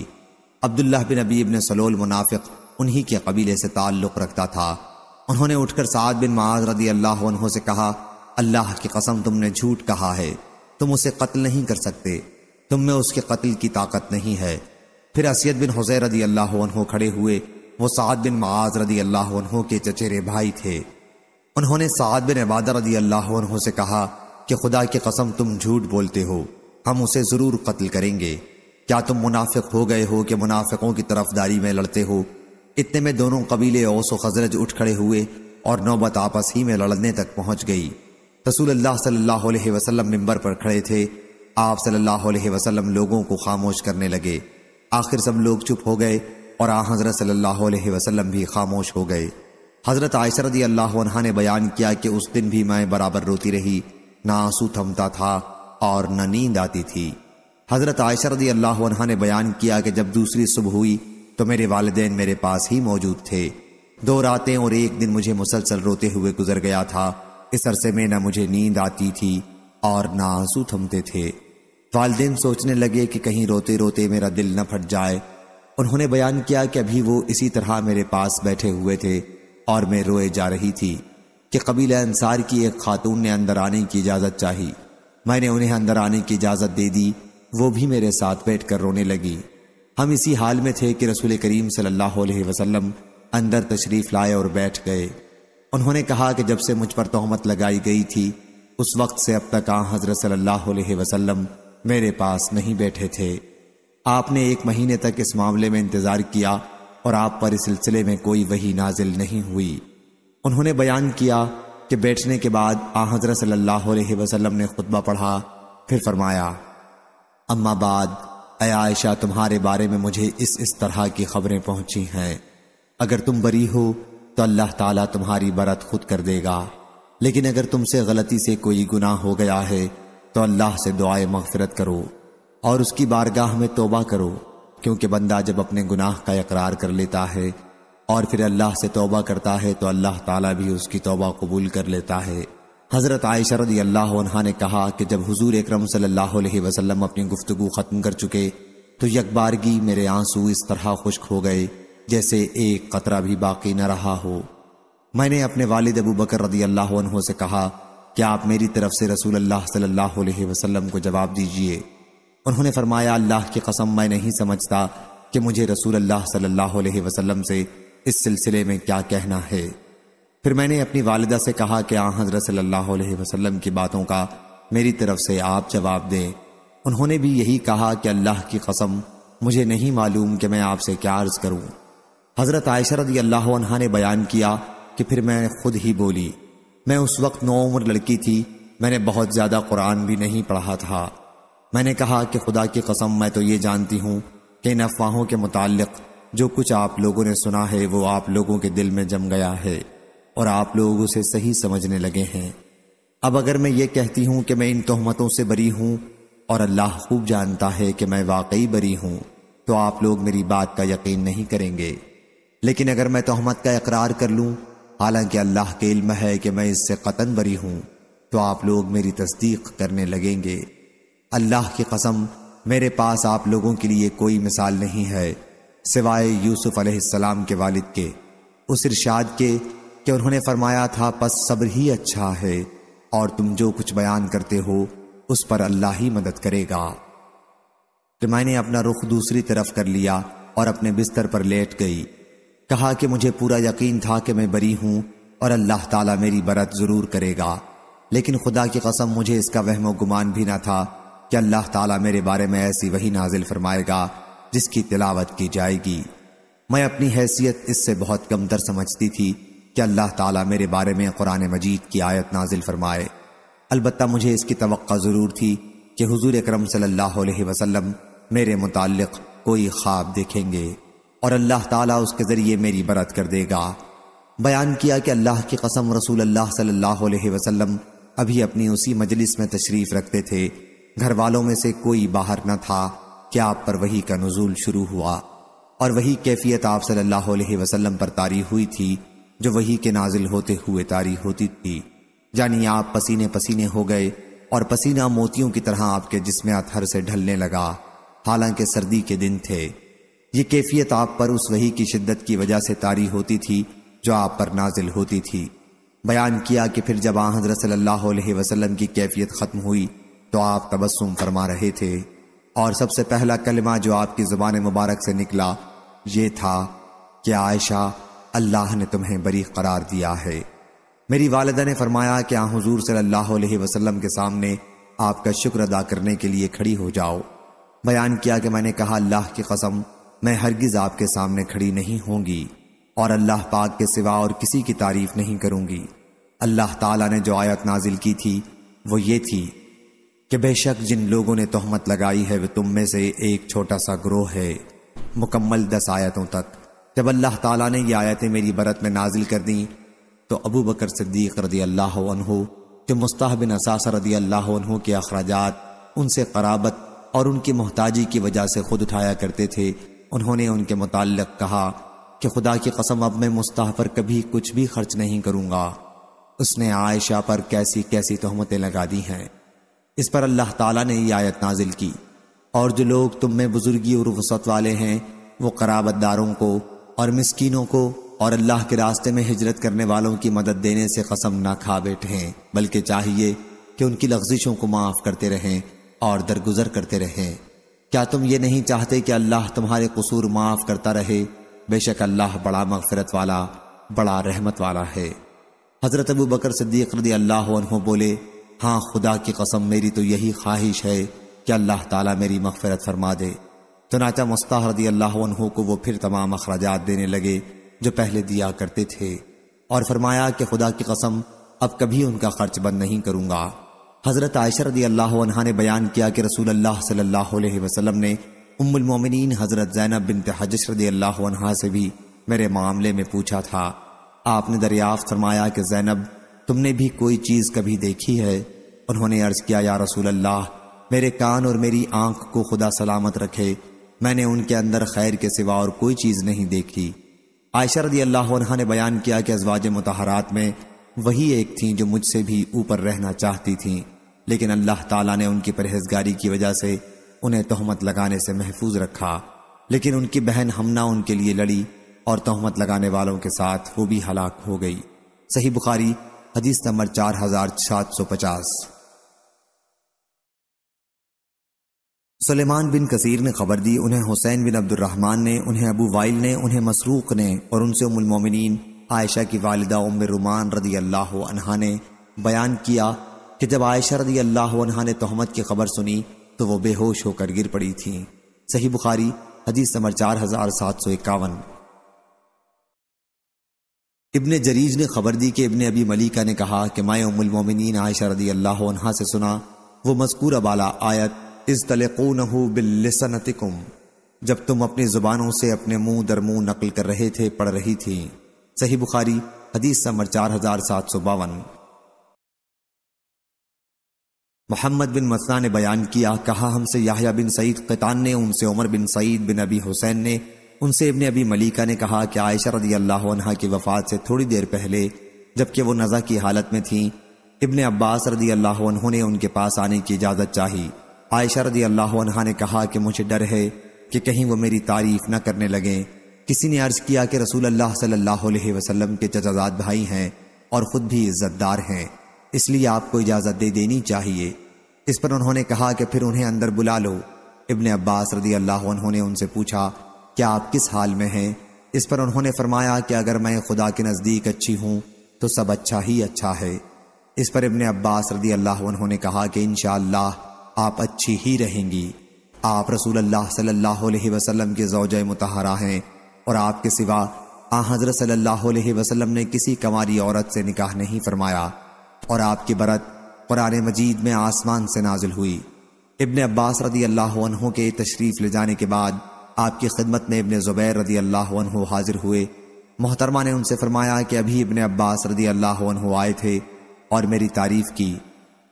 अब्दुल्ला बिन अबी ने सलोल मुनाफिक उन्हीं के कबीले से ताल्लुक़ रखता था उन्होंने उठकर साद बिन माज रदी अल्लाह से कहा अल्लाह की कसम तुमने झूठ कहा है तुम उसे कत्ल नहीं कर सकते तुम में उसके कत्ल की ताकत नहीं है फिर असियत बिन हुजैर रदी अल्लाह खड़े हुए वो साद बिन माज रदी अल्लाह के चचेरे भाई थे उन्होंने साद बिन इबादा रदी अल्लाह से कहा कि खुदा की कसम तुम झूठ बोलते हो हम उसे ज़रूर कत्ल करेंगे क्या तुम मुनाफिक हो गए हो कि मुनाफिकों की तरफदारी में लड़ते हो इतने में दोनों कबीले ओस खजरज उठ खड़े हुए और नौबत आपस ही में लड़ने तक पहुंच गई रसूल अल्लाह सल्लल्लाहु अलैहि वसल्लम मिंबर पर खड़े थे आप सल्लल्लाहु अलैहि वसल्लम लोगों को खामोश करने लगे आखिर सब लोग चुप हो गए और आ हजरत सल्लल्लाहु अलैहि वसल्लम भी खामोश हो गए हजरत आयशा अल्लाह ने बयान किया कि उस दिन भी मैं बराबर रोती रही ना आंसू थमता था और न नींद आती थी हजरत आयशा अल्लाह ने बयान किया कि जब दूसरी सुबह हुई तो मेरे वालदेन मेरे पास ही मौजूद थे दो रातें और एक दिन मुझे मुसलसल रोते हुए गुजर गया था इस अरसे में न मुझे नींद आती थी और ना आंसू थमते थे वालदेन सोचने लगे कि कहीं रोते रोते मेरा दिल न फट जाए उन्होंने बयान किया कि अभी वो इसी तरह मेरे पास बैठे हुए थे और मैं रोए जा रही थी कि कबीला अंसार की एक खातून ने अंदर आने की इजाज़त चाही मैंने उन्हें अंदर आने की इजाज़त दे दी वो भी मेरे साथ बैठ कर रोने लगी हम इसी हाल में थे कि रसूल करीम सल्लल्लाहु अलैहि वसल्लम अंदर तशरीफ लाए और बैठ गए उन्होंने कहा कि जब से मुझ पर तोहमत लगाई गई थी उस वक्त से अब तक आ हजरत सल्लल्लाहु अलैहि वसल्लम मेरे पास नहीं बैठे थे आपने एक महीने तक इस मामले में इंतजार किया और आप पर इस सिलसिले में कोई वही नाजिल नहीं हुई उन्होंने बयान किया कि बैठने के बाद आ हजरत सल्लल्लाहु अलैहि वसल्लम ने खुतबा पढ़ा फिर फरमाया अम्मा बाद आयशा तुम्हारे बारे में मुझे इस इस तरह की खबरें पहुंची हैं अगर तुम बरी हो तो अल्लाह ताला तुम्हारी बरत खुद कर देगा लेकिन अगर तुमसे गलती से कोई गुनाह हो गया है तो अल्लाह से दुआए मफरत करो और उसकी बारगाह में तोबा करो क्योंकि बंदा जब अपने गुनाह का इकरार कर लेता है और फिर अल्लाह से तोबा करता है तो अल्लाह ताला भी उसकी तोबा कबूल कर लेता है हज़रत आयशा रदी अल्लाह ने कहा कि जब हुजूर अकरम सल्लल्लाहु अलैहि वसल्लम अपनी गुफ्तु ख़त्म कर चुके तो यकबारगी मेरे आंसू इस तरह खुश्क हो गए जैसे एक कतरा भी बाकी न रहा हो मैंने अपने वालिद अबू बकर रदी अल्लाह से कहा कि आप मेरी तरफ से रसूल अल्लाह सल्लल्लाहु अलैहि वसल्लम को जवाब दीजिए उन्होंने फरमाया अल्लाह की कसम मैं नहीं समझता कि मुझे रसूल अल्लाह सल्लल्लाहु अलैहि वसल्लम से इस सिलसिले में क्या कहना है फिर मैंने अपनी वालिदा से कहा कि आ हजरत सल्लल्लाहु अलैहि वसल्लम की बातों का मेरी तरफ से आप जवाब दें उन्होंने भी यही कहा कि अल्लाह की कसम मुझे नहीं मालूम कि मैं आपसे क्या अर्ज करूं हजरत आयशरत अल्लाह ने बयान किया कि फिर मैं खुद ही बोली मैं उस वक्त नौ उम्र लड़की थी मैंने बहुत ज़्यादा कुरान भी नहीं पढ़ा था मैंने कहा कि खुदा की कसम मैं तो ये जानती हूँ कि इन अफवाहों के मुतालिक जो कुछ आप लोगों ने सुना है वो आप लोगों के दिल में जम गया है और आप लोग उसे सही समझने लगे हैं अब अगर मैं ये कहती हूं कि मैं इन तोहमतों से बरी हूं और अल्लाह खूब जानता है कि मैं वाकई बरी हूं तो आप लोग मेरी बात का यकीन नहीं करेंगे लेकिन अगर मैं तोहमत का इकरार कर लूं हालांकि अल्लाह के इल्म है कि मैं इससे कतन बरी हूं तो आप लोग मेरी तस्दीक करने लगेंगे अल्लाह की कसम मेरे पास आप लोगों के लिए कोई मिसाल नहीं है सिवाय यूसुफ अलैहिस्सलाम के वालिद के उस इरशाद के कि उन्होंने फरमाया था बस सब्र ही अच्छा है और तुम जो कुछ बयान करते हो उस पर अल्लाह ही मदद करेगा तो मैंने अपना रुख दूसरी तरफ कर लिया और अपने बिस्तर पर लेट गई कहा कि मुझे पूरा यकीन था कि मैं बरी हूं और अल्लाह ताला मेरी बरत जरूर करेगा लेकिन खुदा की कसम मुझे इसका वहमो गुमान भी ना था कि अल्लाह ताला मेरे बारे में ऐसी वही नाजिल फरमाएगा जिसकी तिलावत की जाएगी मैं अपनी हैसियत इससे बहुत कमतर समझती थी कि अल्लाह ताला मेरे बारे में कुरान मजीद की आयत नाजिल फरमाए अलबत् मुझे इसकी तो ज़रूर थी कि हुजूर अकरम सल्लल्लाहु अलैहि वसल्लम मेरे मुतालिक कोई ख्वाब देखेंगे और अल्लाह ताला उसके ज़रिए मेरी बरत कर देगा बयान किया कि अल्लाह की कसम रसूल अल्लाह सल्लल्लाहु अलैहि वसल्लम अभी अपनी उसी मजलिस में तशरीफ़ रखते थे घर वालों में से कोई बाहर न था कि आप पर वही का नजूल शुरू हुआ और वही कैफियत आप सल्लल्लाहु अलैहि वसल्लम पर तारी हुई थी जो वही के नाजिल होते हुए तारी होती थी यानी आप पसीने पसीने हो गए और पसीना मोतियों की तरह आपके जिसमें अथर से ढलने लगा हालांकि सर्दी के दिन थे ये कैफियत आप पर उस वही की शिद्दत की वजह से तारी होती थी जो आप पर नाजिल होती थी बयान किया कि फिर जब आहद रसल्लाम की कैफियत ख़त्म हुई तो आप तबस्सुम फरमा रहे थे और सबसे पहला कलमा जो आपकी ज़ुबान मुबारक से निकला ये था कि आयशा अल्लाह ने तुम्हें बरी करार दिया है मेरी वालदा ने फरमाया कि आ हजूर सल्लल्लाहु वसलम के सामने आपका शुक्र अदा करने के लिए खड़ी हो जाओ बयान किया कि मैंने कहा अल्लाह की कसम मैं हरगिज आपके सामने खड़ी नहीं होंगी और अल्लाह पाक के सिवा और किसी की तारीफ नहीं करूंगी अल्लाह ताला ने जो आयत नाजिल की थी वो ये थी कि बेशक जिन लोगों ने तोहमत लगाई है वे तुम में से एक छोटा सा ग्रोह है मुकम्मल दस आयतों तक जब अल्लाह ताला ने ये आयतें मेरी बरत में नाजिल कर दी तो अबू बकर सिद्दीक रदी अल्लाह जो मुस्ताह असासा रदी अल्लाह के अखराज उनसे कराबत और उनकी मोहताजी की वजह से खुद उठाया करते थे उन्होंने उनके मुतल कहा कि खुदा की कसम अब मैं मुस्ताह पर कभी कुछ भी खर्च नहीं करूँगा उसने आयशा पर कैसी कैसी तहमतें लगा दी हैं इस पर अल्लाह ताला ने ये आयत नाजिल की और जो लोग तुम में बुजुर्गी और वसत वाले हैं वो कराबतदारों को और मिस्कीनों को और अल्लाह के रास्ते में हिजरत करने वालों की मदद देने से कसम ना खा बैठें बल्कि चाहिए कि उनकी लफ्जिशों को माफ़ करते रहें और दरगुजर करते रहें क्या तुम ये नहीं चाहते कि अल्लाह तुम्हारे कसूर माफ़ करता रहे बेशक अल्लाह बड़ा मगफरत वाला बड़ा रहमत वाला है हज़रत अबू बकर सिद्दीक रदी अल्लाह बोले हाँ खुदा की कसम मेरी तो यही ख्वाहिश है कि अल्लाह ताला मेरी मगफरत फरमा दे चनाचा तो मुस्ताह रदी अल्लाह को वो फिर तमाम अखराज देने लगे जो पहले दिया करते थे और फरमाया कि खुदा की कसम अब कभी उनका खर्च बंद नहीं करूंगा हजरत आयशा रदी अल्लाह ने बयान किया कि रसूल अल्लाह सल्लल्लाहु अलैहि ने उम्मुलमोमिन हजरत जैनब बिन हजश रदी अल्लाह से भी मेरे मामले में पूछा था आपने दरियाफ्त फरमाया कि जैनब तुमने भी कोई चीज़ कभी देखी है उन्होंने अर्ज किया या रसूल अल्लाह मेरे कान और मेरी आंख को खुदा सलामत रखे मैंने उनके अंदर खैर के सिवा और कोई चीज़ नहीं देखी आयशा रदी अल्लाह ने बयान किया कि अजवाज मतहरात में वही एक थीं जो मुझसे भी ऊपर रहना चाहती थी लेकिन अल्लाह तला ने उनकी परहेजगारी की वजह से उन्हें तहमत लगाने से महफूज रखा लेकिन उनकी बहन हमना उनके लिए लड़ी और तहमत लगाने वालों के साथ वो भी हलाक हो गई सही बुखारी हदीस नंबर चार हजार सात सौ पचास सलेमान बिन कसीर ने खबर दी उन्हें हुसैन बिन अब्दुलरहमान ने उन्हें अबू वाइल ने उन्हें मसरूक ने और उनसे उमुलमोमिन आयशा की वालदा उम रुमान रदी अल्लाह अनहा ने बयान किया कि जब आयशा रदी अल्लाह अनहा ने तहमत की खबर सुनी तो वो बेहोश होकर गिर पड़ी थी सही बुखारी हदीस नंबर चार हजार सात सौ इक्यावन इबन जरीज ने खबर दी कि इबन अबी मलिका ने कहा कि माए उमुलमोमिन आयशा रदी अल्लाह अनहा से सुना वो मजकूर बाला आयत इस तलकूनहू बिल्लिसनतिकुम जब तुम अपनी जुबानों से अपने मुंह दर मुंह नकल कर रहे थे पढ़ रही थी सही बुखारी हदीस समर चार हजार सात सौ बावन मोहम्मद बिन मसना ने बयान किया कहा हमसे याहिया बिन सईद कतान ने उनसे उमर बिन सईद बिन अबी हुसैन ने उनसे इबन अबी मलिका ने कहा कि आयशा रदी अल्लाह की वफात से थोड़ी देर पहले जबकि वो नज़ा की हालत में थी इबन अब्बास रदी अल्लाह ने उनके पास आने की इजाज़त चाही आयशा रदी अल्लाह ने कहा कि मुझे डर है कि कहीं वो मेरी तारीफ न करने लगे किसी ने अर्ज किया कि रसूल अल्लाह सल्लल्लाहु अलैहि वसल्लम के चचाजाद भाई हैं और खुद भी इज्जतदार हैं इसलिए आपको इजाज़त दे देनी चाहिए इस पर उन्होंने कहा कि फिर उन्हें अंदर बुला लो इबन अब्बास रदी अल्लाह ने उनसे पूछा क्या आप किस हाल में हैं इस पर उन्होंने फरमाया कि अगर मैं खुदा के नज़दीक अच्छी हूँ तो सब अच्छा ही अच्छा है इस पर इबन अब्बास रदी अल्लाह ने कहा कि इन आप अच्छी ही रहेंगी आप रसूल अल्लाह सल्लल्लाहु अलैहि वसल्लम के जौज मुतहरा हैं और आपके सिवा आ हजरत सल्लल्लाहु अलैहि वसल्लम ने किसी कमारी औरत से निकाह नहीं फरमाया और आपकी बरत कुरान मजीद में आसमान से नाजिल हुई इबन अब्बास रदी अल्लाह के तशरीफ़ ले जाने के बाद आपकी खिदमत में इबन ज़ुबैर रदी अल्लाह हाजिर हुए मोहतरमा ने उनसे फरमाया कि अभी इबन अब्बास रदी अल्लाह आए थे और मेरी तारीफ़ की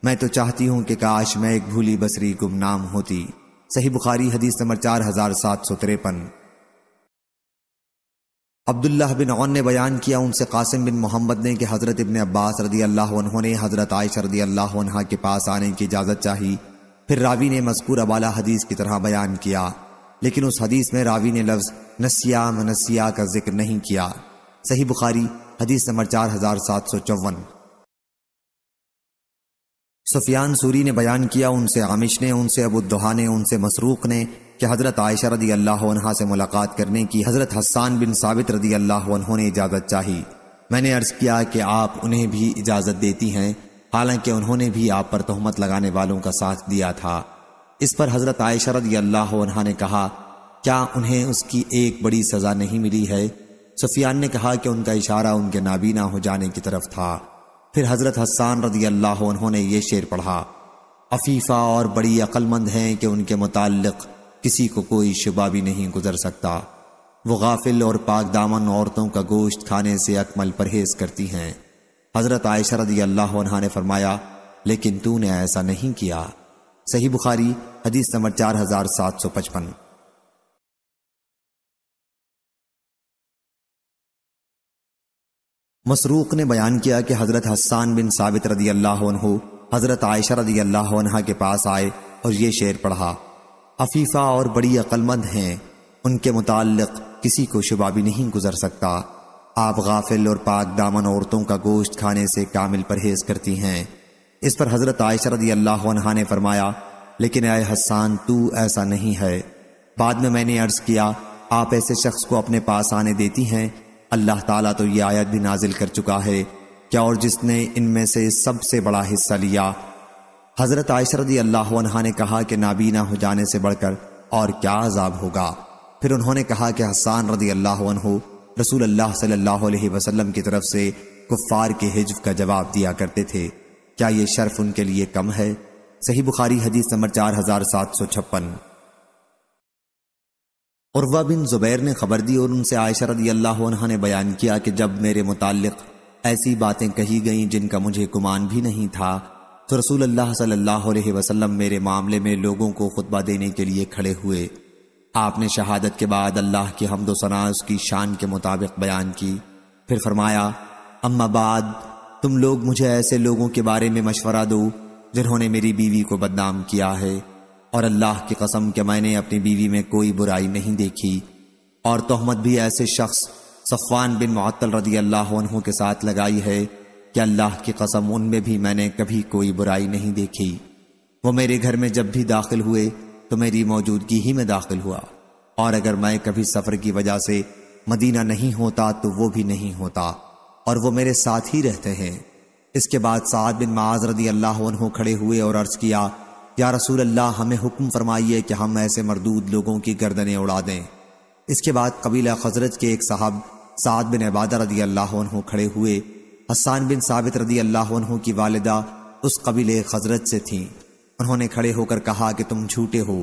मैं तो चाहती हूं कि काश मैं एक भूली बसरी गुमनाम होती सही बुखारी हदीस नंबर चार हजार सात सौ तिरपन अब्दुल्ला बिन ओन ने बयान किया उनसे कासिम बिन मोहम्मद ने कि हज़रत इबन अब्बास रदी अल्लाह उन्होंने हज़रत आयश रदी अल्लाह के पास आने की इजाज़त चाही फिर रावी ने मजकूर अबाला हदीस की तरह बयान किया लेकिन उस हदीस में रावी ने लफ्ज़ नसिया मनसिया का जिक्र नहीं किया सही बुखारी हदीस नंबर चार हजार सात सौ चौवन सफियान सूरी ने बयान किया उनसे आमिश ने उनसे अबुद्दोहा ने उनसे मसरूक ने कि हज़रत आयशा रदी अल्लाह से मुलाकात करने की हज़रत हसान बिन साबित रदी अल्लाह ने इजाज़त चाही मैंने अर्ज़ किया कि आप उन्हें भी इजाज़त देती हैं हालांकि उन्होंने भी आप पर तहमत लगाने वालों का साथ दिया था इस पर हज़रत आयशा रदी अल्लाह ने कहा क्या उन्हें उसकी एक बड़ी सज़ा नहीं मिली है सफियान ने कहा कि उनका इशारा उनके नाबीना हो जाने की तरफ था फिर हजरत हसान रदी अल्लाह उन्होंने ये शेर पढ़ा अफीफा और बड़ी अक्लमंद हैं कि उनके मुतालिक किसी को कोई शुबा भी नहीं गुजर सकता वो गाफिल और पाक दामन औरतों का गोश्त खाने से अकमल परहेज करती हैं हजरत आयशा रदी अल्लाह ने फरमाया लेकिन तूने ऐसा नहीं किया सही बुखारी हदीस नंबर चार हजार सात सौ पचपन मसरूक ने बयान किया कि हज़रत हसान बिन साबित रदी अल्लाह हज़रत आयशा रदी अल्लाह के पास आए और ये शेर पढ़ा अफीफ़ा और बड़ी अक्लमंद हैं उनके मुतालक किसी को शुबा भी नहीं गुजर सकता आप गाफिल और पाक दामन औरतों का गोश्त खाने से कामिल परहेज करती हैं इस पर हज़रत आयशा रदी अल्लाह ने फरमाया लेकिन आय हसान तू ऐसा नहीं है बाद में मैंने अर्ज़ किया आप ऐसे शख्स को अपने पास आने देती हैं अल्लाह ताला तो ये आयत भी नाजिल कर चुका है क्या और जिसने इनमें से सबसे बड़ा हिस्सा लिया हजरत आयशरदी अल्लाह ने कहा कि नाबीना हो जाने से बढ़कर और क्या अजाब होगा फिर उन्होंने कहा कि हसान रदी अल्लाह रसूल अल्लाह सल्लल्लाहु अलैहि वसल्लम की तरफ से कुफ्फार के हिजव का जवाब दिया करते थे क्या ये शर्फ उनके लिए कम है सही बुखारी हदीस नंबर चार हजार सात सौ छप्पन उर्वा बिन ज़ुबैर ने ख़बर दी और उनसे आयशा रदी अल्लाह ने बयान किया कि जब मेरे मुतालिक ऐसी बातें कही गईं जिनका मुझे गुमान भी नहीं था तो रसूल अल्लाह सल्लल्लाहु अलैहि वसल्लम मेरे मामले में लोगों को खुतबा देने के लिए खड़े हुए आपने शहादत के बाद अल्लाह की हमदो सना उसकी शान के मुताबिक बयान की फिर फरमाया अम्मा बाद तुम लोग मुझे ऐसे लोगों के बारे में मशवरा दो जिन्होंने मेरी बीवी को बदनाम किया है और अल्लाह की कसम के मैंने अपनी बीवी में कोई बुराई नहीं देखी और तोहमत भी ऐसे शख्स सफवान बिन मअतल रदी अल्लाह के साथ लगाई है कि अल्लाह की कसम उनमें भी मैंने कभी कोई बुराई नहीं देखी वो मेरे घर में जब भी दाखिल हुए तो मेरी मौजूदगी ही में दाखिल हुआ और अगर मैं कभी सफ़र की वजह से मदीना नहीं होता तो वो भी नहीं होता और वो मेरे साथ ही रहते हैं इसके बाद साद बिन माज रदी अल्लाह खड़े हुए और अर्ज किया या रसूल अल्लाह हमें हुक्म फरमाइए कि हम ऐसे मरदूद लोगों की गर्दनें उड़ा दें इसके बाद कबीला खजरत के एक साहब साद बिन इबादा रदी अल्लाह खड़े हुए हसान बिन साबित रदी अल्लाह की वालदा उस कबीले खजरत से थीं उन्होंने खड़े होकर कहा कि तुम झूठे हो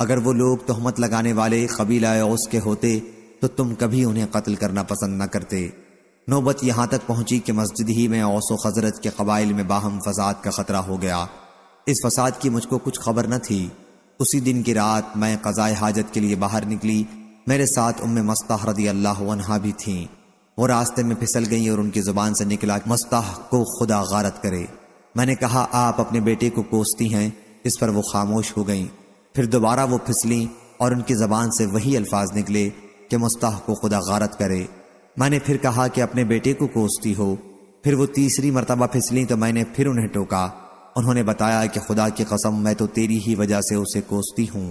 अगर वो लोग तोहमत लगाने वाले कबीला ओस के होते तो तुम कभी उन्हें कत्ल करना पसंद न करते नौबत यहाँ तक पहुंची कि मस्जिद ही में ओस खजरत के कबाइल में बाहम फसाद का खतरा हो गया इस फसाद की मुझको कुछ खबर न थी उसी दिन की रात मैं कजाए हाजत के लिए बाहर निकली मेरे साथ उम्म मस्ताह रदी अल्लाह भी थी वो रास्ते में फिसल गई और उनकी ज़ुबान से निकला मस्ताह को खुदा गारत करे मैंने कहा आप अपने बेटे को कोसती हैं इस पर वो खामोश हो गई फिर दोबारा वो फिसली और उनकी ज़बान से वही अल्फाज निकले कि मुस्ताह को खुदा गारत करे मैंने फिर कहा कि अपने बेटे को कोसती हो फिर वो तीसरी मरतबा फिसली तो मैंने फिर उन्हें टोका उन्होंने बताया कि खुदा की कसम मैं तो तेरी ही वजह से उसे कोसती हूं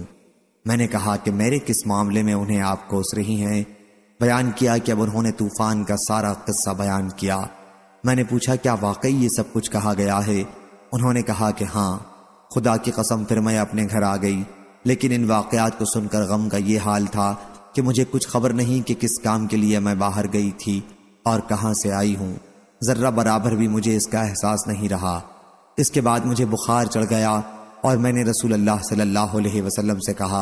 मैंने कहा कि मेरे किस मामले में उन्हें आप कोस रही हैं बयान किया कि अब उन्होंने तूफान का सारा किस्सा बयान किया मैंने पूछा क्या वाकई ये सब कुछ कहा गया है उन्होंने कहा कि हाँ खुदा की कसम फिर मैं अपने घर आ गई लेकिन इन वाकयात को सुनकर गम का ये हाल था कि मुझे कुछ खबर नहीं कि किस काम के लिए मैं बाहर गई थी और कहाँ से आई हूँ जर्रा बराबर भी मुझे इसका एहसास नहीं रहा इसके बाद मुझे बुखार चढ़ गया और मैंने रसूल अल्लाह सल्लल्लाहु अलैहि वसल्लम से कहा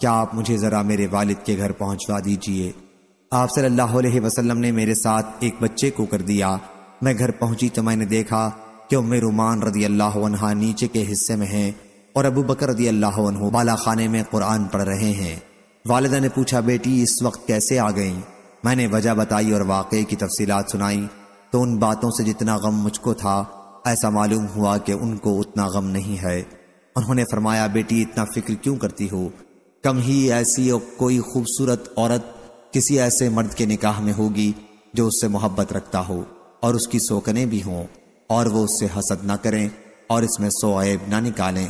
क्या आप मुझे ज़रा मेरे वालिद के घर पहुंचवा दीजिए आप सल्लल्लाहु अलैहि वसल्लम ने मेरे साथ एक बच्चे को कर दिया मैं घर पहुंची तो मैंने देखा कि उम्र रुमान रदी अल्लाह अनहा नीचे के हिस्से में हैं और अबू बकर रदी अल्लाह अनहु बाला खाने में कुरान पढ़ रहे हैं वालदा ने पूछा बेटी इस वक्त कैसे आ गई मैंने वजह बताई और वाकई की तफसीलात सुनाई तो उन बातों से जितना गम मुझको था ऐसा मालूम हुआ कि उनको उतना गम नहीं है उन्होंने फरमाया बेटी इतना फिक्र क्यों करती हो कम ही ऐसी और कोई खूबसूरत औरत किसी ऐसे मर्द के निकाह में होगी जो उससे मोहब्बत रखता हो और उसकी सोकने भी हों और वो उससे हसद ना करें और इसमें सोएब ना निकालें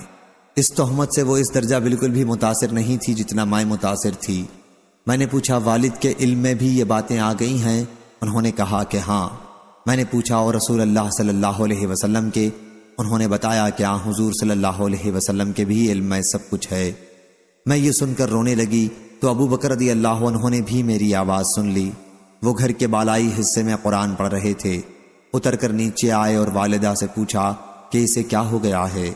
इस तहमत से वो इस दर्जा बिल्कुल भी मुतासर नहीं थी जितना माए मुतासर थी मैंने पूछा वालिद के इल्म में भी ये बातें आ गई हैं उन्होंने कहा कि हाँ मैंने पूछा और रसूल अल्लाह सल्लल्लाहु अलैहि वसल्लम के उन्होंने बताया आ हाँ हुजूर सल्लल्लाहु अलैहि वसल्लम के भी इल्म में सब कुछ है मैं ये सुनकर रोने लगी तो अबू बकर अल्लाह उन्होंने भी मेरी आवाज़ सुन ली वो घर के बालाई हिस्से में कुरान पढ़ रहे थे उतर कर नीचे आए और वालदा से पूछा कि इसे क्या हो गया है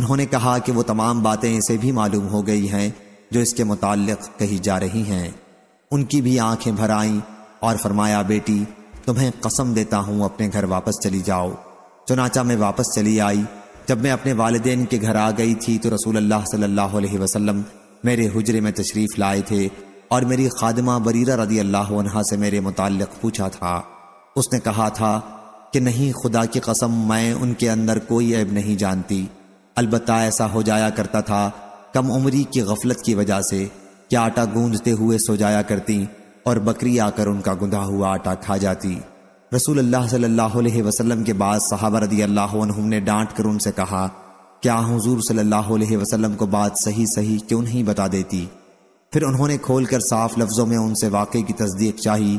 उन्होंने कहा कि वो तमाम बातें इसे भी मालूम हो गई हैं जो इसके मुतालिक कही जा रही हैं उनकी भी आंखें भर आईं और फरमाया बेटी तुम्हें कसम देता हूँ अपने घर वापस चली जाओ चुनाचा मैं वापस चली आई जब मैं अपने वालदेन के घर आ गई थी तो रसूल अल्लाह सल्लल्लाहु अलैहि वसल्लम मेरे हुजरे में तशरीफ़ लाए थे और मेरी खादमा बरीरा रदी अल्लाह से मेरे मुतक़ पूछा था उसने कहा था कि नहीं खुदा की कसम मैं उनके अंदर कोई ऐब नहीं जानती अलबत् ऐसा हो जाया करता था कम उम्री की गफलत की वजह से क्या आटा गूंजते हुए सो जाया करती और बकरी आकर उनका गुंधा हुआ आटा खा जाती रसूल अल्लाह सल्लल्लाहु अलैहि वसल्लम के बाद सहाबा रदी अल्लाह ने डांट कर उनसे कहा क्या हुजूर सल्लल्लाहु अलैहि वसल्लम को बात सही सही क्यों नहीं बता देती फिर उन्होंने खोल कर साफ लफ्जों में उनसे वाकई की तस्दीक चाही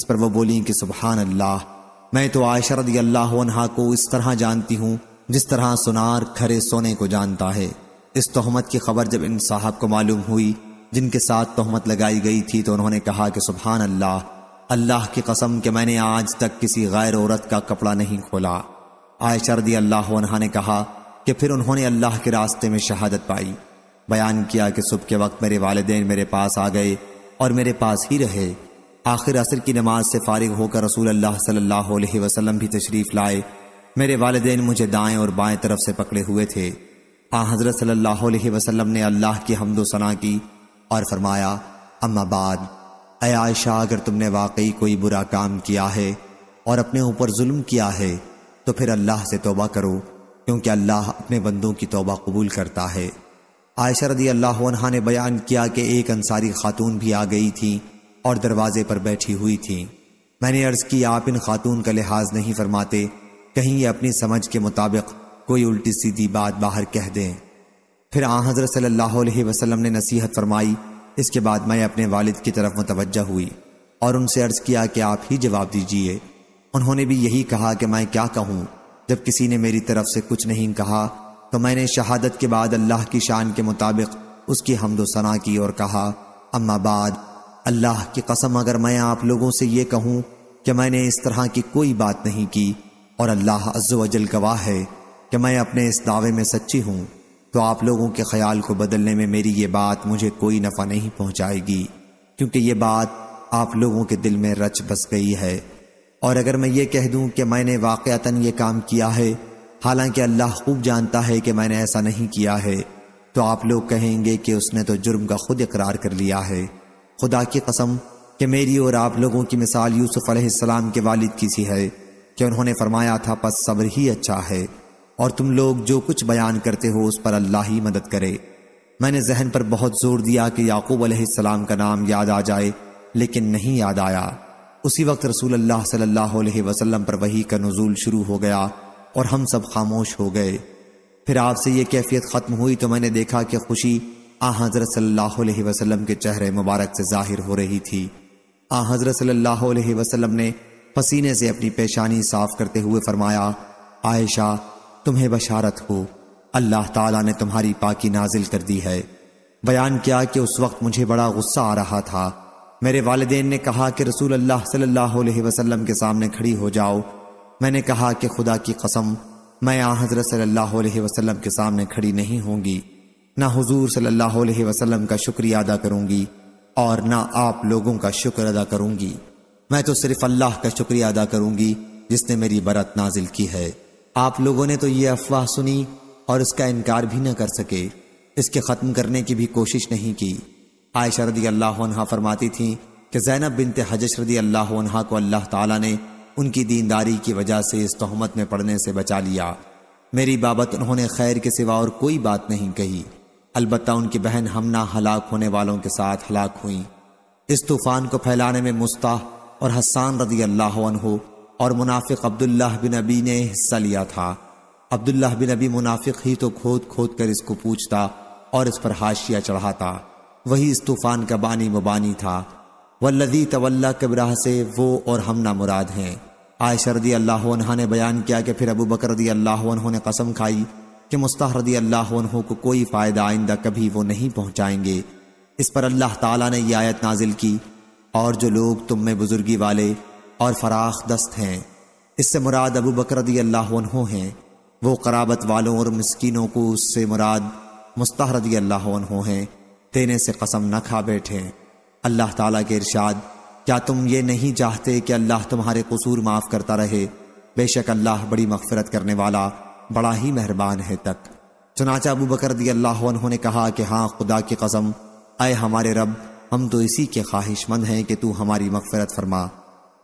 इस पर वो बोली कि सुबहान अल्लाह मैं तो आयशा रदी अल्लाह को इस तरह जानती हूँ जिस तरह सुनार खरे सोने को जानता है इस तहमत की खबर जब इन साहब को मालूम हुई जिनके साथ तोहमत लगाई गई थी तो उन्होंने कहा कि सुबहान अल्लाह अल्लाह की कसम के मैंने आज तक किसी गैर औरत का कपड़ा नहीं खोला आय रदी अल्लाह ने कहा कि फिर उन्होंने अल्लाह के रास्ते में शहादत पाई बयान किया कि सुबह के वक्त मेरे वालदेन मेरे पास आ गए और मेरे पास ही रहे आखिर असर की नमाज से फारिग होकर रसूल अल्लाह सल्लल्लाहु अलैहि वसल्लम भी तशरीफ़ लाए मेरे वालदेन मुझे दाएं और बाएं तरफ से पकड़े हुए थे आ हज़रत सल्लल्लाहु अलैहि वसल्लम ने अल्लाह की हमदो सना की और फरमाया अम्माबाद अय आयशा अगर तुमने वाकई कोई बुरा काम किया है और अपने ऊपर जुल्म किया है तो फिर अल्लाह से तोबा करो क्योंकि अल्लाह अपने बंदों की तोबा कबूल करता है आयशा रदी अल्लाह ने बयान किया कि एक अंसारी खातून भी आ गई थी और दरवाजे पर बैठी हुई थी मैंने अर्ज की आप इन खातून का लिहाज नहीं फरमाते कहीं ये अपनी समझ के मुताबिक कोई उल्टी सीधी बात बाहर कह दें फिर आ हजरत सल्लल्लाहु अलैहि वसल्लम ने नसीहत फरमाई इसके बाद मैं अपने वालिद की तरफ मुतवजह हुई और उनसे अर्ज किया कि आप ही जवाब दीजिए उन्होंने भी यही कहा कि मैं क्या कहूँ जब किसी ने मेरी तरफ से कुछ नहीं कहा तो मैंने शहादत के बाद अल्लाह की शान के मुताबिक उसकी हमदोसना की और कहा अम्मा बाद अल्लाह की कसम अगर मैं आप लोगों से ये कहूँ कि मैंने इस तरह की कोई बात नहीं की और अल्लाह वजल गवाह है कि मैं अपने इस दावे में सच्ची हूँ तो आप लोगों के ख्याल को बदलने में मेरी ये बात मुझे कोई नफ़ा नहीं पहुंचाएगी क्योंकि ये बात आप लोगों के दिल में रच बस गई है और अगर मैं ये कह दूं कि मैंने वाक़ता ये काम किया है हालांकि अल्लाह खूब जानता है कि मैंने ऐसा नहीं किया है तो आप लोग कहेंगे कि उसने तो जुर्म का खुद इकरार कर लिया है खुदा की कसम कि मेरी और आप लोगों की मिसाल यूसुफ़ के वालिद की सी है कि उन्होंने फरमाया था पस सब्र ही अच्छा है और तुम लोग जो कुछ बयान करते हो उस पर अल्लाह ही मदद करे मैंने जहन पर बहुत जोर दिया कि याकूब अलैहिस्सलाम का नाम याद आ जाए लेकिन नहीं याद आया उसी वक्त रसूल अल्लाह सल्लल्लाहु अलैहि वसल्लम पर वही का नजूल शुरू हो गया और हम सब खामोश हो गए फिर आपसे ये कैफियत ख़त्म हुई तो मैंने देखा कि खुशी आ हज़रत सल्लल्लाहु अलैहि वसल्लम के चेहरे मुबारक से जाहिर हो रही थी आ हज़रत सल्लल्लाहु अलैहि वसल्लम ने पसीने से अपनी पेशानी साफ करते हुए फरमाया आयशा तुम्हें बशारत हो अल्लाह ताला ने तुम्हारी पाकी नाजिल कर दी है बयान किया कि उस वक्त मुझे बड़ा गुस्सा आ रहा था मेरे वालदेन ने कहा कि रसूल अल्लाह सल्लल्लाहु अलैहि वसल्लम के सामने खड़ी हो जाओ मैंने कहा कि खुदा की कसम मैं आ हजरत सल्लल्लाहु अलैहि वसल्लम के सामने खड़ी नहीं होंगी ना हुजूर सल्लल्लाहु अलैहि वसल्लम का शुक्रिया अदा करूंगी और ना आप लोगों का शुक्र अदा करूंगी मैं तो सिर्फ अल्लाह का शुक्रिया अदा करूंगी जिसने मेरी बरत नाजिल की है आप लोगों ने तो ये अफवाह सुनी और उसका इनकार भी न कर सके इसके ख़त्म करने की भी कोशिश नहीं की आयशा रदी अल्लाह फरमाती थी कि जैनब बिनत हजश रदी अल्लाह को अल्लाह तला ने उनकी दीनदारी की वजह से इस तहमत में पड़ने से बचा लिया मेरी बाबत उन्होंने खैर के सिवा और कोई बात नहीं कही अलबत् उनकी बहन हमना हलाक होने वालों के साथ हलाक हुई इस तूफान को फैलाने में मुस्ताह और हसान रदी अल्लाह और मुनाफिक अब्दुल्लाह बिन अबी ने हिस्सा लिया था अब्दुल्लाह बिन अबी मुनाफिक ही तो खोद खोद कर इसको पूछता और इस पर हाशिया चढ़ाता वही इस तूफान का बानी मुबानी था वल्लदी तवल्ला कबराह से वो और हम ना मुराद हैं आयशा रदी अल्लाह ने बयान किया कि फिर अबू बकर रदी अल्लाह ने कसम खाई कि मुस्ताह रदी अल्लाह को कोई फ़ायदा आइंदा कभी वो नहीं पहुँचाएंगे इस पर अल्लाह ताला ने यह आयत नाजिल की और जो लोग तुम में बुजुर्गी वाले और फराख दस्त हैं इससे मुराद अबू बकरदी अल्लाह हैं वो कराबत वालों और मस्किनों को उससे मुराद मुस्तरदी अल्लाह हैं देने से कसम न खा बैठे अल्लाह ताला के इरशाद क्या तुम ये नहीं चाहते कि अल्लाह तुम्हारे कसूर माफ़ करता रहे बेशक अल्लाह बड़ी मगफरत करने वाला बड़ा ही मेहरबान है तक चनाचा अबू बकर ने कहा कि हाँ खुदा की कसम आए हमारे रब हम तो इसी के ख्वाहिशमंद हैं कि तू हमारी मगफरत फरमा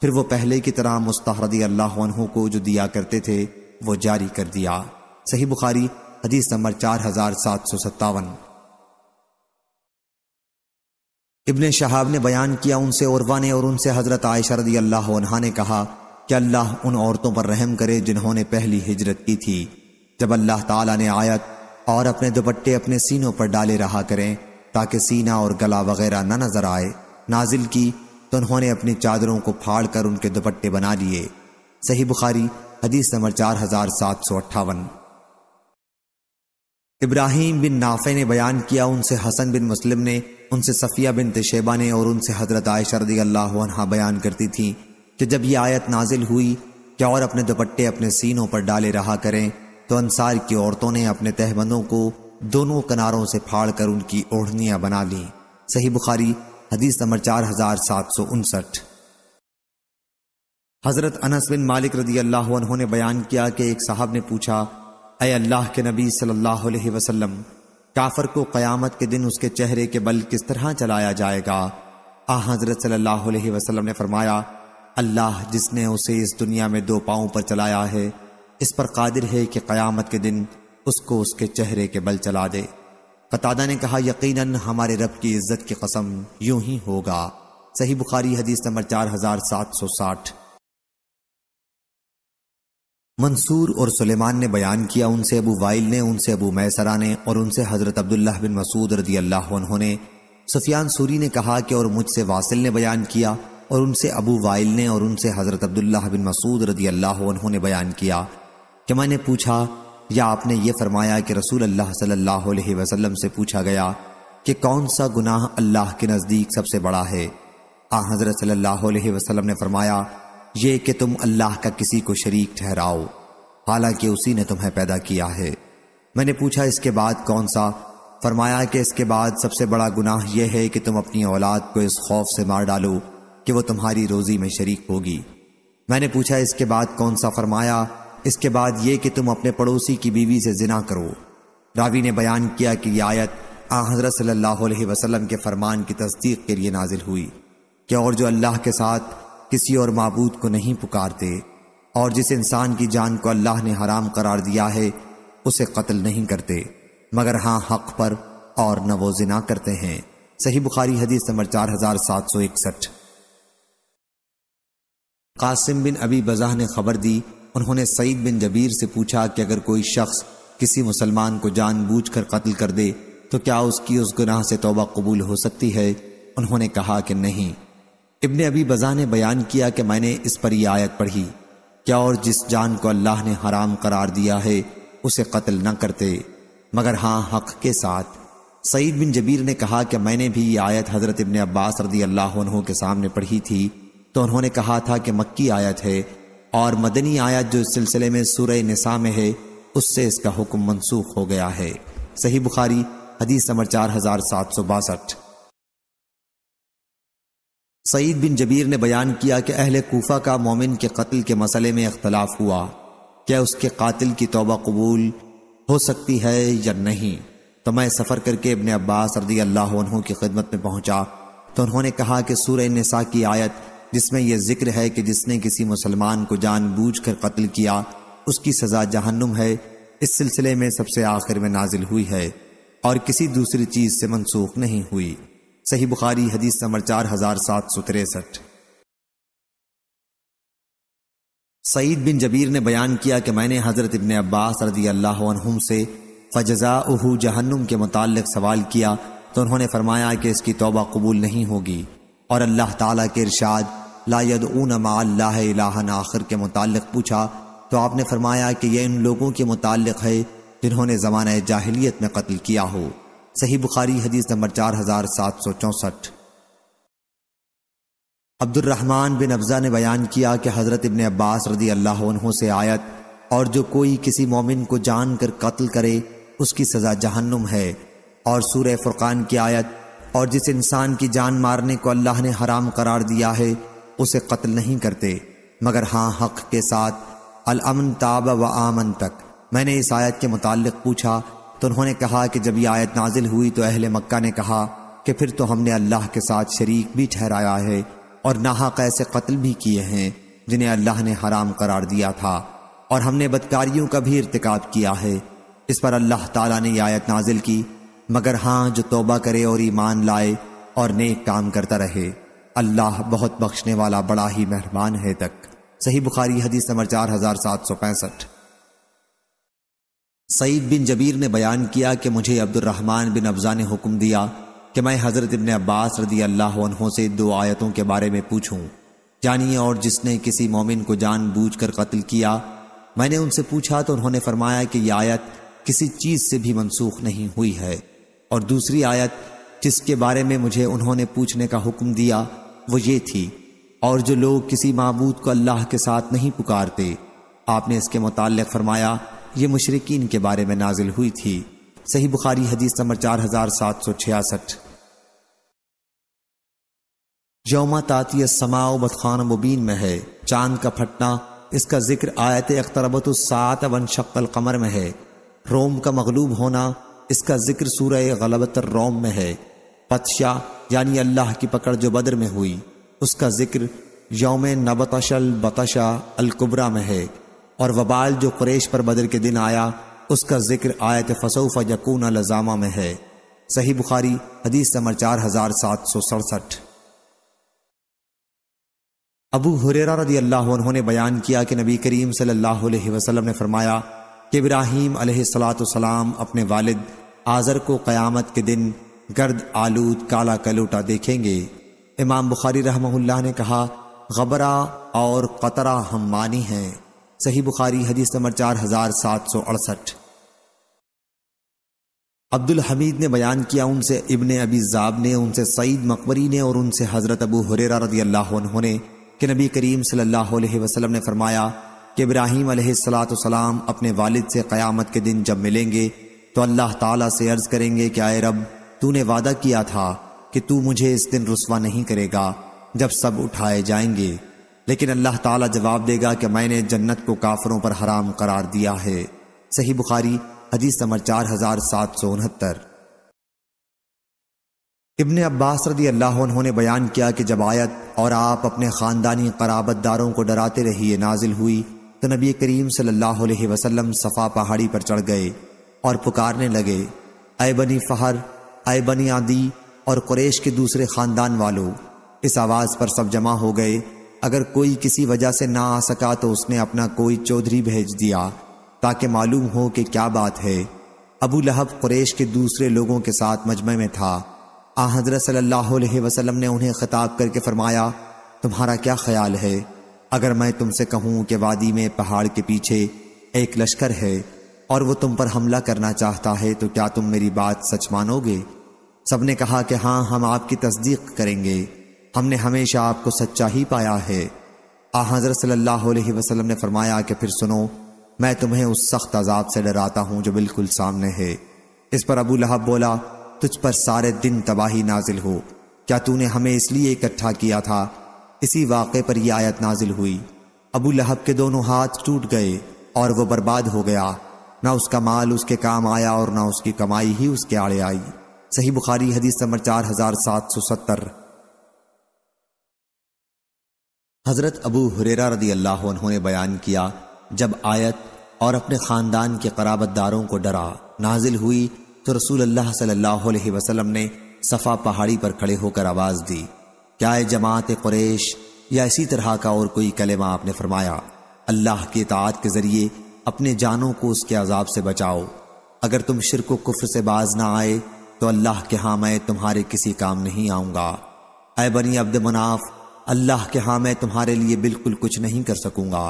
फिर वो पहले की तरह मुस्तरदी अल्लाह को जो दिया करते थे वो जारी कर दिया सही बुखारी हदीस नंबर चार हजार सात सौ सत्तावन इबन शहाब ने बयान किया उनसे औरवा ने और उनसे हजरत आयशरदी अल्लाह ने कहा कि अल्लाह उन औरतों पर रहम करे जिन्होंने पहली हिजरत की थी जब अल्लाह ताला ने आयत और अपने दुपट्टे अपने सीनों पर डाले रहा करें ताकि सीना और गला वगैरह न नजर आए नाजिल की तो उन्होंने अपनी चादरों को फाड़ कर उनके दुपट्टे बना लिए सही बुखारी हदीस नंबर चार हजार सात सौ अट्ठावन इब्राहिम बिन नाफे ने बयान किया उनसे हसन बिन मुस्लिम ने उनसे सफ़िया बिन तशेबा ने और उनसे हजरत आयशा अल्लाह बयान करती थी कि जब यह आयत नाजिल हुई कि और अपने दुपट्टे अपने सीनों पर डाले रहा करें तो अंसार की औरतों ने अपने तहबंदों को दोनों किनारों से फाड़ कर उनकी ओढ़नियां बना ली सही बुखारी हदीस नंबर चार हजार सात सौ उनसठ हजरत अनस बिन मालिक रदी अल्लाह उन्होंने बयान किया कि एक साहब ने पूछा अय अल्लाह के नबी सल्लल्लाहु अलैहि वसल्लम काफर को कयामत के दिन उसके चेहरे के बल किस तरह चलाया जाएगा आ हजरत सल्लल्लाहु अलैहि वसल्लम ने फरमाया अल्लाह जिसने उसे इस दुनिया में दो पाओं पर चलाया है इस पर कादिर है कि कयामत के दिन उसको उसके चेहरे के बल चला दे कतादा ने कहा यकीनन हमारे रब की इज्जत की कसम यूं ही होगा सही बुखारी हदीस नंबर चार हजार सात सौ साठ मंसूर और सुलेमान ने बयान किया उनसे अबू वाइल ने उनसे अबू मैसरा ने और उनसे हजरत अब्दुल्ला बिन मसूद रदी अल्लाह उन्होंने सुफियान सूरी ने कहा कि और मुझसे वासिल ने बयान किया और उनसे अबू वाइल ने और उनसे हजरत अब्दुल्ला बिन मसूद रदी अल्लाह उन्होंने बयान किया कि मैंने पूछा या आपने ये फरमाया कि रसूल अल्लाह सल्लल्लाहु अलैहि वसल्लम से पूछा गया कि कौन सा गुनाह अल्लाह के नज़दीक सबसे बड़ा है आ हज़रत सल्लल्लाहु अलैहि वसल्लम ने फरमाया ये कि तुम अल्लाह का किसी को शरीक ठहराओ हालांकि उसी ने तुम्हें पैदा किया है मैंने पूछा इसके बाद कौन सा फरमाया कि इसके बाद सबसे बड़ा गुनाह यह है कि तुम अपनी औलाद को इस खौफ से मार डालो कि वो तुम्हारी रोज़ी में शरीक होगी मैंने पूछा इसके बाद कौन सा फरमाया इसके बाद ये कि तुम अपने पड़ोसी की बीवी से जिना करो रावी ने बयान किया कि यह आयत आ हजरत सल्लल्लाहु अलैहि वसल्लम के फरमान की तस्दीक के लिए नाजिल हुई कि और जो अल्लाह के साथ किसी और मबूद को नहीं पुकारते और जिस इंसान की जान को अल्लाह ने हराम करार दिया है उसे कत्ल नहीं करते मगर हाँ हक पर और न वो जिना करते हैं सही बुखारी हदीस नंबर चार हजार सात सौ इकसठ कासिम बिन अबी बजा ने खबर दी उन्होंने सईद बिन जबीर से पूछा कि अगर कोई शख्स किसी मुसलमान को जानबूझकर कत्ल कर दे तो क्या उसकी उस गुनाह से तोबा कबूल हो सकती है उन्होंने कहा कि नहीं इब्ने अभी बजा ने बयान किया कि मैंने इस पर यह आयत पढ़ी क्या और जिस जान को अल्लाह ने हराम करार दिया है उसे कत्ल न करते मगर हाँ हक के साथ सईद बिन जबीर ने कहा कि मैंने भी ये आयत हज़रत इब्ने अब्बास रदी अल्लाह के सामने पढ़ी थी तो उन्होंने कहा था कि मक्की आयत है और मदनी आयत जो इस सिलसिले में सूर्य निसा में है उससे इसका हुक्म मनसूख हो गया है सही बुखारी हदीस नंबर चार हजार सात सौ बासठ सईद बिन जबीर ने बयान किया कि अहल कोफा का मोमिन के कत्ल के मसले में इख्तलाफ हुआ क्या उसके कातिल की तोबा कबूल हो सकती है या नहीं तो मैं सफ़र करके अपने अब्बास रदी अल्लाह की खिदमत में पहुंचा तो उन्होंने कहा कि सूर्य नसा की आयत जिसमें यह जिक्र है कि जिसने किसी मुसलमान को जानबूझकर कत्ल किया उसकी सज़ा जहन्नुम है इस सिलसिले में सबसे आखिर में नाजिल हुई है और किसी दूसरी चीज़ से मनसूख नहीं हुई सही बुखारी हदीस नंबर चार हजार सात सौ तिरसठ सईद बिन जबीर ने बयान किया कि मैंने हज़रत इबन अब्बास रदी अल्लाह से फ़जा उहू जहन्नुम के मुतल सवाल किया तो उन्होंने फरमाया कि इसकी तोबा कबूल नहीं होगी और अल्लाह ताला के इरशाद लायद ऊन माल्लाहन आखिर के मुतालिक पूछा तो आपने फरमाया कि यह इन लोगों के मुतालिक है जिन्होंने ज़माना जाहलीत में कत्ल किया हो सही बुखारी हदीस नंबर चार हज़ार सात सौ चौंसठ अब्दुलरहमान बिन अफजा ने बयान किया कि हज़रत इबन अब्बास रदी अल्लाह से आयत और जो कोई किसी मोमिन को जान कर कत्ल करे उसकी सज़ा जहन्नुम है और सूर फुरकान की आयत और जिस इंसान की जान मारने को अल्लाह ने हराम करार दिया है उसे कत्ल नहीं करते मगर हाँ हक के साथ अमन ताब व आमन तक मैंने इस आयत के मुतालिक पूछा तो उन्होंने कहा कि जब यह आयत नाजिल हुई तो अहल मक्का ने कहा कि फिर तो हमने अल्लाह के साथ शरीक भी ठहराया है और नाहक ऐसे कत्ल भी किए हैं जिन्हें अल्लाह ने हराम करार दिया था और हमने बदकारियों का भी इरतकब किया है इस पर अल्लाह ताला ने यह आयत नाजिल की मगर हाँ जो तोबा करे और ईमान लाए और नेक काम करता रहे अल्लाह बहुत बख्शने वाला बड़ा ही मेहरबान है तक सही बुखारी हदीस नंबर चार हजार सात सौ पैंसठ सईद बिन जबीर ने बयान किया कि मुझे अब्दुलरहमान बिन अफजा ने हुक्म दिया कि मैं हज़रत इबन अब्बास रदी अल्लाह से दो आयतों के बारे में पूछूं जानिए और जिसने किसी मोमिन को जान बूझ कर कत्ल किया मैंने उनसे पूछा तो उन्होंने फरमाया कि यह आयत किसी चीज़ से भी मनसूख नहीं हुई है और दूसरी आयत जिसके बारे में मुझे उन्होंने पूछने का हुक्म दिया वो ये थी और जो लोग किसी मबूद को अल्लाह के साथ नहीं पुकारते आपने इसके मुतल फरमाया ये मुशरकिन के बारे में नाजिल हुई थी सही बुखारी हदीस नंबर चार हजार सात सौ छियासठ यौमा ताती समाओ बदखान मुबीन में है चांद का फटना इसका जिक्र आयत अख्तरबत सात वन शक्ल कमर में है रोम का मगलूब होना इसका जिक्र सूरह गलबतर रोम में है पतशाह यानी अल्लाह की पकड़ जो बदर में हुई उसका जिक्र योम नबतशल बतशा अलकुबरा में है और वबाल जो कुरेश पर बदर के दिन आया उसका जिक्र आयत फसोफा यकून अलज़ामा में है सही बुखारी हदीस नंबर चार हजार सात सौ सड़सठ अबू हुरेरा रजी अल्लाह उन्होंने बयान किया कि नबी करीम सल्लल्लाहु अलैहि वसल्लम ने फरमाया कि इब्राहिम सलाम अपने वालिद आज़र को क़यामत के दिन गर्द आलूद काला कलूटा देखेंगे इमाम बुखारी रहमहुल्लाह ने कहा गबरा और कतरा हम मानी हैं सही बुखारी हदीस नंबर चार हजार सात सौ अड़सठ अब्दुल हमीद ने बयान किया उनसे इबन अबी जाब ने उनसे सईद मकबरी ने और उनसे हज़रत अबू हुरेरा रदी अल्लाह ने कि नबी करीम सल्लल्लाहु अलैहि वसल्लम ने फरमाया कि इब्राहिम सलाम अपने वालिद से क़यामत के दिन जब मिलेंगे तो अल्लाह ताला से अर्ज़ करेंगे कि आए रब तूने वादा किया था कि तू मुझे इस दिन रसवा नहीं करेगा जब सब उठाए जाएंगे लेकिन अल्लाह ताला जवाब देगा कि मैंने जन्नत को काफरों पर हराम करार दिया है सही बुखारी हदीस नंबर चार हजार सात सौ उनहत्तर इबन अब्बास रदी अल्लाह उन्होंने बयान किया कि जब आयत और आप अपने ख़ानदानी कराबतदारों को डराते रहिए नाजिल हुई तो नबी करीम सल्लल्लाहु अलैहि वसल्लम सफ़ा पहाड़ी पर चढ़ गए और पुकारने लगे अय बनी फ़हर अय बनी आदि और कुरेश के दूसरे ख़ानदान वालों इस आवाज़ पर सब जमा हो गए अगर कोई किसी वजह से ना आ सका तो उसने अपना कोई चौधरी भेज दिया ताकि मालूम हो कि क्या बात है अबू लहब कुरेश के दूसरे लोगों के साथ मजमे में था आ हजरत सल्लल्लाहु अलैहि वसल्लम ने उन्हें खिताब करके फरमाया तुम्हारा क्या ख्याल है अगर मैं तुमसे कहूं कि वादी में पहाड़ के पीछे एक लश्कर है और वो तुम पर हमला करना चाहता है तो क्या तुम मेरी बात सच मानोगे सबने कहा कि हाँ हम आपकी तस्दीक करेंगे हमने हमेशा आपको सच्चा ही पाया है आ हज़र सल्लाम ने फरमाया कि फिर सुनो मैं तुम्हें उस सख्त अजाब से डराता हूं जो बिल्कुल सामने है इस पर अबू लहब बोला तुझ पर सारे दिन तबाही नाजिल हो क्या तूने हमें इसलिए इकट्ठा किया था इसी वाक़े पर यह आयत नाजिल हुई अबू लहब के दोनों हाथ टूट गए और वो बर्बाद हो गया ना उसका माल उसके काम आया और ना उसकी कमाई ही उसके आड़े आई सही बुखारी हदीस नंबर चार हजार सात सौ सत्तर हजरत अबू हुरेरा रदी अल्लाह उन्होंने बयान किया जब आयत और अपने ख़ानदान के कराबतदारों को डरा नाजिल हुई तो रसूल अल्लाह सल्लल्लाहु अलैहि वसल्लम ने सफ़ा पहाड़ी पर खड़े होकर आवाज़ दी क्या जमात क्रेश या इसी तरह का और कोई कलेमा आपने फरमाया अल्लाह के इतात के ज़रिए अपने जानों को उसके अजाब से बचाओ अगर तुम शिर को से बाज ना आए तो अल्लाह के हाँ मैं तुम्हारे किसी काम नहीं आऊँगा अय बनी अब्द मुनाफ अल्लाह के हाँ मैं तुम्हारे लिए बिल्कुल कुछ नहीं कर सकूंगा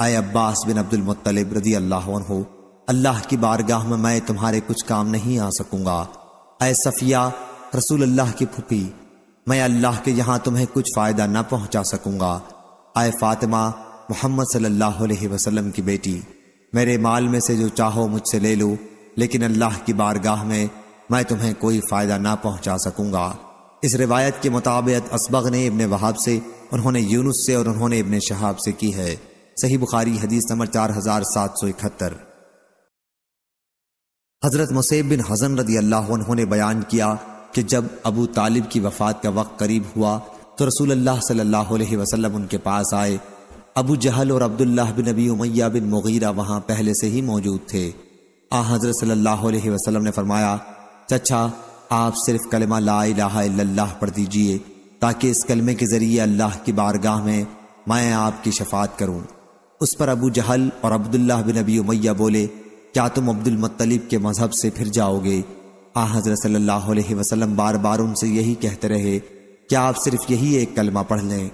अय अब्बास बिन अब्दुल मुतलब रजी अल्लाह हो अल्लाह की बारगाह में मैं तुम्हारे कुछ काम नहीं आ सकूँगा अय सफिया रसूल अल्लाह की फुपी मैं अल्लाह के यहाँ तुम्हें कुछ फ़ायदा ना पहुंचा सकूंगा आए फातिमा मोहम्मद सल्लल्लाहु अलैहि वसल्लम की बेटी मेरे माल में से जो चाहो मुझसे ले लो लेकिन अल्लाह की बारगाह में मैं तुम्हें कोई फ़ायदा ना पहुंचा सकूँगा इस रिवायत के मुताबिक असबग ने इबन वहाब से उन्होंने यूनुस से और उन्होंने इबन शहाब से की है सही बुखारी हदीस नंबर चार हजार सात सौ इकहत्तर हजरत मुसैब बिन हजन रदी अल्लाह उन्होंने बयान किया कि जब अबू तालिब की वफ़ात का वक्त करीब हुआ तो रसूल सल्लल्लाहु अलैहि वसल्लम उनके पास आए अबू जहल और अब्दुल्ला बिन नबी उमैया बिन मुगीरा वहाँ पहले से ही मौजूद थे आ हजरत सल्लल्लाहु अलैहि वसल्लम ने फरमाया चचा आप सिर्फ कलमा ला इलाह पढ़ दीजिए ताकि इस कलमे के ज़रिए अल्लाह की बारगाह में मैं आपकी शफात करूँ उस पर अबू जहल और अब्दुल्लाह बिन नबी उमैया बोले क्या तुम अब्दुल मुत्तलिब के मज़हब से फिर जाओगे आ हजरत सल्लल्लाहु अलैहि वसल्लम बार बार उनसे यही कहते रहे कि आप सिर्फ यही एक कलमा पढ़ लें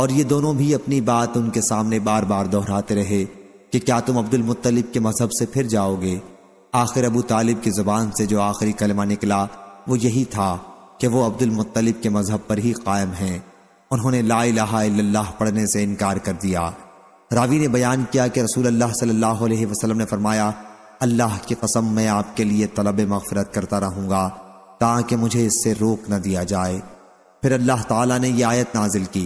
और ये दोनों भी अपनी बात उनके सामने बार बार दोहराते रहे कि क्या तुम अब्दुल मुत्तलिब के मजहब से फिर जाओगे आखिर अबू तालिब की ज़ुबान से जो आखिरी कलमा निकला वो यही था कि वो अब्दुल मुत्तलिब के मजहब पर ही कायम हैं उन्होंने ला पढ़ने से इनकार कर दिया रावी ने बयान किया कि रसूल अल्लाह सल्लल्लाहु अलैहि वसल्लम ने फरमाया अल्लाह की कसम मैं आपके लिए तलब मफरत करता रहूँगा ताकि मुझे इससे रोक न दिया जाए फिर अल्लाह ताला ने यह आयत नाजिल की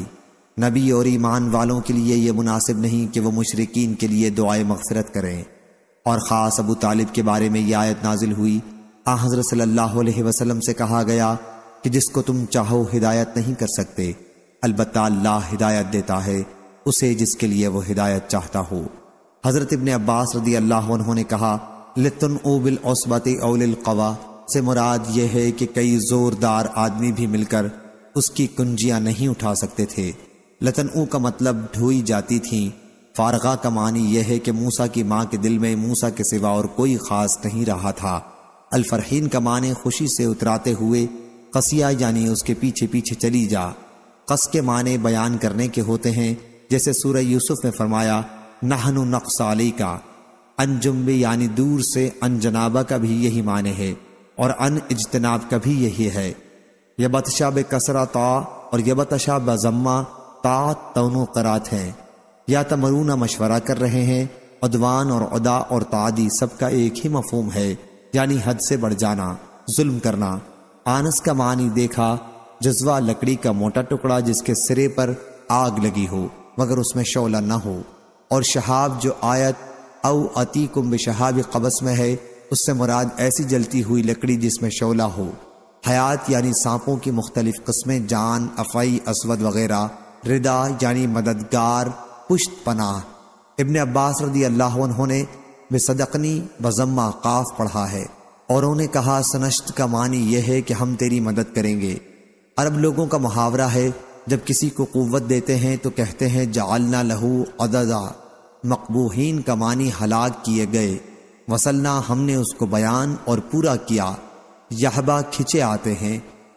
नबी और ईमान वालों के लिए यह मुनासिब नहीं कि वह मुशरकिन के लिए दुआए मगफरत करें और ख़ास अबू तालिब के बारे में यह आयत नाजिल हुई हज़र सल्लल्लाहु अलैहि से कहा गया कि जिसको तुम चाहो हिदायत नहीं कर सकते अलबत् हिदायत देता है उसे जिसके लिए वो हिदायत चाहता हो हजरत इबन अब्बास रदी अल्लाह ने कहा लतन ओबिल ओसबत ओलवा से मुराद यह है कि कई जोरदार आदमी भी मिलकर उसकी कुंजियां नहीं उठा सकते थे लतन ऊ का मतलब ढोई जाती थी फारगा का मानी यह है कि मूसा की माँ के दिल में मूसा के सिवा और कोई खास नहीं रहा था अलफरहीन का माने खुशी से उतराते हुए कसिया यानी उसके पीछे पीछे चली जा कस के माने बयान करने के होते हैं जैसे सूर्य यूसुफ ने फरमाया नहनु नक्साली का अनजुम्बे यानी दूर से अनजनाबा का भी यही माने है और अन इजतनाब का भी यही है यबतशा कसरा ता और यबतशा बजम्मा ता तोनों करात हैं या तमरूना मशवरा कर रहे हैं उदवान और उदा और तादी सबका एक ही मफहम है यानी हद से बढ़ जाना जुल्म करना आनस का मानी देखा जज्वा लकड़ी का मोटा टुकड़ा जिसके सिरे पर आग लगी हो मगर उसमें शोला न हो और शहाब जो आयत औ अती कुंभ शहाब कबस में है उससे मुराद ऐसी जलती हुई लकड़ी जिसमें शोला हो हयात यानी सांपों की मुख्तलिफ कस्में जान अफई असवद वगैरह रिदा यानी मददगार पुश्त पनाह इबन अब्बास रदी अल्लाह ने बेसदकनी बजम्मा काफ पढ़ा है और उन्होंने कहा सनश्त का मानी यह है कि हम तेरी मदद करेंगे अरब लोगों का मुहावरा है जब किसी को कुत देते हैं तो कहते हैं जालना लहू अददा मकबूहीन का मानी हलाक किए गए वसलना हमने उसको बयान और पूरा किया यहबा खिंचे आते हैं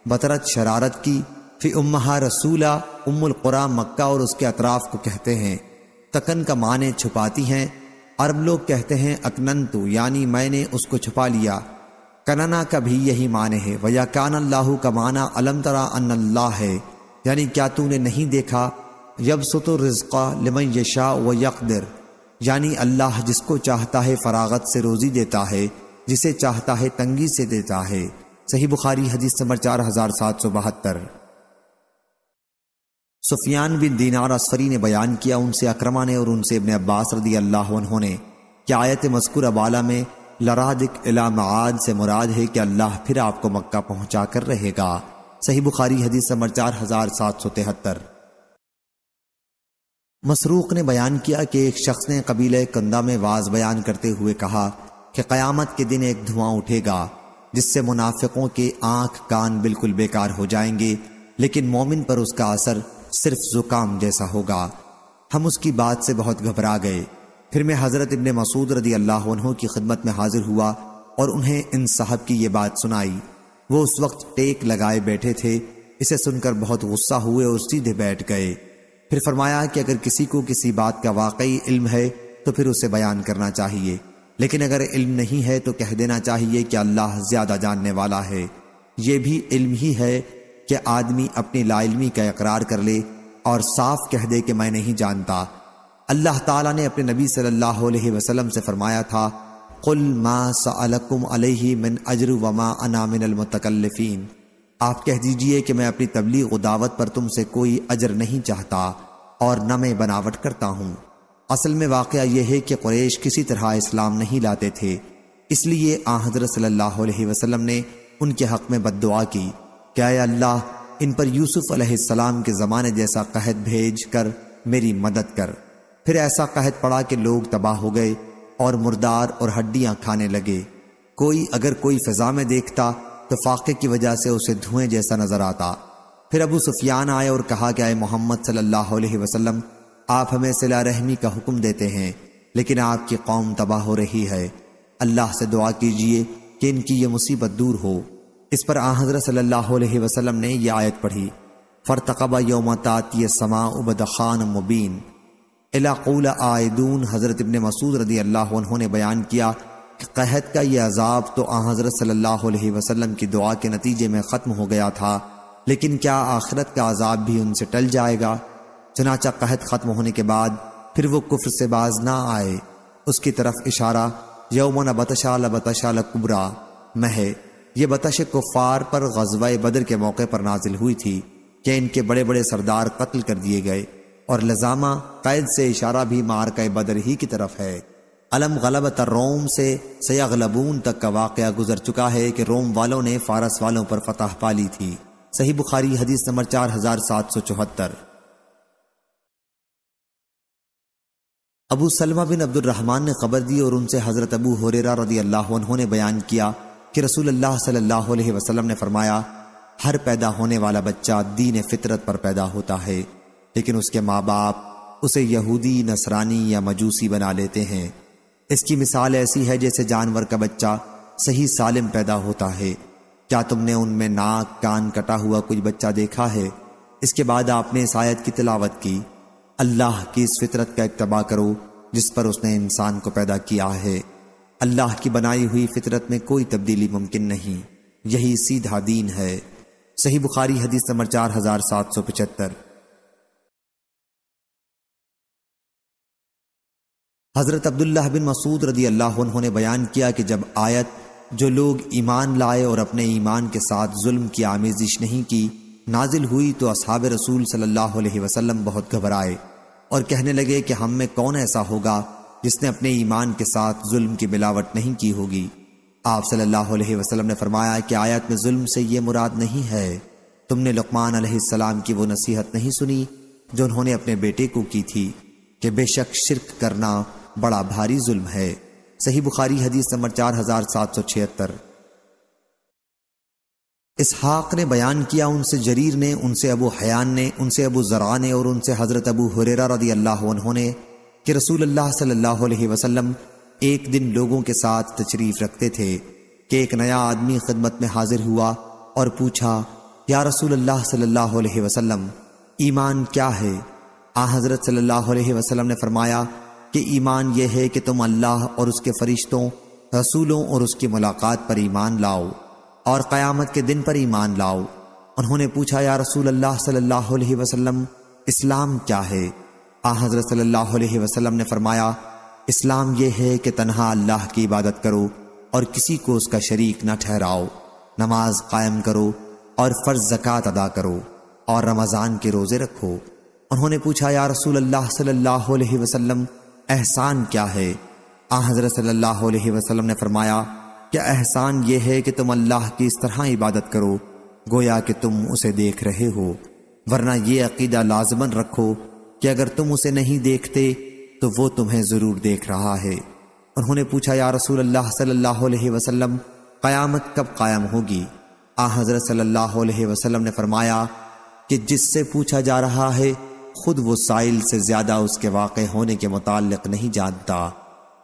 बतरत शरारत की फिर उम्मा रसूला कुरा मक्का और उसके अतराफ को कहते हैं तकन का माने छुपाती हैं अरब लोग कहते हैं अकनंतु यानी मैंने उसको छुपा लिया कनना का भी यही माने है वया कान अल्लाह का माना अलम तरा अल्लाह है यानी क्या तूने नहीं देखा यब सुतुर रिजका लिमन यशा व यकदर यानी अल्लाह जिसको चाहता है फरागत से रोज़ी देता है जिसे चाहता है तंगी से देता है सही बुखारी हदीस नंबर चार हजार सात सौ बहत्तर सुफियान बिन दीनार असफरी ने बयान किया उनसे अक्रमा ने और उनसे अपने अब्बास रदी अल्लाह उन्होंने कि आयत मस्कुर अबाला में लरादिक इलामाद से मुराद है कि अल्लाह फिर आपको मक्का पहुंचा कर रहेगा सही बुखारी हदीस नंबर चार हजार सात सौ तिहत्तर मसरूक ने बयान किया कि एक शख्स ने कबीले कंदा में वाज बयान करते हुए कहा कि क़यामत के दिन एक धुआं उठेगा जिससे मुनाफिकों के आंख कान बिल्कुल बेकार हो जाएंगे लेकिन मोमिन पर उसका असर सिर्फ जुकाम जैसा होगा हम उसकी बात से बहुत घबरा गए फिर मैं हज़रत इबन मसूद रदी अल्लाह की खिदमत में हाजिर हुआ और उन्हें इन साहब की ये बात सुनाई वो उस वक्त टेक लगाए बैठे थे इसे सुनकर बहुत गुस्सा हुए और सीधे बैठ गए फिर फरमाया कि अगर किसी को किसी बात का वाकई इल्म है तो फिर उसे बयान करना चाहिए लेकिन अगर इल्म नहीं है तो कह देना चाहिए कि अल्लाह ज्यादा जानने वाला है यह भी इल्म ही है कि आदमी अपनी लाइलमी का इकरार कर ले और साफ कह दे कि मैं नहीं जानता अल्लाह ताला ने अपने नबी सल्लल्लाहु अलैहि वसल्लम से फरमाया था कुल मा सअलकुम अलैहि मिन अजर वमा अना मिनल मुतकल्लिफीन आप कह दीजिए कि मैं अपनी तबलीग दावत पर तुमसे कोई अजर नहीं चाहता और न मैं बनावट करता हूँ असल में वाक़ यह है कि कुरेश किसी तरह इस्लाम नहीं लाते थे इसलिए आहदर सल्लल्लाहु अलैहि वसल्लम ने उनके हक में बददुआ की क्या अल्लाह इन पर यूसुफ अलैहिस्सलाम के ज़माने जैसा कहत भेज कर मेरी मदद कर फिर ऐसा कहत पड़ा कि लोग तबाह हो गए और मुर्दार और हड्डियां खाने लगे कोई अगर कोई फिजा में देखता तो फाके की वजह से उसे धुएं जैसा नजर आता फिर अबू सुफियान आए और कहा कि आए मोहम्मद सल्लल्लाहु अलैहि वसल्लम आप हमें सिला रहमी का हुक्म देते हैं लेकिन आपकी कौम तबाह हो रही है अल्लाह से दुआ कीजिए कि इनकी ये मुसीबत दूर हो इस पर आजर सल्लल्लाहु अलैहि वसल्लम ने यह आयत पढ़ी फ़रतकबा योम ताती समा उबद खान मुबीन इलाकूल आयदून हज़रत इबन मसूद रदी अल्लाह उन्होंने बयान किया कहत का यह अजाब तो आ हज़रत सल्लल्लाहु अलैहि वसल्लम की दुआ के नतीजे में ख़त्म हो गया था लेकिन क्या आखिरत का अजाब भी उनसे टल जाएगा चनाचा कहत ख़त्म होने के बाद फिर वो कुफ्र से बाज ना आए उसकी तरफ इशारा यौमन बतशाल बतशाल कुबरा मह ये बतश कुफ़ार पर गजवा बदर के मौके पर नाजिल हुई थी कि इनके बड़े बड़े सरदार कत्ल कर दिए गए और लजामा कैद से इशारा भी मार का बदर ही की तरफ है अलम गलबत रोम से सयागलबून तक का वाक़ गुजर चुका है कि रोम वालों ने फारस वालों पर फतह पाली थी सही बुखारी हदीस नंबर चार हजार सात सौ चौहत्तर अबू सलमा बिन अब्दुलरहमान ने खबर दी और उनसे हज़रत अबू हुरेरा रदी अल्लाह उन्होंने बयान किया कि रसूल अल्लाह सल्लल्लाहु अलैहि वसल्लम ने फरमाया हर पैदा होने वाला बच्चा दीन फितरत पर पैदा होता है लेकिन उसके माँ बाप उसे यहूदी नसरानी या मजूसी बना लेते हैं इसकी मिसाल ऐसी है जैसे जानवर का बच्चा सही सालिम पैदा होता है क्या तुमने उनमें नाक कान कटा हुआ कुछ बच्चा देखा है इसके बाद आपने इस आयत की तिलावत की अल्लाह की इस फितरत का इतबा करो जिस पर उसने इंसान को पैदा किया है अल्लाह की बनाई हुई फितरत में कोई तब्दीली मुमकिन नहीं यही सीधा दीन है सही बुखारी हदीस नंबर चार हजार सात सौ पचहत्तर हज़रत अब्दुल्ला बिन मसूद रदी अल्लाह उन्होंने बयान किया कि जब आयत जो लोग ईमान लाए और अपने ईमान के साथ जुल्म की आमेजिश नहीं की नाजिल हुई तो असहाब रसूल सल्लल्लाहु अलैहि बहुत घबराए और कहने लगे कि हम में कौन ऐसा होगा जिसने अपने ईमान के साथ जुल्म की मिलावट नहीं की होगी आप सल्लल्लाहु अलैहि वसल्लम ने फरमाया कि आयत में जुल्म से ये मुराद नहीं है तुमने लकमान अलैहिस्सलाम की वो नसीहत नहीं सुनी जो उन्होंने अपने बेटे को की थी कि बेशक शिरक करना बड़ा भारी जुल्म है सही बुखारी हदीस नंबर चार हजार सात सौ छिहत्तर इसहाक ने बयान किया उनसे जरीर ने उनसे अबू हयान ने उनसे अबू जरा ने और उनसे हज़रत अबू हुरेरा रदी अल्लाह उन्होंने कि रसूल अल्लाह सल्लल्लाहु अलैहि वसल्लम एक दिन लोगों के साथ तशरीफ़ रखते थे कि एक नया आदमी खिदमत में हाजिर हुआ और पूछा या रसूल अल्लाह सल्लल्लाहु अलैहि वसल्लम ईमान क्या है आ हज़रत सल्लल्लाहु अलैहि वसल्लम ने फरमाया कि ईमान यह है कि तुम अल्लाह और उसके फरिश्तों रसूलों और उसकी मुलाकात पर ईमान लाओ और क़यामत के दिन पर ईमान लाओ उन्होंने पूछा या रसूल अल्लाह सल्लल्लाहु अलैहि वसल्लम इस्लाम क्या है आ हज़रत सल्लल्लाहु अलैहि वसल्लम ने फरमाया इस्लाम यह है कि तनहा अल्लाह की इबादत करो और किसी को उसका शरीक न ठहराओ नमाज कायम करो और फ़र्ज जक़ात अदा करो और रमज़ान के रोज़े रखो उन्होंने पूछा या रसूल अल्लाह सल्लल्लाहु अलैहि वसल्लम एहसान क्या है आ हज़रत वसल्लम ने फरमाया क्या एहसान यह है कि तुम अल्लाह की इस तरह इबादत करो गोया कि तुम उसे देख रहे हो वरना ये अकीदा लाजमन रखो कि अगर तुम उसे नहीं देखते तो वो तुम्हें ज़रूर देख रहा है उन्होंने पूछा या रसूल अल्लाह सल्लल्लाहु अलैहि वसल्लम क़यामत कब कायम होगी आ हज़रत सल्लल्लाहु अलैहि वसल्लम ने फरमाया कि जिससे पूछा जा रहा है खुद वो साइल से ज़्यादा उसके वाक़ होने के मुतालिक नहीं जानता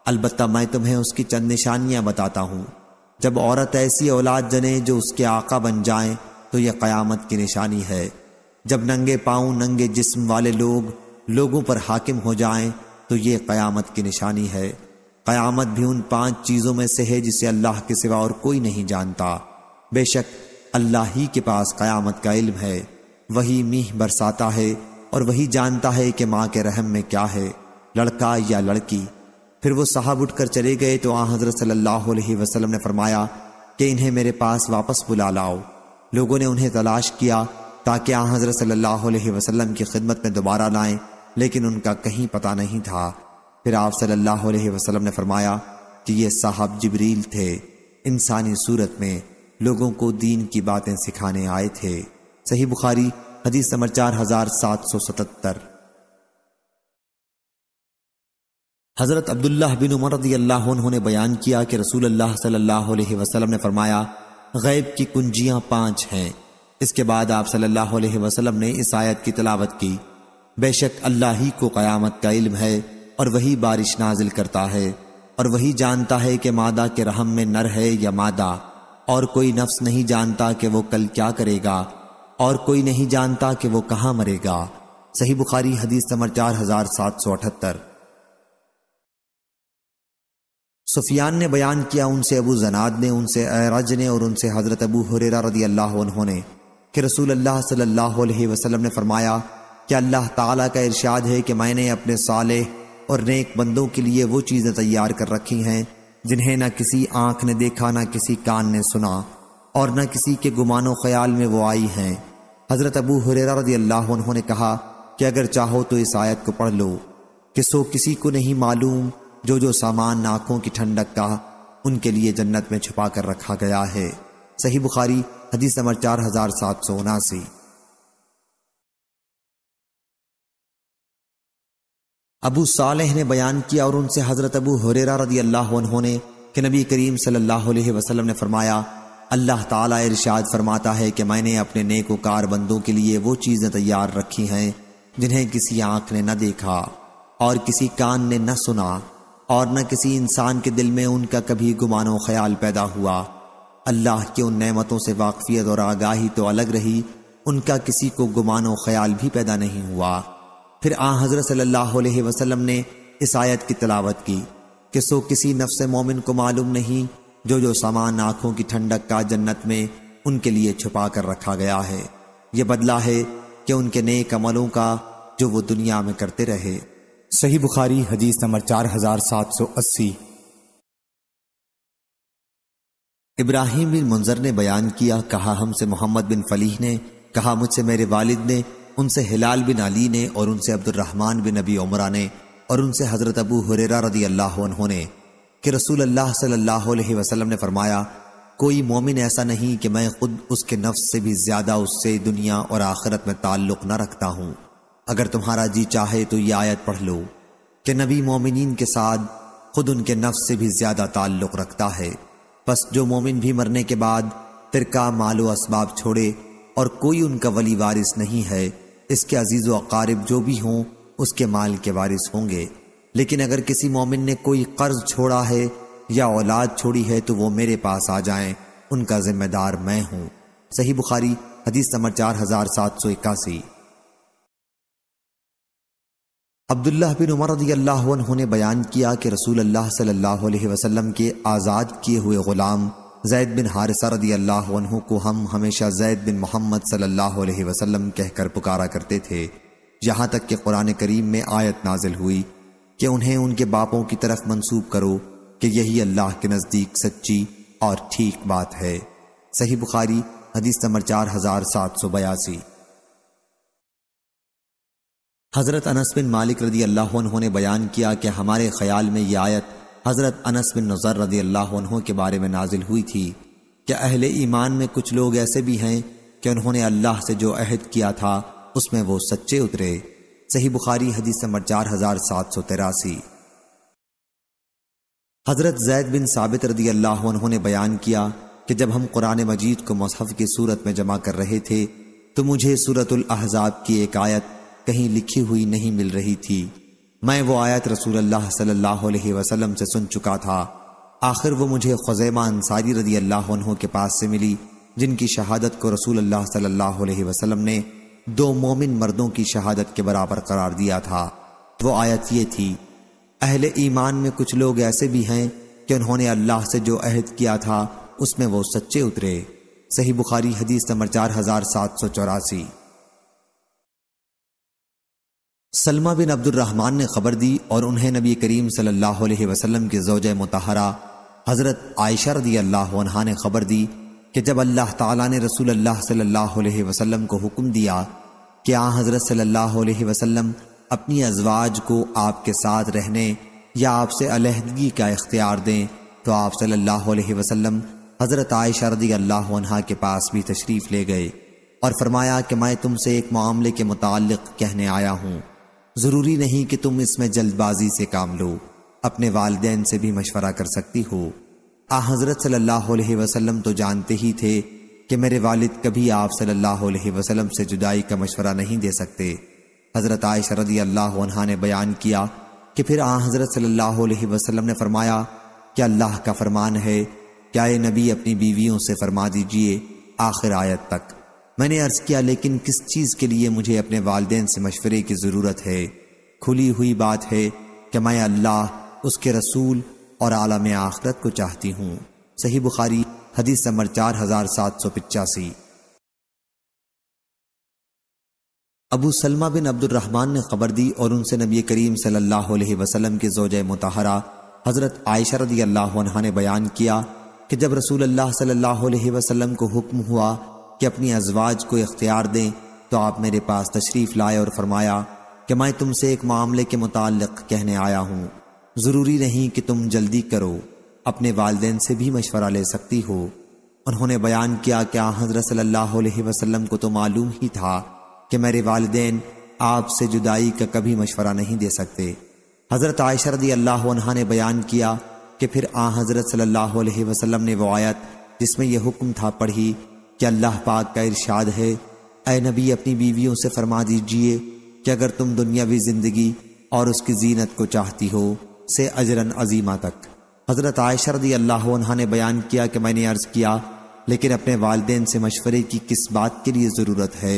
अलबत् मैं तुम्हें उसकी चंद निशानियां बताता हूं जब औरत ऐसी औलाद जने जो उसके आका बन जाए तो यह क़यामत की निशानी है जब नंगे पाऊं नंगे जिस्म वाले लोग लोगों पर हाकिम हो जाएं तो ये क़यामत की निशानी है क़यामत भी उन पांच चीज़ों में से है जिसे अल्लाह के सिवा और कोई नहीं जानता बेशक अल्लाह ही के पास क़यामत का इल्म है वही मीह बरसाता है और वही जानता है कि माँ के रहम में क्या है लड़का या लड़की फिर वो साहब उठकर चले गए तो आ हजरत सल्लल्लाहु अलैहि वसल्लम ने फरमाया कि इन्हें मेरे पास वापस बुला लाओ लोगों ने उन्हें तलाश किया ताकि आ हजरत सल्लल्लाहु अलैहि वसल्लम की खिदमत में दोबारा लाएं लेकिन उनका कहीं पता नहीं था फिर आप सल्लल्लाहु अलैहि वसल्लम ने फरमाया कि ये साहब जबरील थे इंसानी सूरत में लोगों को दीन की बातें सिखाने आए थे सही बुखारी हदीस नंबर चार हजार सात सौ सतहत्तर हजरत अब्दुल्लाह बिन उमर रदी अल्लाह ने बयान किया कि रसूल अल्लाह सल्लल्लाहु अलैहि वसल्लम ने फरमाया गैब की कुंजियां पांच हैं इसके बाद आप सल्लल्लाहु अलैहि वसल्लम ने इस आयत की तलावत की बेशक अल्लाह ही को क़यामत का इल्म है और वही बारिश नाजिल करता है और वही जानता है कि मादा के रहम में नर है या मादा और कोई नफ्स नहीं जानता कि वो कल क्या करेगा और कोई नहीं जानता कि वो कहाँ मरेगा सही बुखारी हदीस नंबर चार हजार सात सौ अठहत्तर सुफियान ने बयान किया उनसे अबू जनाद ने उनसे अराज ने और उनसे हजरत अबू हुरेरा रदी अल्लाह ने कि रसूल अल्लाह सल्लल्लाहु अलैहि वसल्लम ने फरमाया कि अल्लाह ताला का इरशाद है कि मैंने अपने साले और नेक बंदों के लिए वो चीज़ें तैयार कर रखी हैं जिन्हें ना किसी आंख ने देखा ना किसी कान ने सुना और न किसी के गुमान ख्याल में वो आई हैं हज़रत अबू हुरेरा रजी अल्लाह उन्होंने कहा कि अगर चाहो तो इस आयत को पढ़ लो कि सो किसी को नहीं मालूम जो जो सामान नाकों की ठंडक का उनके लिए जन्नत में छुपा कर रखा गया है सही बुखारी हदीस नंबर चार हजार सात सौ उनासी अबू सालेह ने बयान किया और उनसे हजरत अबू हुरेरा रजी अल्लाह उन्होंने कि नबी करीम सल्लल्लाहु अलैहि वसल्लम ने फरमाया अल्लाह ताला इरशाद फरमाता है कि मैंने अपने नेकोकार बंदों के लिए वो चीज़ें तैयार रखी हैं जिन्हें किसी आंख ने न देखा और किसी कान ने न सुना और न किसी इंसान के दिल में उनका कभी गुमानो ख्याल पैदा हुआ अल्लाह की उन नमतों से वाकफियत और आगाही तो अलग रही उनका किसी को गुमानो ख्याल भी पैदा नहीं हुआ फिर आ हजरत सल्लल्लाहु वसलम ने इस आयत की तलावत की कि सो किसी नफ्स मोमिन को मालूम नहीं जो जो सामान आंखों की ठंडक का जन्नत में उनके लिए छुपा कर रखा गया है ये बदला है कि उनके नए कमलों का जो वो दुनिया में करते रहे सही बुखारी हदीस नंबर चार हजार सात सौ अस्सी इब्राहिम बिन मुंजर ने बयान किया कहा हमसे मोहम्मद बिन फलीह ने कहा मुझसे मेरे वालिद ने उनसे हिलाल बिन अली ने और उनसे अब्दुलरहमान बिन अबी उमरा ने और उनसे हजरत अबू हुरेरा रदी अल्लाह ने कि रसूल अल्लाह सल्लल्लाहु अलैहि वसल्लम ने फरमाया कोई मोमिन ऐसा नहीं कि मैं खुद उसके नफ्स से भी ज्यादा उससे दुनिया और आखिरत में ताल्लुक न रखता हूं अगर तुम्हारा जी चाहे तो यह आयत पढ़ लो कि नबी मोमिन के साथ खुद उनके नफ्स से भी ज्यादा ताल्लुक रखता है बस जो मोमिन भी मरने के बाद तिरका मालो असबाब छोड़े और कोई उनका वली वारिस नहीं है इसके अजीज व अकारिब जो भी हों उसके माल के वारिस होंगे लेकिन अगर किसी मोमिन ने कोई कर्ज छोड़ा है या औलाद छोड़ी है तो वो मेरे पास आ जाएं उनका जिम्मेदार मैं हूं सही बुखारी हदीस नंबर चार हजार सात सौ इक्यासी अब्दुल्लाह बिन उमर अल्लाह ने बयान किया कि रसूल अल्लाह सल्लल्लाहु अलैहि वसल्लम के आज़ाद किए हुए ग़ुलाम जैद बिन हारिसा रदी अल्लाह को हम हमेशा जैद बिन मोहम्मद सल्लल्लाहु अलैहि वसल्लम कहकर पुकारा करते थे यहाँ तक कि कुरान करीम में आयत नाजिल हुई कि उन्हें उनके बापों की तरफ मंसूब करो कि यही अल्लाह के नज़दीक सच्ची और ठीक बात है सही बुखारी हदीस नंबर चार हजार सात सौ बयासी हज़रत अनस बिन मालिक रदी अल्लाह ने बयान किया कि हमारे ख्याल में यह आयत हज़रत अनस बिन नज़र रदी अल्लाह के बारे में नाजिल हुई थी क्या अहले ईमान में कुछ लोग ऐसे भी हैं कि उन्होंने अल्लाह से जो अहद किया था उसमें वो सच्चे उतरे सही बुखारी हदीस नंबर चार हजार सात सौ तिरासी हजरत जैद बिन साबित रदी अल्लाह ने बयान किया कि जब हम कुरान मजीद को मصحफ की सूरत में जमा कर रहे थे तो मुझे सूरतुल अहजाब की एक आयत कहीं लिखी हुई नहीं मिल रही थी मैं वो आयत रसूल अल्लाह सल्लल्लाहु अलैहि वसल्लम से सुन चुका था आखिर वो मुझे खुजैमा अंसारी रदी अल्लाह के पास से मिली जिनकी शहादत को रसूल अल्लाह सल्लल्लाहु अलैहि वसल्लम ने दो मोमिन मर्दों की शहादत के बराबर करार दिया था वो आयत ये थी अहले ईमान में कुछ लोग ऐसे भी हैं कि उन्होंने अल्लाह से जो अहद किया था उसमें वो सच्चे उतरे सही बुखारी हदीस नंबर चार हजार सात सौ चौरासी सलमा बिन अब्दुलरहमान ने खबर दी और उन्हें नबी करीम सल्लल्लाहु अलैहि वसल्लम के जोज मुतहरा हज़रत आयशा रदी अल्लाह ने खबर दी कि जब अल्लाह ताला ने रसूल अल्लाह सल्लल्लाहु अलैहि वसल्लम को हुक्म दिया कि आ हज़रत सल्लल्लाहु अलैहि वसल्लम अपनी अजवाज को आपके साथ रहने या आपसे अलहदगी का इख्तियार दें तो आप सल्लल्लाहु अलैहि वसल्लम हज़रत आयशा रदी अल्लाह अन्हा के पास भी तशरीफ़ ले गए और फरमाया कि मैं तुमसे एक मामले के मुतालिक कहने आया हूँ ज़रूरी नहीं कि तुम इसमें जल्दबाजी से काम लो अपने वालदेन से भी मशवरा कर सकती हो आ हज़रत सल्लल्लाहु अलैहि वसल्लम तो जानते ही थे कि मेरे वालिद कभी आप सल्लल्लाहु अलैहि वसल्लम से जुदाई का मशवरा नहीं दे सकते हज़रत आय रदी अल्लाह ने बयान किया कि फिर आ हज़रत सल्लल्लाहु अलैहि वसल्लम ने फरमाया कि अल्लाह का फरमान है क्या ये नबी अपनी बीवियों से फरमा दीजिए आखिर आयत तक मैंने अर्ज़ किया लेकिन किस चीज़ के लिए मुझे अपने वालदे से मशवरे की ज़रूरत है खुली हुई बात है कि मैं अल्लाह उसके रसूल और आलम आखरत को चाहती हूँ सही बुखारी हदीस नंबर चार हजार सात सौ पिचासी अबू सलमा बिन अब्दुलरहमान ने खबर दी और उनसे नबी करीम सल्लाम के जोज मुतहरा हज़रत आयशा रदी अल्लाह ने बयान किया कि जब रसूल अल्लाह सल्लाम को हुक्म हुआ कि अपनी अजवाज को इख्तियार दें तो आप मेरे पास तशरीफ़ लाए और फरमाया कि मैं तुमसे एक मामले के मुतालिक कहने आया हूँ ज़रूरी नहीं कि तुम जल्दी करो अपने वालदेन से भी मशवरा ले सकती हो उन्होंने बयान किया कि हजरत सल्लल्लाहु अलैहि वसल्लम को तो मालूम ही था कि मेरे वालदेन आपसे जुदाई का कभी मशवरा नहीं दे सकते हज़रत आयशरदी अल्लाह ने बयान किया कि फिर आ हज़रत सल्लल्लाहु अलैहि वसल्लम ने वो आयत जिसमें यह हुक्म था पढ़ी कि अल्लाह पाक का इरशाद है ए नबी अपनी बीवियों से फरमा दीजिए कि अगर तुम दुनियावी ज़िंदगी और उसकी जीनत को चाहती हो से अजरन अजीमा तक हज़रत आयशा रदी अल्लाह ने बयान किया कि मैंने अर्ज़ किया लेकिन अपने वालदे से मशवरे की किस बात के लिए ज़रूरत है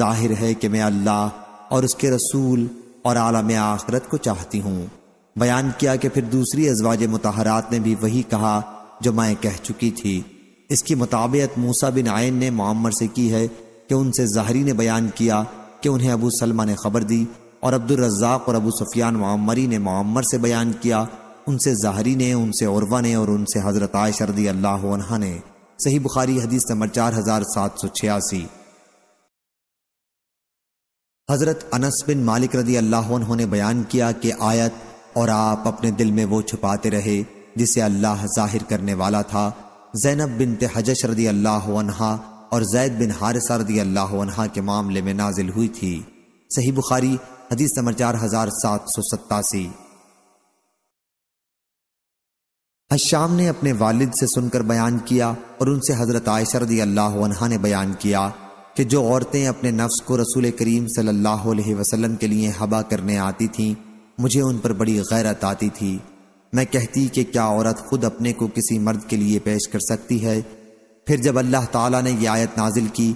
जाहिर है कि मैं अल्लाह और उसके रसूल और आलम आखरत को चाहती हूँ बयान किया कि फिर दूसरी अजवाज मतहरात ने भी वही कहा जो मैं कह चुकी थी इसकी मुताबियत मूसा बिन आयन ने मामर से की है कि उनसे जहरी ने बयान किया कि उन्हें अबू सलमा ने खबर दी और अब्दुल रज़ाक और अबू सुफियान मामरी ने मामर से बयान किया उनसे जहरी ने उनसे औरवा ने और उनसे हज़रत आयश रदी अल्लाह ने सही बुखारी हदीस नंबर चार हज़ार सात सौ छियासी हज़रत अनस बिन मालिक रदी अल्लाह ने बयान किया कि आयत और आप अपने दिल में वो छुपाते रहे जिसे अल्लाह जाहिर करने वाला था जैनब बिन तहजश रदी अल्लाह और जैद बिन हारिसा रदी अल्लाह के मामले में नाजिल हुई थी सही बुखारी हदीस नंबर चार हजार सात सौ सत्तासी हश्याम ने अपने वालिद से सुनकर बयान किया और उनसे हजरत आयशर रदी अल्लाह ने बयान किया कि जो औरतें अपने नफ्स को रसूल करीम सल्लल्लाहु अलैहि वसल्लम के लिए हबा करने आती थीं मुझे उन पर बड़ी गैरत आती थी मैं कहती कि क्या औरत खुद अपने को किसी मर्द के लिए पेश कर सकती है फिर जब अल्लाह ताला ने यह आयत नाजिल की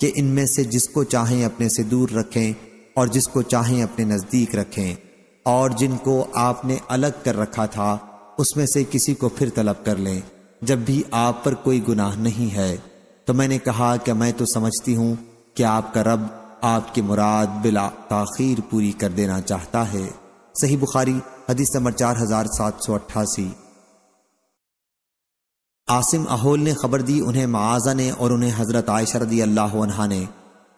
कि इनमें से जिसको चाहें अपने से दूर रखें और जिसको चाहें अपने नज़दीक रखें और जिनको आपने अलग कर रखा था उसमें से किसी को फिर तलब कर लें जब भी आप पर कोई गुनाह नहीं है तो मैंने कहा कि मैं तो समझती हूँ कि आपका रब आपकी मुराद बिला ताखीर पूरी कर देना चाहता है सही बुखारी हदीस नंबर चार हजार सात सौ अट्ठासी आसिम अहोल ने खबर दी उन्हें माजा ने और उन्हें हजरत आयशरदी अल्लाह ने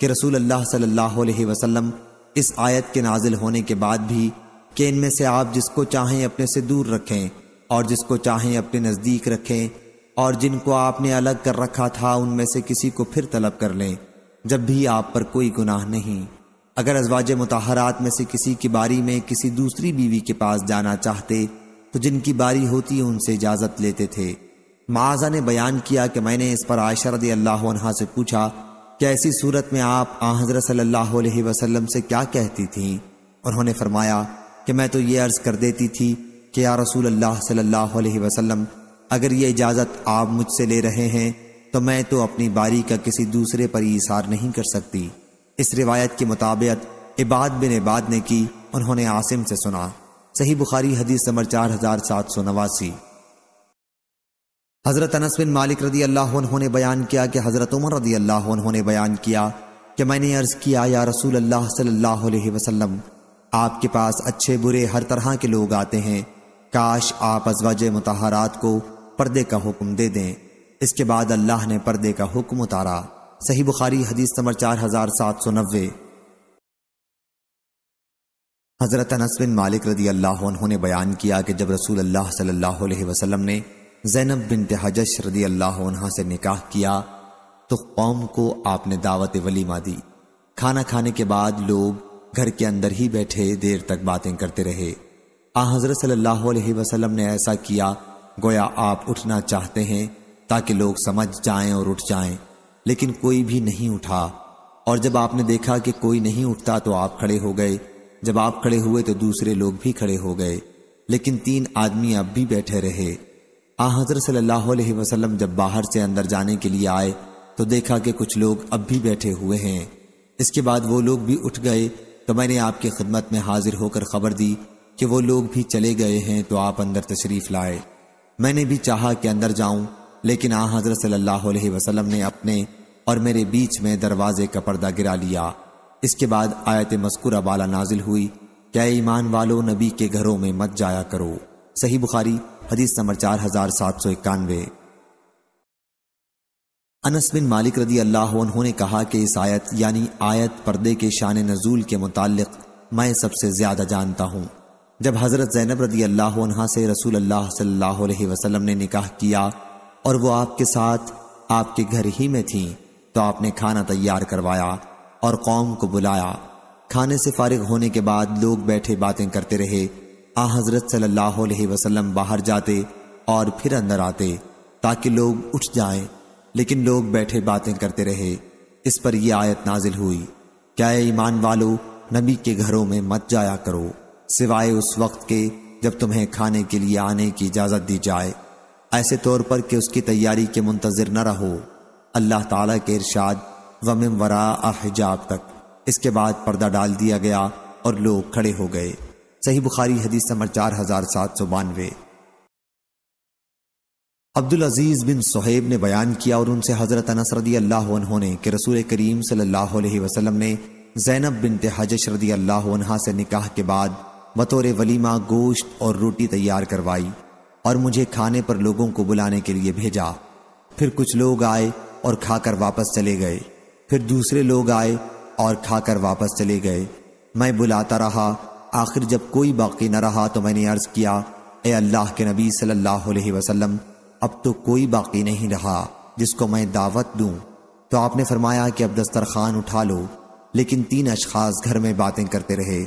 कि रसूल अल्लाह सल्लल्लाहु अलैहि वसल्लम इस आयत के नाजिल होने के बाद भी कि इनमें से आप जिसको चाहें अपने से दूर रखें और जिसको चाहें अपने नज़दीक रखें और जिनको आपने अलग कर रखा था उनमें से किसी को फिर तलब कर लें जब भी आप पर कोई गुनाह नहीं अगर अजवाज मतहरात में से किसी की बारी में किसी दूसरी बीवी के पास जाना चाहते तो जिनकी बारी होती उनसे इजाज़त लेते थे माजा ने बयान किया कि मैंने इस पर आयशा रदी अल्लाह से पूछा क्या सूरत में आप आजरत सल्लल्लाहु से क्या कहती थी उन्होंने फरमाया कि मैं तो ये अर्ज़ कर देती थी कि या रसूल अल्लाह सल्लाह वसलम अगर ये इजाज़त आप मुझसे ले रहे हैं तो मैं तो अपनी बारी का किसी दूसरे पर इशार नहीं कर सकती इस रिवायत के मुताबिक इबाद बिन इबाद ने की उन्होंने आसिम से सुना सही बुखारी हदीस नंबर चार हजार सात सौ नवासी हज़रत अनस बिन मालिक रदी अल्लाह ने बयान किया कि हज़रत उमर रदी अल्लाह ने बयान किया कि मैंने अर्ज़ किया या रसूल अल्लाह सल्लल्लाहु अलैहि वसल्लम आपके पास अच्छे बुरे हर तरह के लोग आते हैं काश आप अजवाज मतहरात को पर्दे का हुक्म दे दें इसके बाद अल्लाह ने पर्दे का हुक्म उतारा सही बुखारी हदीस नंबर चार हजार सात सौ नब्बे हज़रत अनस बिन मालिक रदी अल्लाह ने बयान किया कि जब रसूल अल्लाह सल्लल्लाहु अलैहि वसल्लम ने जैनब बिन तहजश रदी अल्लाह से निकाह किया तो कौम को आपने दावत वलीमा दी खाना खाने के बाद लोग घर के अंदर ही बैठे देर तक बातें करते रहे आ हजरत सल्लल्लाहु अलैहि वसल्लम ने ऐसा किया गोया आप उठना चाहते हैं ताकि लोग समझ जाएं और उठ जाएं लेकिन कोई भी नहीं उठा और जब आपने देखा कि कोई नहीं उठता तो आप खड़े हो गए जब आप खड़े हुए तो दूसरे लोग भी खड़े हो गए लेकिन तीन आदमी अब भी बैठे रहे आ हजरत सल्लल्लाहु अलैहि वसल्लम जब बाहर से अंदर जाने के लिए आए तो देखा कि कुछ लोग अब भी बैठे हुए हैं इसके बाद वो लोग भी उठ गए तो मैंने आपकी खिदमत में हाजिर होकर खबर दी कि वो लोग भी चले गए हैं तो आप अंदर तशरीफ लाए मैंने भी चाहा कि अंदर जाऊं लेकिन आ हजरत सल्लल्लाहु अलैहि वसल्लम ने अपने और मेरे बीच में दरवाजे का पर्दा गिरा लिया इसके बाद आयत मस्कुरा वाला नाजिल हुई क्या ईमान वालों नबी के घरों में मत जाया करो सही बुखारी हदीस नंबर चार हजार सात सौ इक्यानवे अनस बिन मालिक रदी अल्लाह उन्होंने कहा कि इस आयत यानी आयत पर्दे के शान नजूल के मुतालिक मैं सबसे ज्यादा जानता हूँ जब हज़रत जैनब रदी अल्लाह उन्हा से रसूल अल्लाह सल्लल्लाहु अलैहि वसल्लम ने निकाह किया और वो आपके साथ आपके घर ही में थी तो आपने खाना तैयार करवाया और कौम को बुलाया खाने से फारिग होने के बाद लोग बैठे बातें करते रहे आ हजरत सल्लल्लाहु अलैहि वसल्लम बाहर जाते और फिर अंदर आते ताकि लोग उठ जाएं लेकिन लोग बैठे बातें करते रहे इस पर यह आयत नाजिल हुई क्या ईमान वालो नबी के घरों में मत जाया करो सिवाय उस वक्त के जब तुम्हें खाने के लिए आने की इजाज़त दी जाए ऐसे तौर पर कि उसकी तैयारी के मुंतजर न रहो अल्लाह ताला के इरशाद वम वरा हिजाब तक इसके बाद पर्दा डाल दिया गया और लोग खड़े हो गए सही बुखारी हदीस नंबर चार हजार सात सौ बानवे अब्दुल अजीज बिन सोहेब ने बयान किया और उनसे हजरत अनस रदी अल्लाह उन्होंने कि रसूल करीम सल्लाम ने जैनब बिन हजश रदी अल्लाह से निकाह के बाद बतौर वलीमा गोश्त और रोटी तैयार करवाई और मुझे खाने पर लोगों को बुलाने के लिए भेजा फिर कुछ लोग आए और खाकर वापस चले गए फिर दूसरे लोग आए और खाकर वापस चले गए मैं बुलाता रहा आखिर जब कोई बाकी न रहा तो मैंने अर्ज किया ए अल्लाह के नबी सल्लल्लाहु अलैहि वसल्लम अब तो कोई बाकी नहीं रहा जिसको मैं दावत दूं तो आपने फरमाया कि अब दस्तरखान उठा लो लेकिन तीन अशखास घर में बातें करते रहे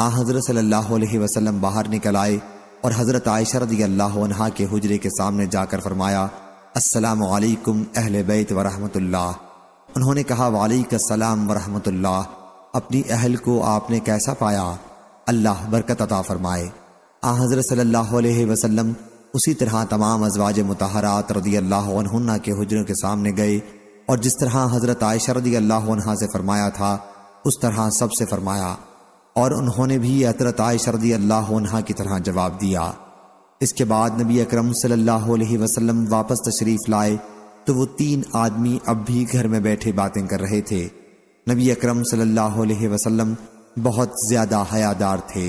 आ हजरत सल्लल्लाहु अलैहि वसल्लम बाहर निकल आए और हजरत आयशा रदी अल्लाह के हजरे के सामने जाकर फरमाया अस्सलाम वालेकुम अहले बैत व रहमतुल्लाह उन्होंने कहा वालेक सलाम व रहमतुल्लाह अपनी अहल को आपने कैसा पाया अल्लाह बरकत अता फरमाए आ हज़रत सल्लल्लाहु अलैहि वसल्लम उसी तरह तमाम अजवाज मतहरात रदी अल्लाह के हजरों के सामने गए और जिस तरह हज़रत आयशा रदी अल्लाह से फरमाया था उस तरह सबसे फरमाया और उन्होंने भी हजरत आयशा रदी अल्लाह की तरह जवाब दिया इसके बाद नबी अकरम सल्लल्लाहु अलैहि वसल्लम वापस तशरीफ़ लाए तो वो तीन आदमी अब भी घर में बैठे बातें कर रहे थे नबी अकरम सल्लल्लाहु अलैहि वसल्लम बहुत ज्यादा हयादार थे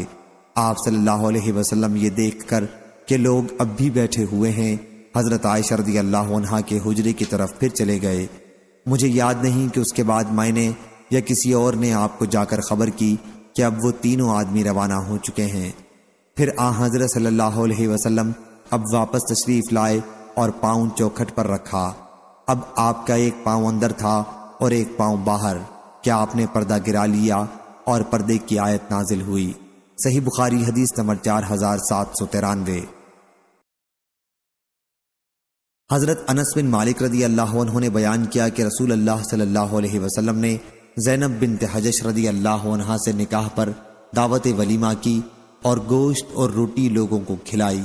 आप सल्लल्लाहु अलैहि वसल्लम ये देखकर कि लोग अब भी बैठे हुए हैं हजरत आयशर रदी अल्लाह के हुजरे की तरफ फिर चले गए मुझे याद नहीं कि उसके बाद मैंने या किसी और ने आपको जाकर खबर की कि अब वो तीनों आदमी रवाना हो चुके हैं फिर आ हजरत सल्लल्लाहु अलैहि वसल्लम अब वापस तशरीफ लाए और पाँव चौखट पर रखा अब आपका एक पाँव अंदर था और एक पाँव बाहर क्या आपने पर्दा गिरा लिया और पर्दे की आयत नाजिल हुई सही बुखारी हदीस नंबर चार हजार सात सौ तिरानवे हजरत अनस बिन मालिक रदी अल्लाह ने बयान किया कि रसूल अल्लाह सल्लल्लाहु अलैहि वसल्लम ने जैनब बिन तहजश रदी अल्लाह से निकाह पर दावत वलीमा की और गोश्त और रोटी लोगों को खिलाई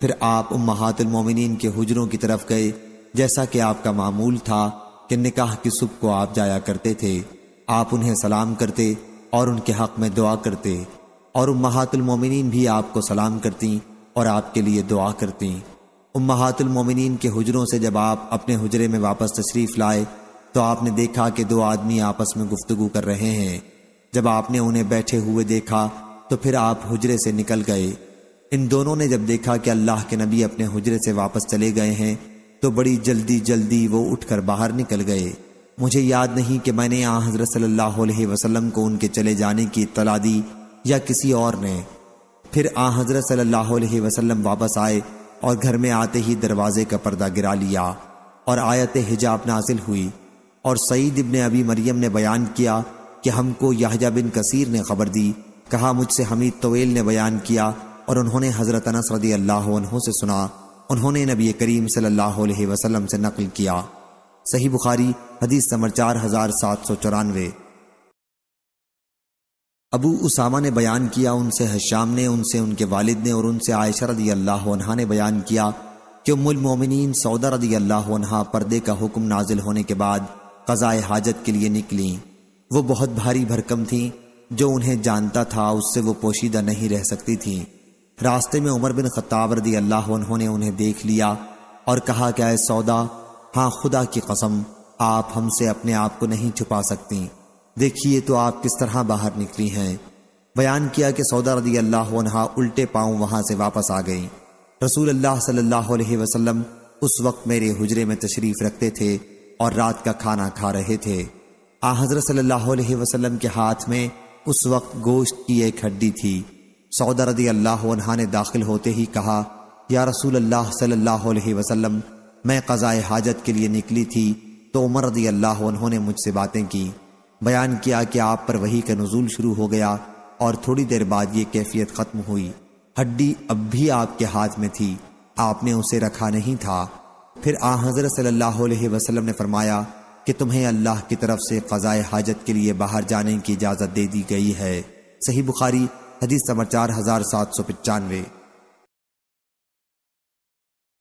फिर आप उम्मातुलमोमिन के हुजरों की तरफ गए जैसा कि आपका मामूल था कि निकाह की सुबह को आप जाया करते थे आप उन्हें सलाम करते और उनके हक में दुआ करते और मोमिनीन भी आपको सलाम करती और आपके लिए दुआ करती मोमिनीन के हजरों से जब आप अपने हजरे में वापस तशरीफ़ लाए तो आपने देखा कि दो आदमी आपस में गुफ्तगु कर रहे हैं जब आपने उन्हें बैठे हुए देखा तो फिर आप हजरे से निकल गए इन दोनों ने जब देखा कि अल्लाह के नबी अपने हजरे से वापस चले गए हैं तो बड़ी जल्दी जल्दी वो उठकर बाहर निकल गए मुझे याद नहीं कि मैंने आ हज़रत सल्लल्लाहु अलैहि वसल्लम को उनके चले जाने की इतला दी या किसी और ने फिर आ हज़रत सल्लल्लाहु अलैहि वसल्लम वापस आए और घर में आते ही दरवाजे का पर्दा गिरा लिया और आयत हिजाब नाजिल हुई और सईद इबन अबी मरियम ने बयान किया कि हमको याहजा बिन कसीर ने खबर दी कहा मुझसे हमीद तवेल ने बयान किया और उन्होंने हज़रत अनस रदी अल्लाह से सुना उन्होंने नबी करीम सल्लल्लाहु अलैहि वसल्लम से नकल किया सही बुखारी हदीस समर चार हजार सात सौ चौरानवे अबू उसामा ने बयान किया उनसे हश्याम ने उनसे उनके वालिद ने और उनसे आयशा रदी अल्लाह ने बयान किया कि उमुल मोमिन सौदा रदी अल्लाह पर्दे का हुक्म नाजिल होने के बाद कज़ाए हाजत के लिए निकली वो बहुत भारी भरकम थी जो उन्हें जानता था उससे वो पोशीदा नहीं रह सकती थी रास्ते में उमर बिन खत्ताब रदी अल्लाह ने उन्हें देख लिया और कहा क्या सौदा हाँ खुदा की कसम आप हमसे अपने आप को नहीं छुपा सकती देखिए तो आप किस तरह बाहर निकली हैं बयान किया कि सौदा रदी अल्लाह उल्टे पाँव वहां से वापस आ गई रसूल अल्लाह सल्लल्लाहु अलैहि वसल्लम उस वक्त मेरे हुजरे में तशरीफ़ रखते थे और रात का खाना खा रहे थे आ हज़रत सल्लल्लाहु अलैहि वसल्लम के हाथ में उस वक्त गोश्त की एक हड्डी थी सौदा रदी अल्लाह ने दाखिल होते ही कहा या रसूल अल्लाह सल्लाह वसलम मैं कज़ाए हाजत के लिए निकली थी तो उमर रदी अल्लाह उन्होंने मुझसे बातें की बयान किया कि आप पर वही का नजूल शुरू हो गया और थोड़ी देर बाद ये कैफियत ख़त्म हुई हड्डी अब भी आपके हाथ में थी आपने उसे रखा नहीं था फिर आ हज़रत सल्लल्लाहु अलैहि वसल्लम ने फरमाया कि तुम्हें अल्लाह की तरफ से क़ज़ाए हाजत के लिए बाहर जाने की इजाज़त दे दी गई है सही बुखारी हदीस समाचार हजार सात सौ पचानवे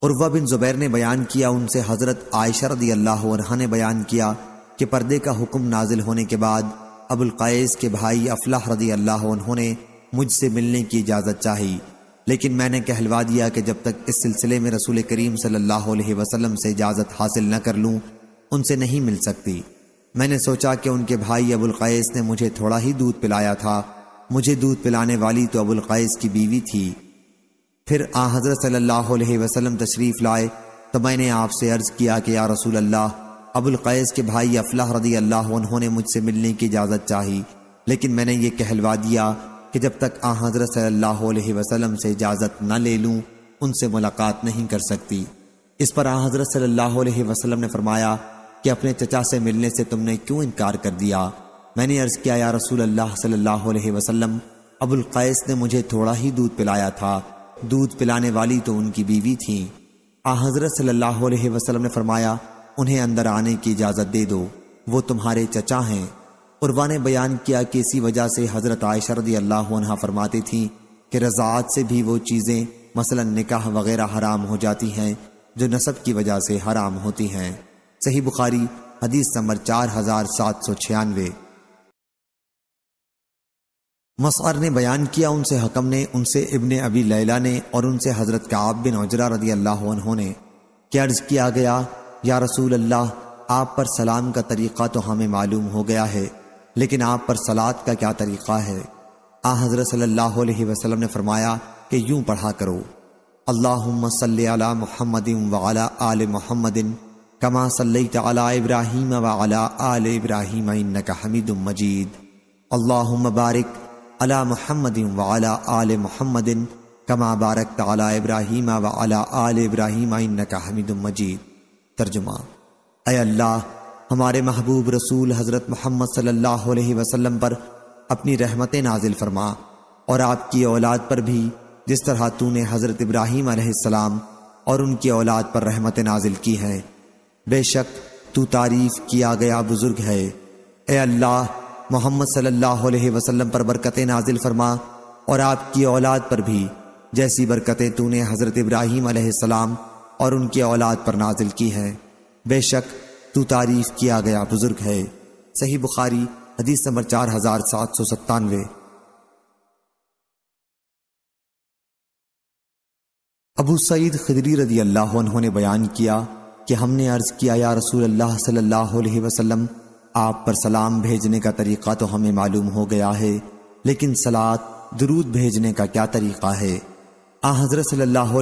उर्वा बिन जुबैर ने बयान किया उनसे हज़रत आयशा रदी अल्लाह ने बयान किया कि पर्दे का हुक्म नाजिल होने के बाद अबुल कैस के भाई अफलाह रदी अल्लाह उन्होंने मुझसे मिलने की इजाज़त चाही लेकिन मैंने कहलवा दिया कि जब तक इस सिलसिले में रसूल करीम सल्लल्लाहु अलैहि वसल्लम से इजाज़त हासिल न कर लूँ उनसे नहीं मिल सकती मैंने सोचा कि उनके भाई अबुल कैस ने मुझे थोड़ा ही दूध पिलाया था मुझे दूध पिलाने वाली तो अबुल कैस की बीवी थी फिर आ हज़रत सल्लल्लाहु अलैहि वसल्लम तशरीफ़ लाए तो मैंने आपसे अर्ज़ किया कि या रसूल अल्लाह अबुल कैस के भाई अफलाह रदी अल्लाह उन्होंने मुझसे मिलने की इजाज़त चाही लेकिन मैंने ये कहलवा दिया कि जब तक आ हज़रत सल्लल्लाहु अलैहि वसल्लम से इजाज़त न ले लूँ उनसे मुलाकात नहीं कर सकती इस पर आ हज़रत सल्लल्लाहु अलैहि वसल्लम ने फरमाया कि अपने चचा से मिलने से तुमने क्यों इनकार कर दिया मैंने अर्ज़ किया या रसूल अल्लाह सल्लल्लाहु अलैहि वसल्लम अबुल कैस ने मुझे थोड़ा ही दूध पिलाया था दूध पिलाने वाली तो उनकी बीवी थी आ हजरत सल्लल्लाहु अलैहि वसल्लम ने फरमाया उन्हें अंदर आने की इजाज़त दे दो वो तुम्हारे चचा हैं उर्वा ने बयान किया कि इसी वजह से हज़रत आयशा अल्लाह फरमाती थी कि रज़ात से भी वो चीज़ें मसलन निकाह वगैरह हराम हो जाती हैं जो नसब की वजह से हराम होती हैं सही बुखारी हदीस नंबर चार हज़ार सात सौ छियानवे मसार ने बयान किया उनसे हकम ने उनसे इबन अबी लैला ने और उनसे हज़रत काब बिन उजरा रदी अल्लाह ने क्या अर्ज़ किया गया या रसूल अल्लाह आप पर सलाम का तरीक़ा तो हमें मालूम हो गया है लेकिन आप पर सलाद का क्या तरीक़ा है आ हज़रत सल्लल्लाहु अलैहि वसल्लम ने फरमाया कि यूं पढ़ा करो अल्लाह सल्ला महमदिन वाला आल महमदिन कमा सल्ली तला इब्राहिम वाला आल इब्राहिम नका हमीद मजीद अल्लाह बारिक अला महमद वाला आल महमदिन कमा बारक तला इब्राहिम व अला आल इब्राहिम इन का हमीद मजीद तर्जुमा अल्लाह हमारे महबूब रसूल हज़रत मोहम्मद सल्लल्लाहु अलैहि वसल्लम पर अपनी रहमत नाजिल फरमा और आपकी औलाद पर भी जिस तरह तूने हज़रत इब्राहिम आसमाम और उनकी औलाद पर रहमत नाजिल की है बेशक तू तारीफ किया गया बुजुर्ग है ए अल्लाह मोहम्मद सल्लल्लाहु अलैहि वसल्लम पर बरकतें नाजिल फरमा और आपकी औलाद पर भी जैसी बरकतें तूने हज़रत इब्राहिम अलैहिस्सलाम और उनकी औलाद पर नाजिल की हैं बेशक तू तारीफ़ किया गया बुज़ुर्ग है सही बुखारी हदीस नंबर चार हज़ार सात सौ सत्तानवे अबू सईद खदरी रदी अल्लाह उन्होंने बयान किया कि हमने अर्ज़ किया या रसूल अल्लाह सल्लल्लाहु अलैहि वसल्लम आप पर सलाम भेजने का तरीका तो हमें मालूम हो गया है लेकिन सलात दरूद भेजने का क्या तरीका है आ हजरत सल्लल्लाहु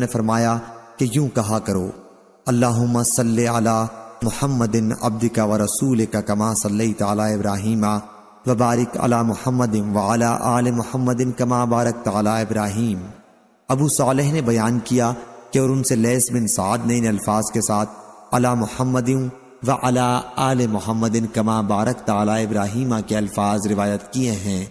ने फरमाया कि यूं कहा करो अल्लाहुम्मा सल अला मुहम्मदिन अब्दिका व रसूल का कमा सल तला इब्राहिमा वबारिक अला मुहम्मदिन व अला आल मुहम्मदिन कमा बारक तला इब्राहिम अबू साल ने बयान किया कि और उनसे लेस बिन साद ने इन अल्फाज के साथ अला मुहम्मदिन व अला आल मोहम्मद कमा बारक तला इब्राहिमा के अल्फाज रिवायत किए हैं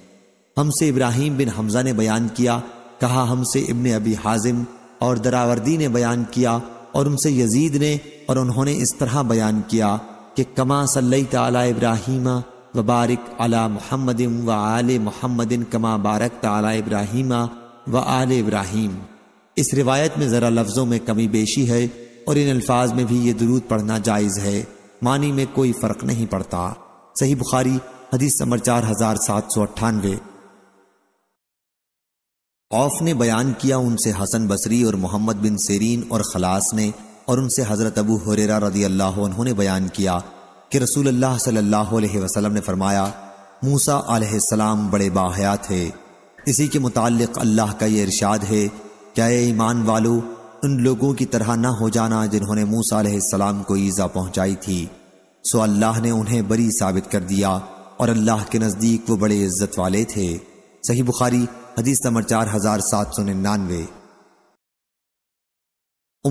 हमसे इब्राहिम बिन हमजा ने बयान किया कहा हमसे इबन अबी हाजिम और दरावर्दी ने बयान किया और उनसे यजीद ने और उन्होंने इस तरह बयान किया कि कमा सल्लई तला इब्राहिमा व बारिक अला मोहम्मद व आल मोहम्मद कमा बारक तला इब्राहिमा व आल इब्राहिम इस रिवायत में ज़रा लफ्ज़ों में कमी बेशी है और इन अल्फाज में भी ये दरूद पढ़ना जायज़ है मानी में कोई फर्क नहीं पड़ता सही बुखारी हदीस नंबर चार हजार सात सौ अट्ठानवे औफ ने बयान किया उनसे हसन बसरी और मोहम्मद बिन सेरीन और खलास ने और उनसे हजरत अबू हुरेरा रदी अल्लाह उन्होंने बयान किया कि रसूल अल्लाह सल्लल्लाहु अलैहि वसल्लम ने फरमाया मूसा अलैहिस्सलाम बड़े बाहया थे इसी के मुतालिक अल्लाह का ये इरशाद है क्या ईमान वालो उन लोगों की तरह ना हो जाना जिन्होंने मूसा सलाम को ईज़ा पहुंचाई थी सो अल्लाह ने उन्हें बरी साबित कर दिया और अल्लाह के नज़दीक वो बड़े इज्जत वाले थे सही बुखारी हदीस नंबर चार हजार सात सौ निन्यानवे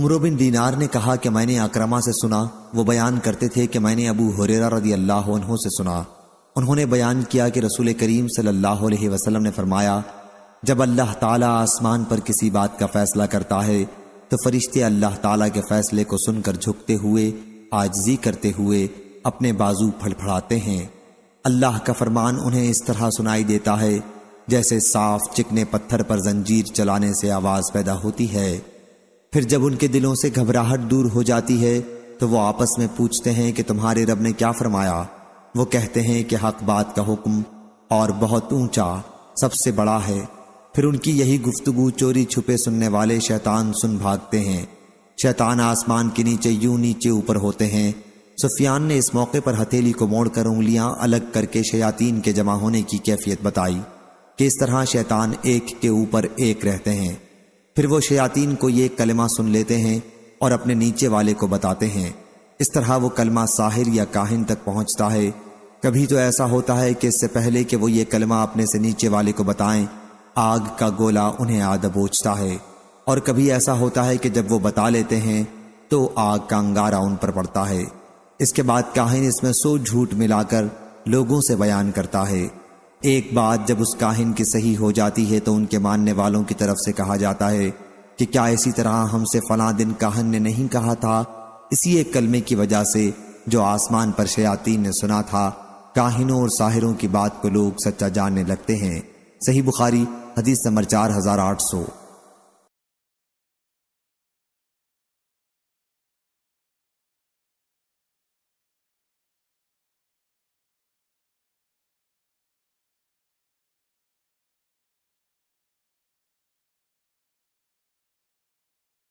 उम्र बिन दीनार ने कहा कि मैंने अक्रमा से सुना वो बयान करते थे कि मैंने अबू हुरेरा रदी अल्लाह से सुना उन्होंने बयान किया कि रसूल करीम सल्लल्लाहु अलैहि वसल्लम ने फरमाया जब अल्लाह ताला आसमान पर किसी बात का फैसला करता है तो फरिश्ते अल्लाह ताला के फैसले को सुनकर झुकते हुए आजजी करते हुए अपने बाजू फड़फड़ाते हैं अल्लाह का फरमान उन्हें इस तरह सुनाई देता है जैसे साफ चिकने पत्थर पर जंजीर चलाने से आवाज पैदा होती है फिर जब उनके दिलों से घबराहट दूर हो जाती है तो वो आपस में पूछते हैं कि तुम्हारे रब ने क्या फरमाया वो कहते हैं कि हक बात का हुक्म और बहुत ऊंचा सबसे बड़ा है फिर उनकी यही गुफ्तगु चोरी छुपे सुनने वाले शैतान सुन भागते हैं शैतान आसमान के नीचे यूं नीचे ऊपर होते हैं सुफियान ने इस मौके पर हथेली को मोड़कर उंगलियां अलग करके शयातीन के जमा होने की कैफियत बताई कि इस तरह शैतान एक के ऊपर एक रहते हैं फिर वो शयातीन को ये कलमा सुन लेते हैं और अपने नीचे वाले को बताते हैं इस तरह वो कलमा साहिर या काहिन तक पहुंचता है कभी तो ऐसा होता है कि इससे पहले कि वो ये कलमा अपने से नीचे वाले को बताएं आग का गोला उन्हें आ दबोचता है और कभी ऐसा होता है कि जब वो बता लेते हैं तो आग का अंगारा उन पर पड़ता है इसके बाद काहिन इसमें सो झूठ मिलाकर लोगों से बयान करता है एक बात जब उस काहिन की सही हो जाती है तो उनके मानने वालों की तरफ से कहा जाता है कि क्या इसी तरह हमसे फला दिन काहन ने नहीं कहा था इसी एक कलमे की वजह से जो आसमान पर शयातीन ने सुना था काहिनों और साहिरों की बात को लोग सच्चा जानने लगते हैं सही बुखारी हदीस समर चार हजार आठ सौ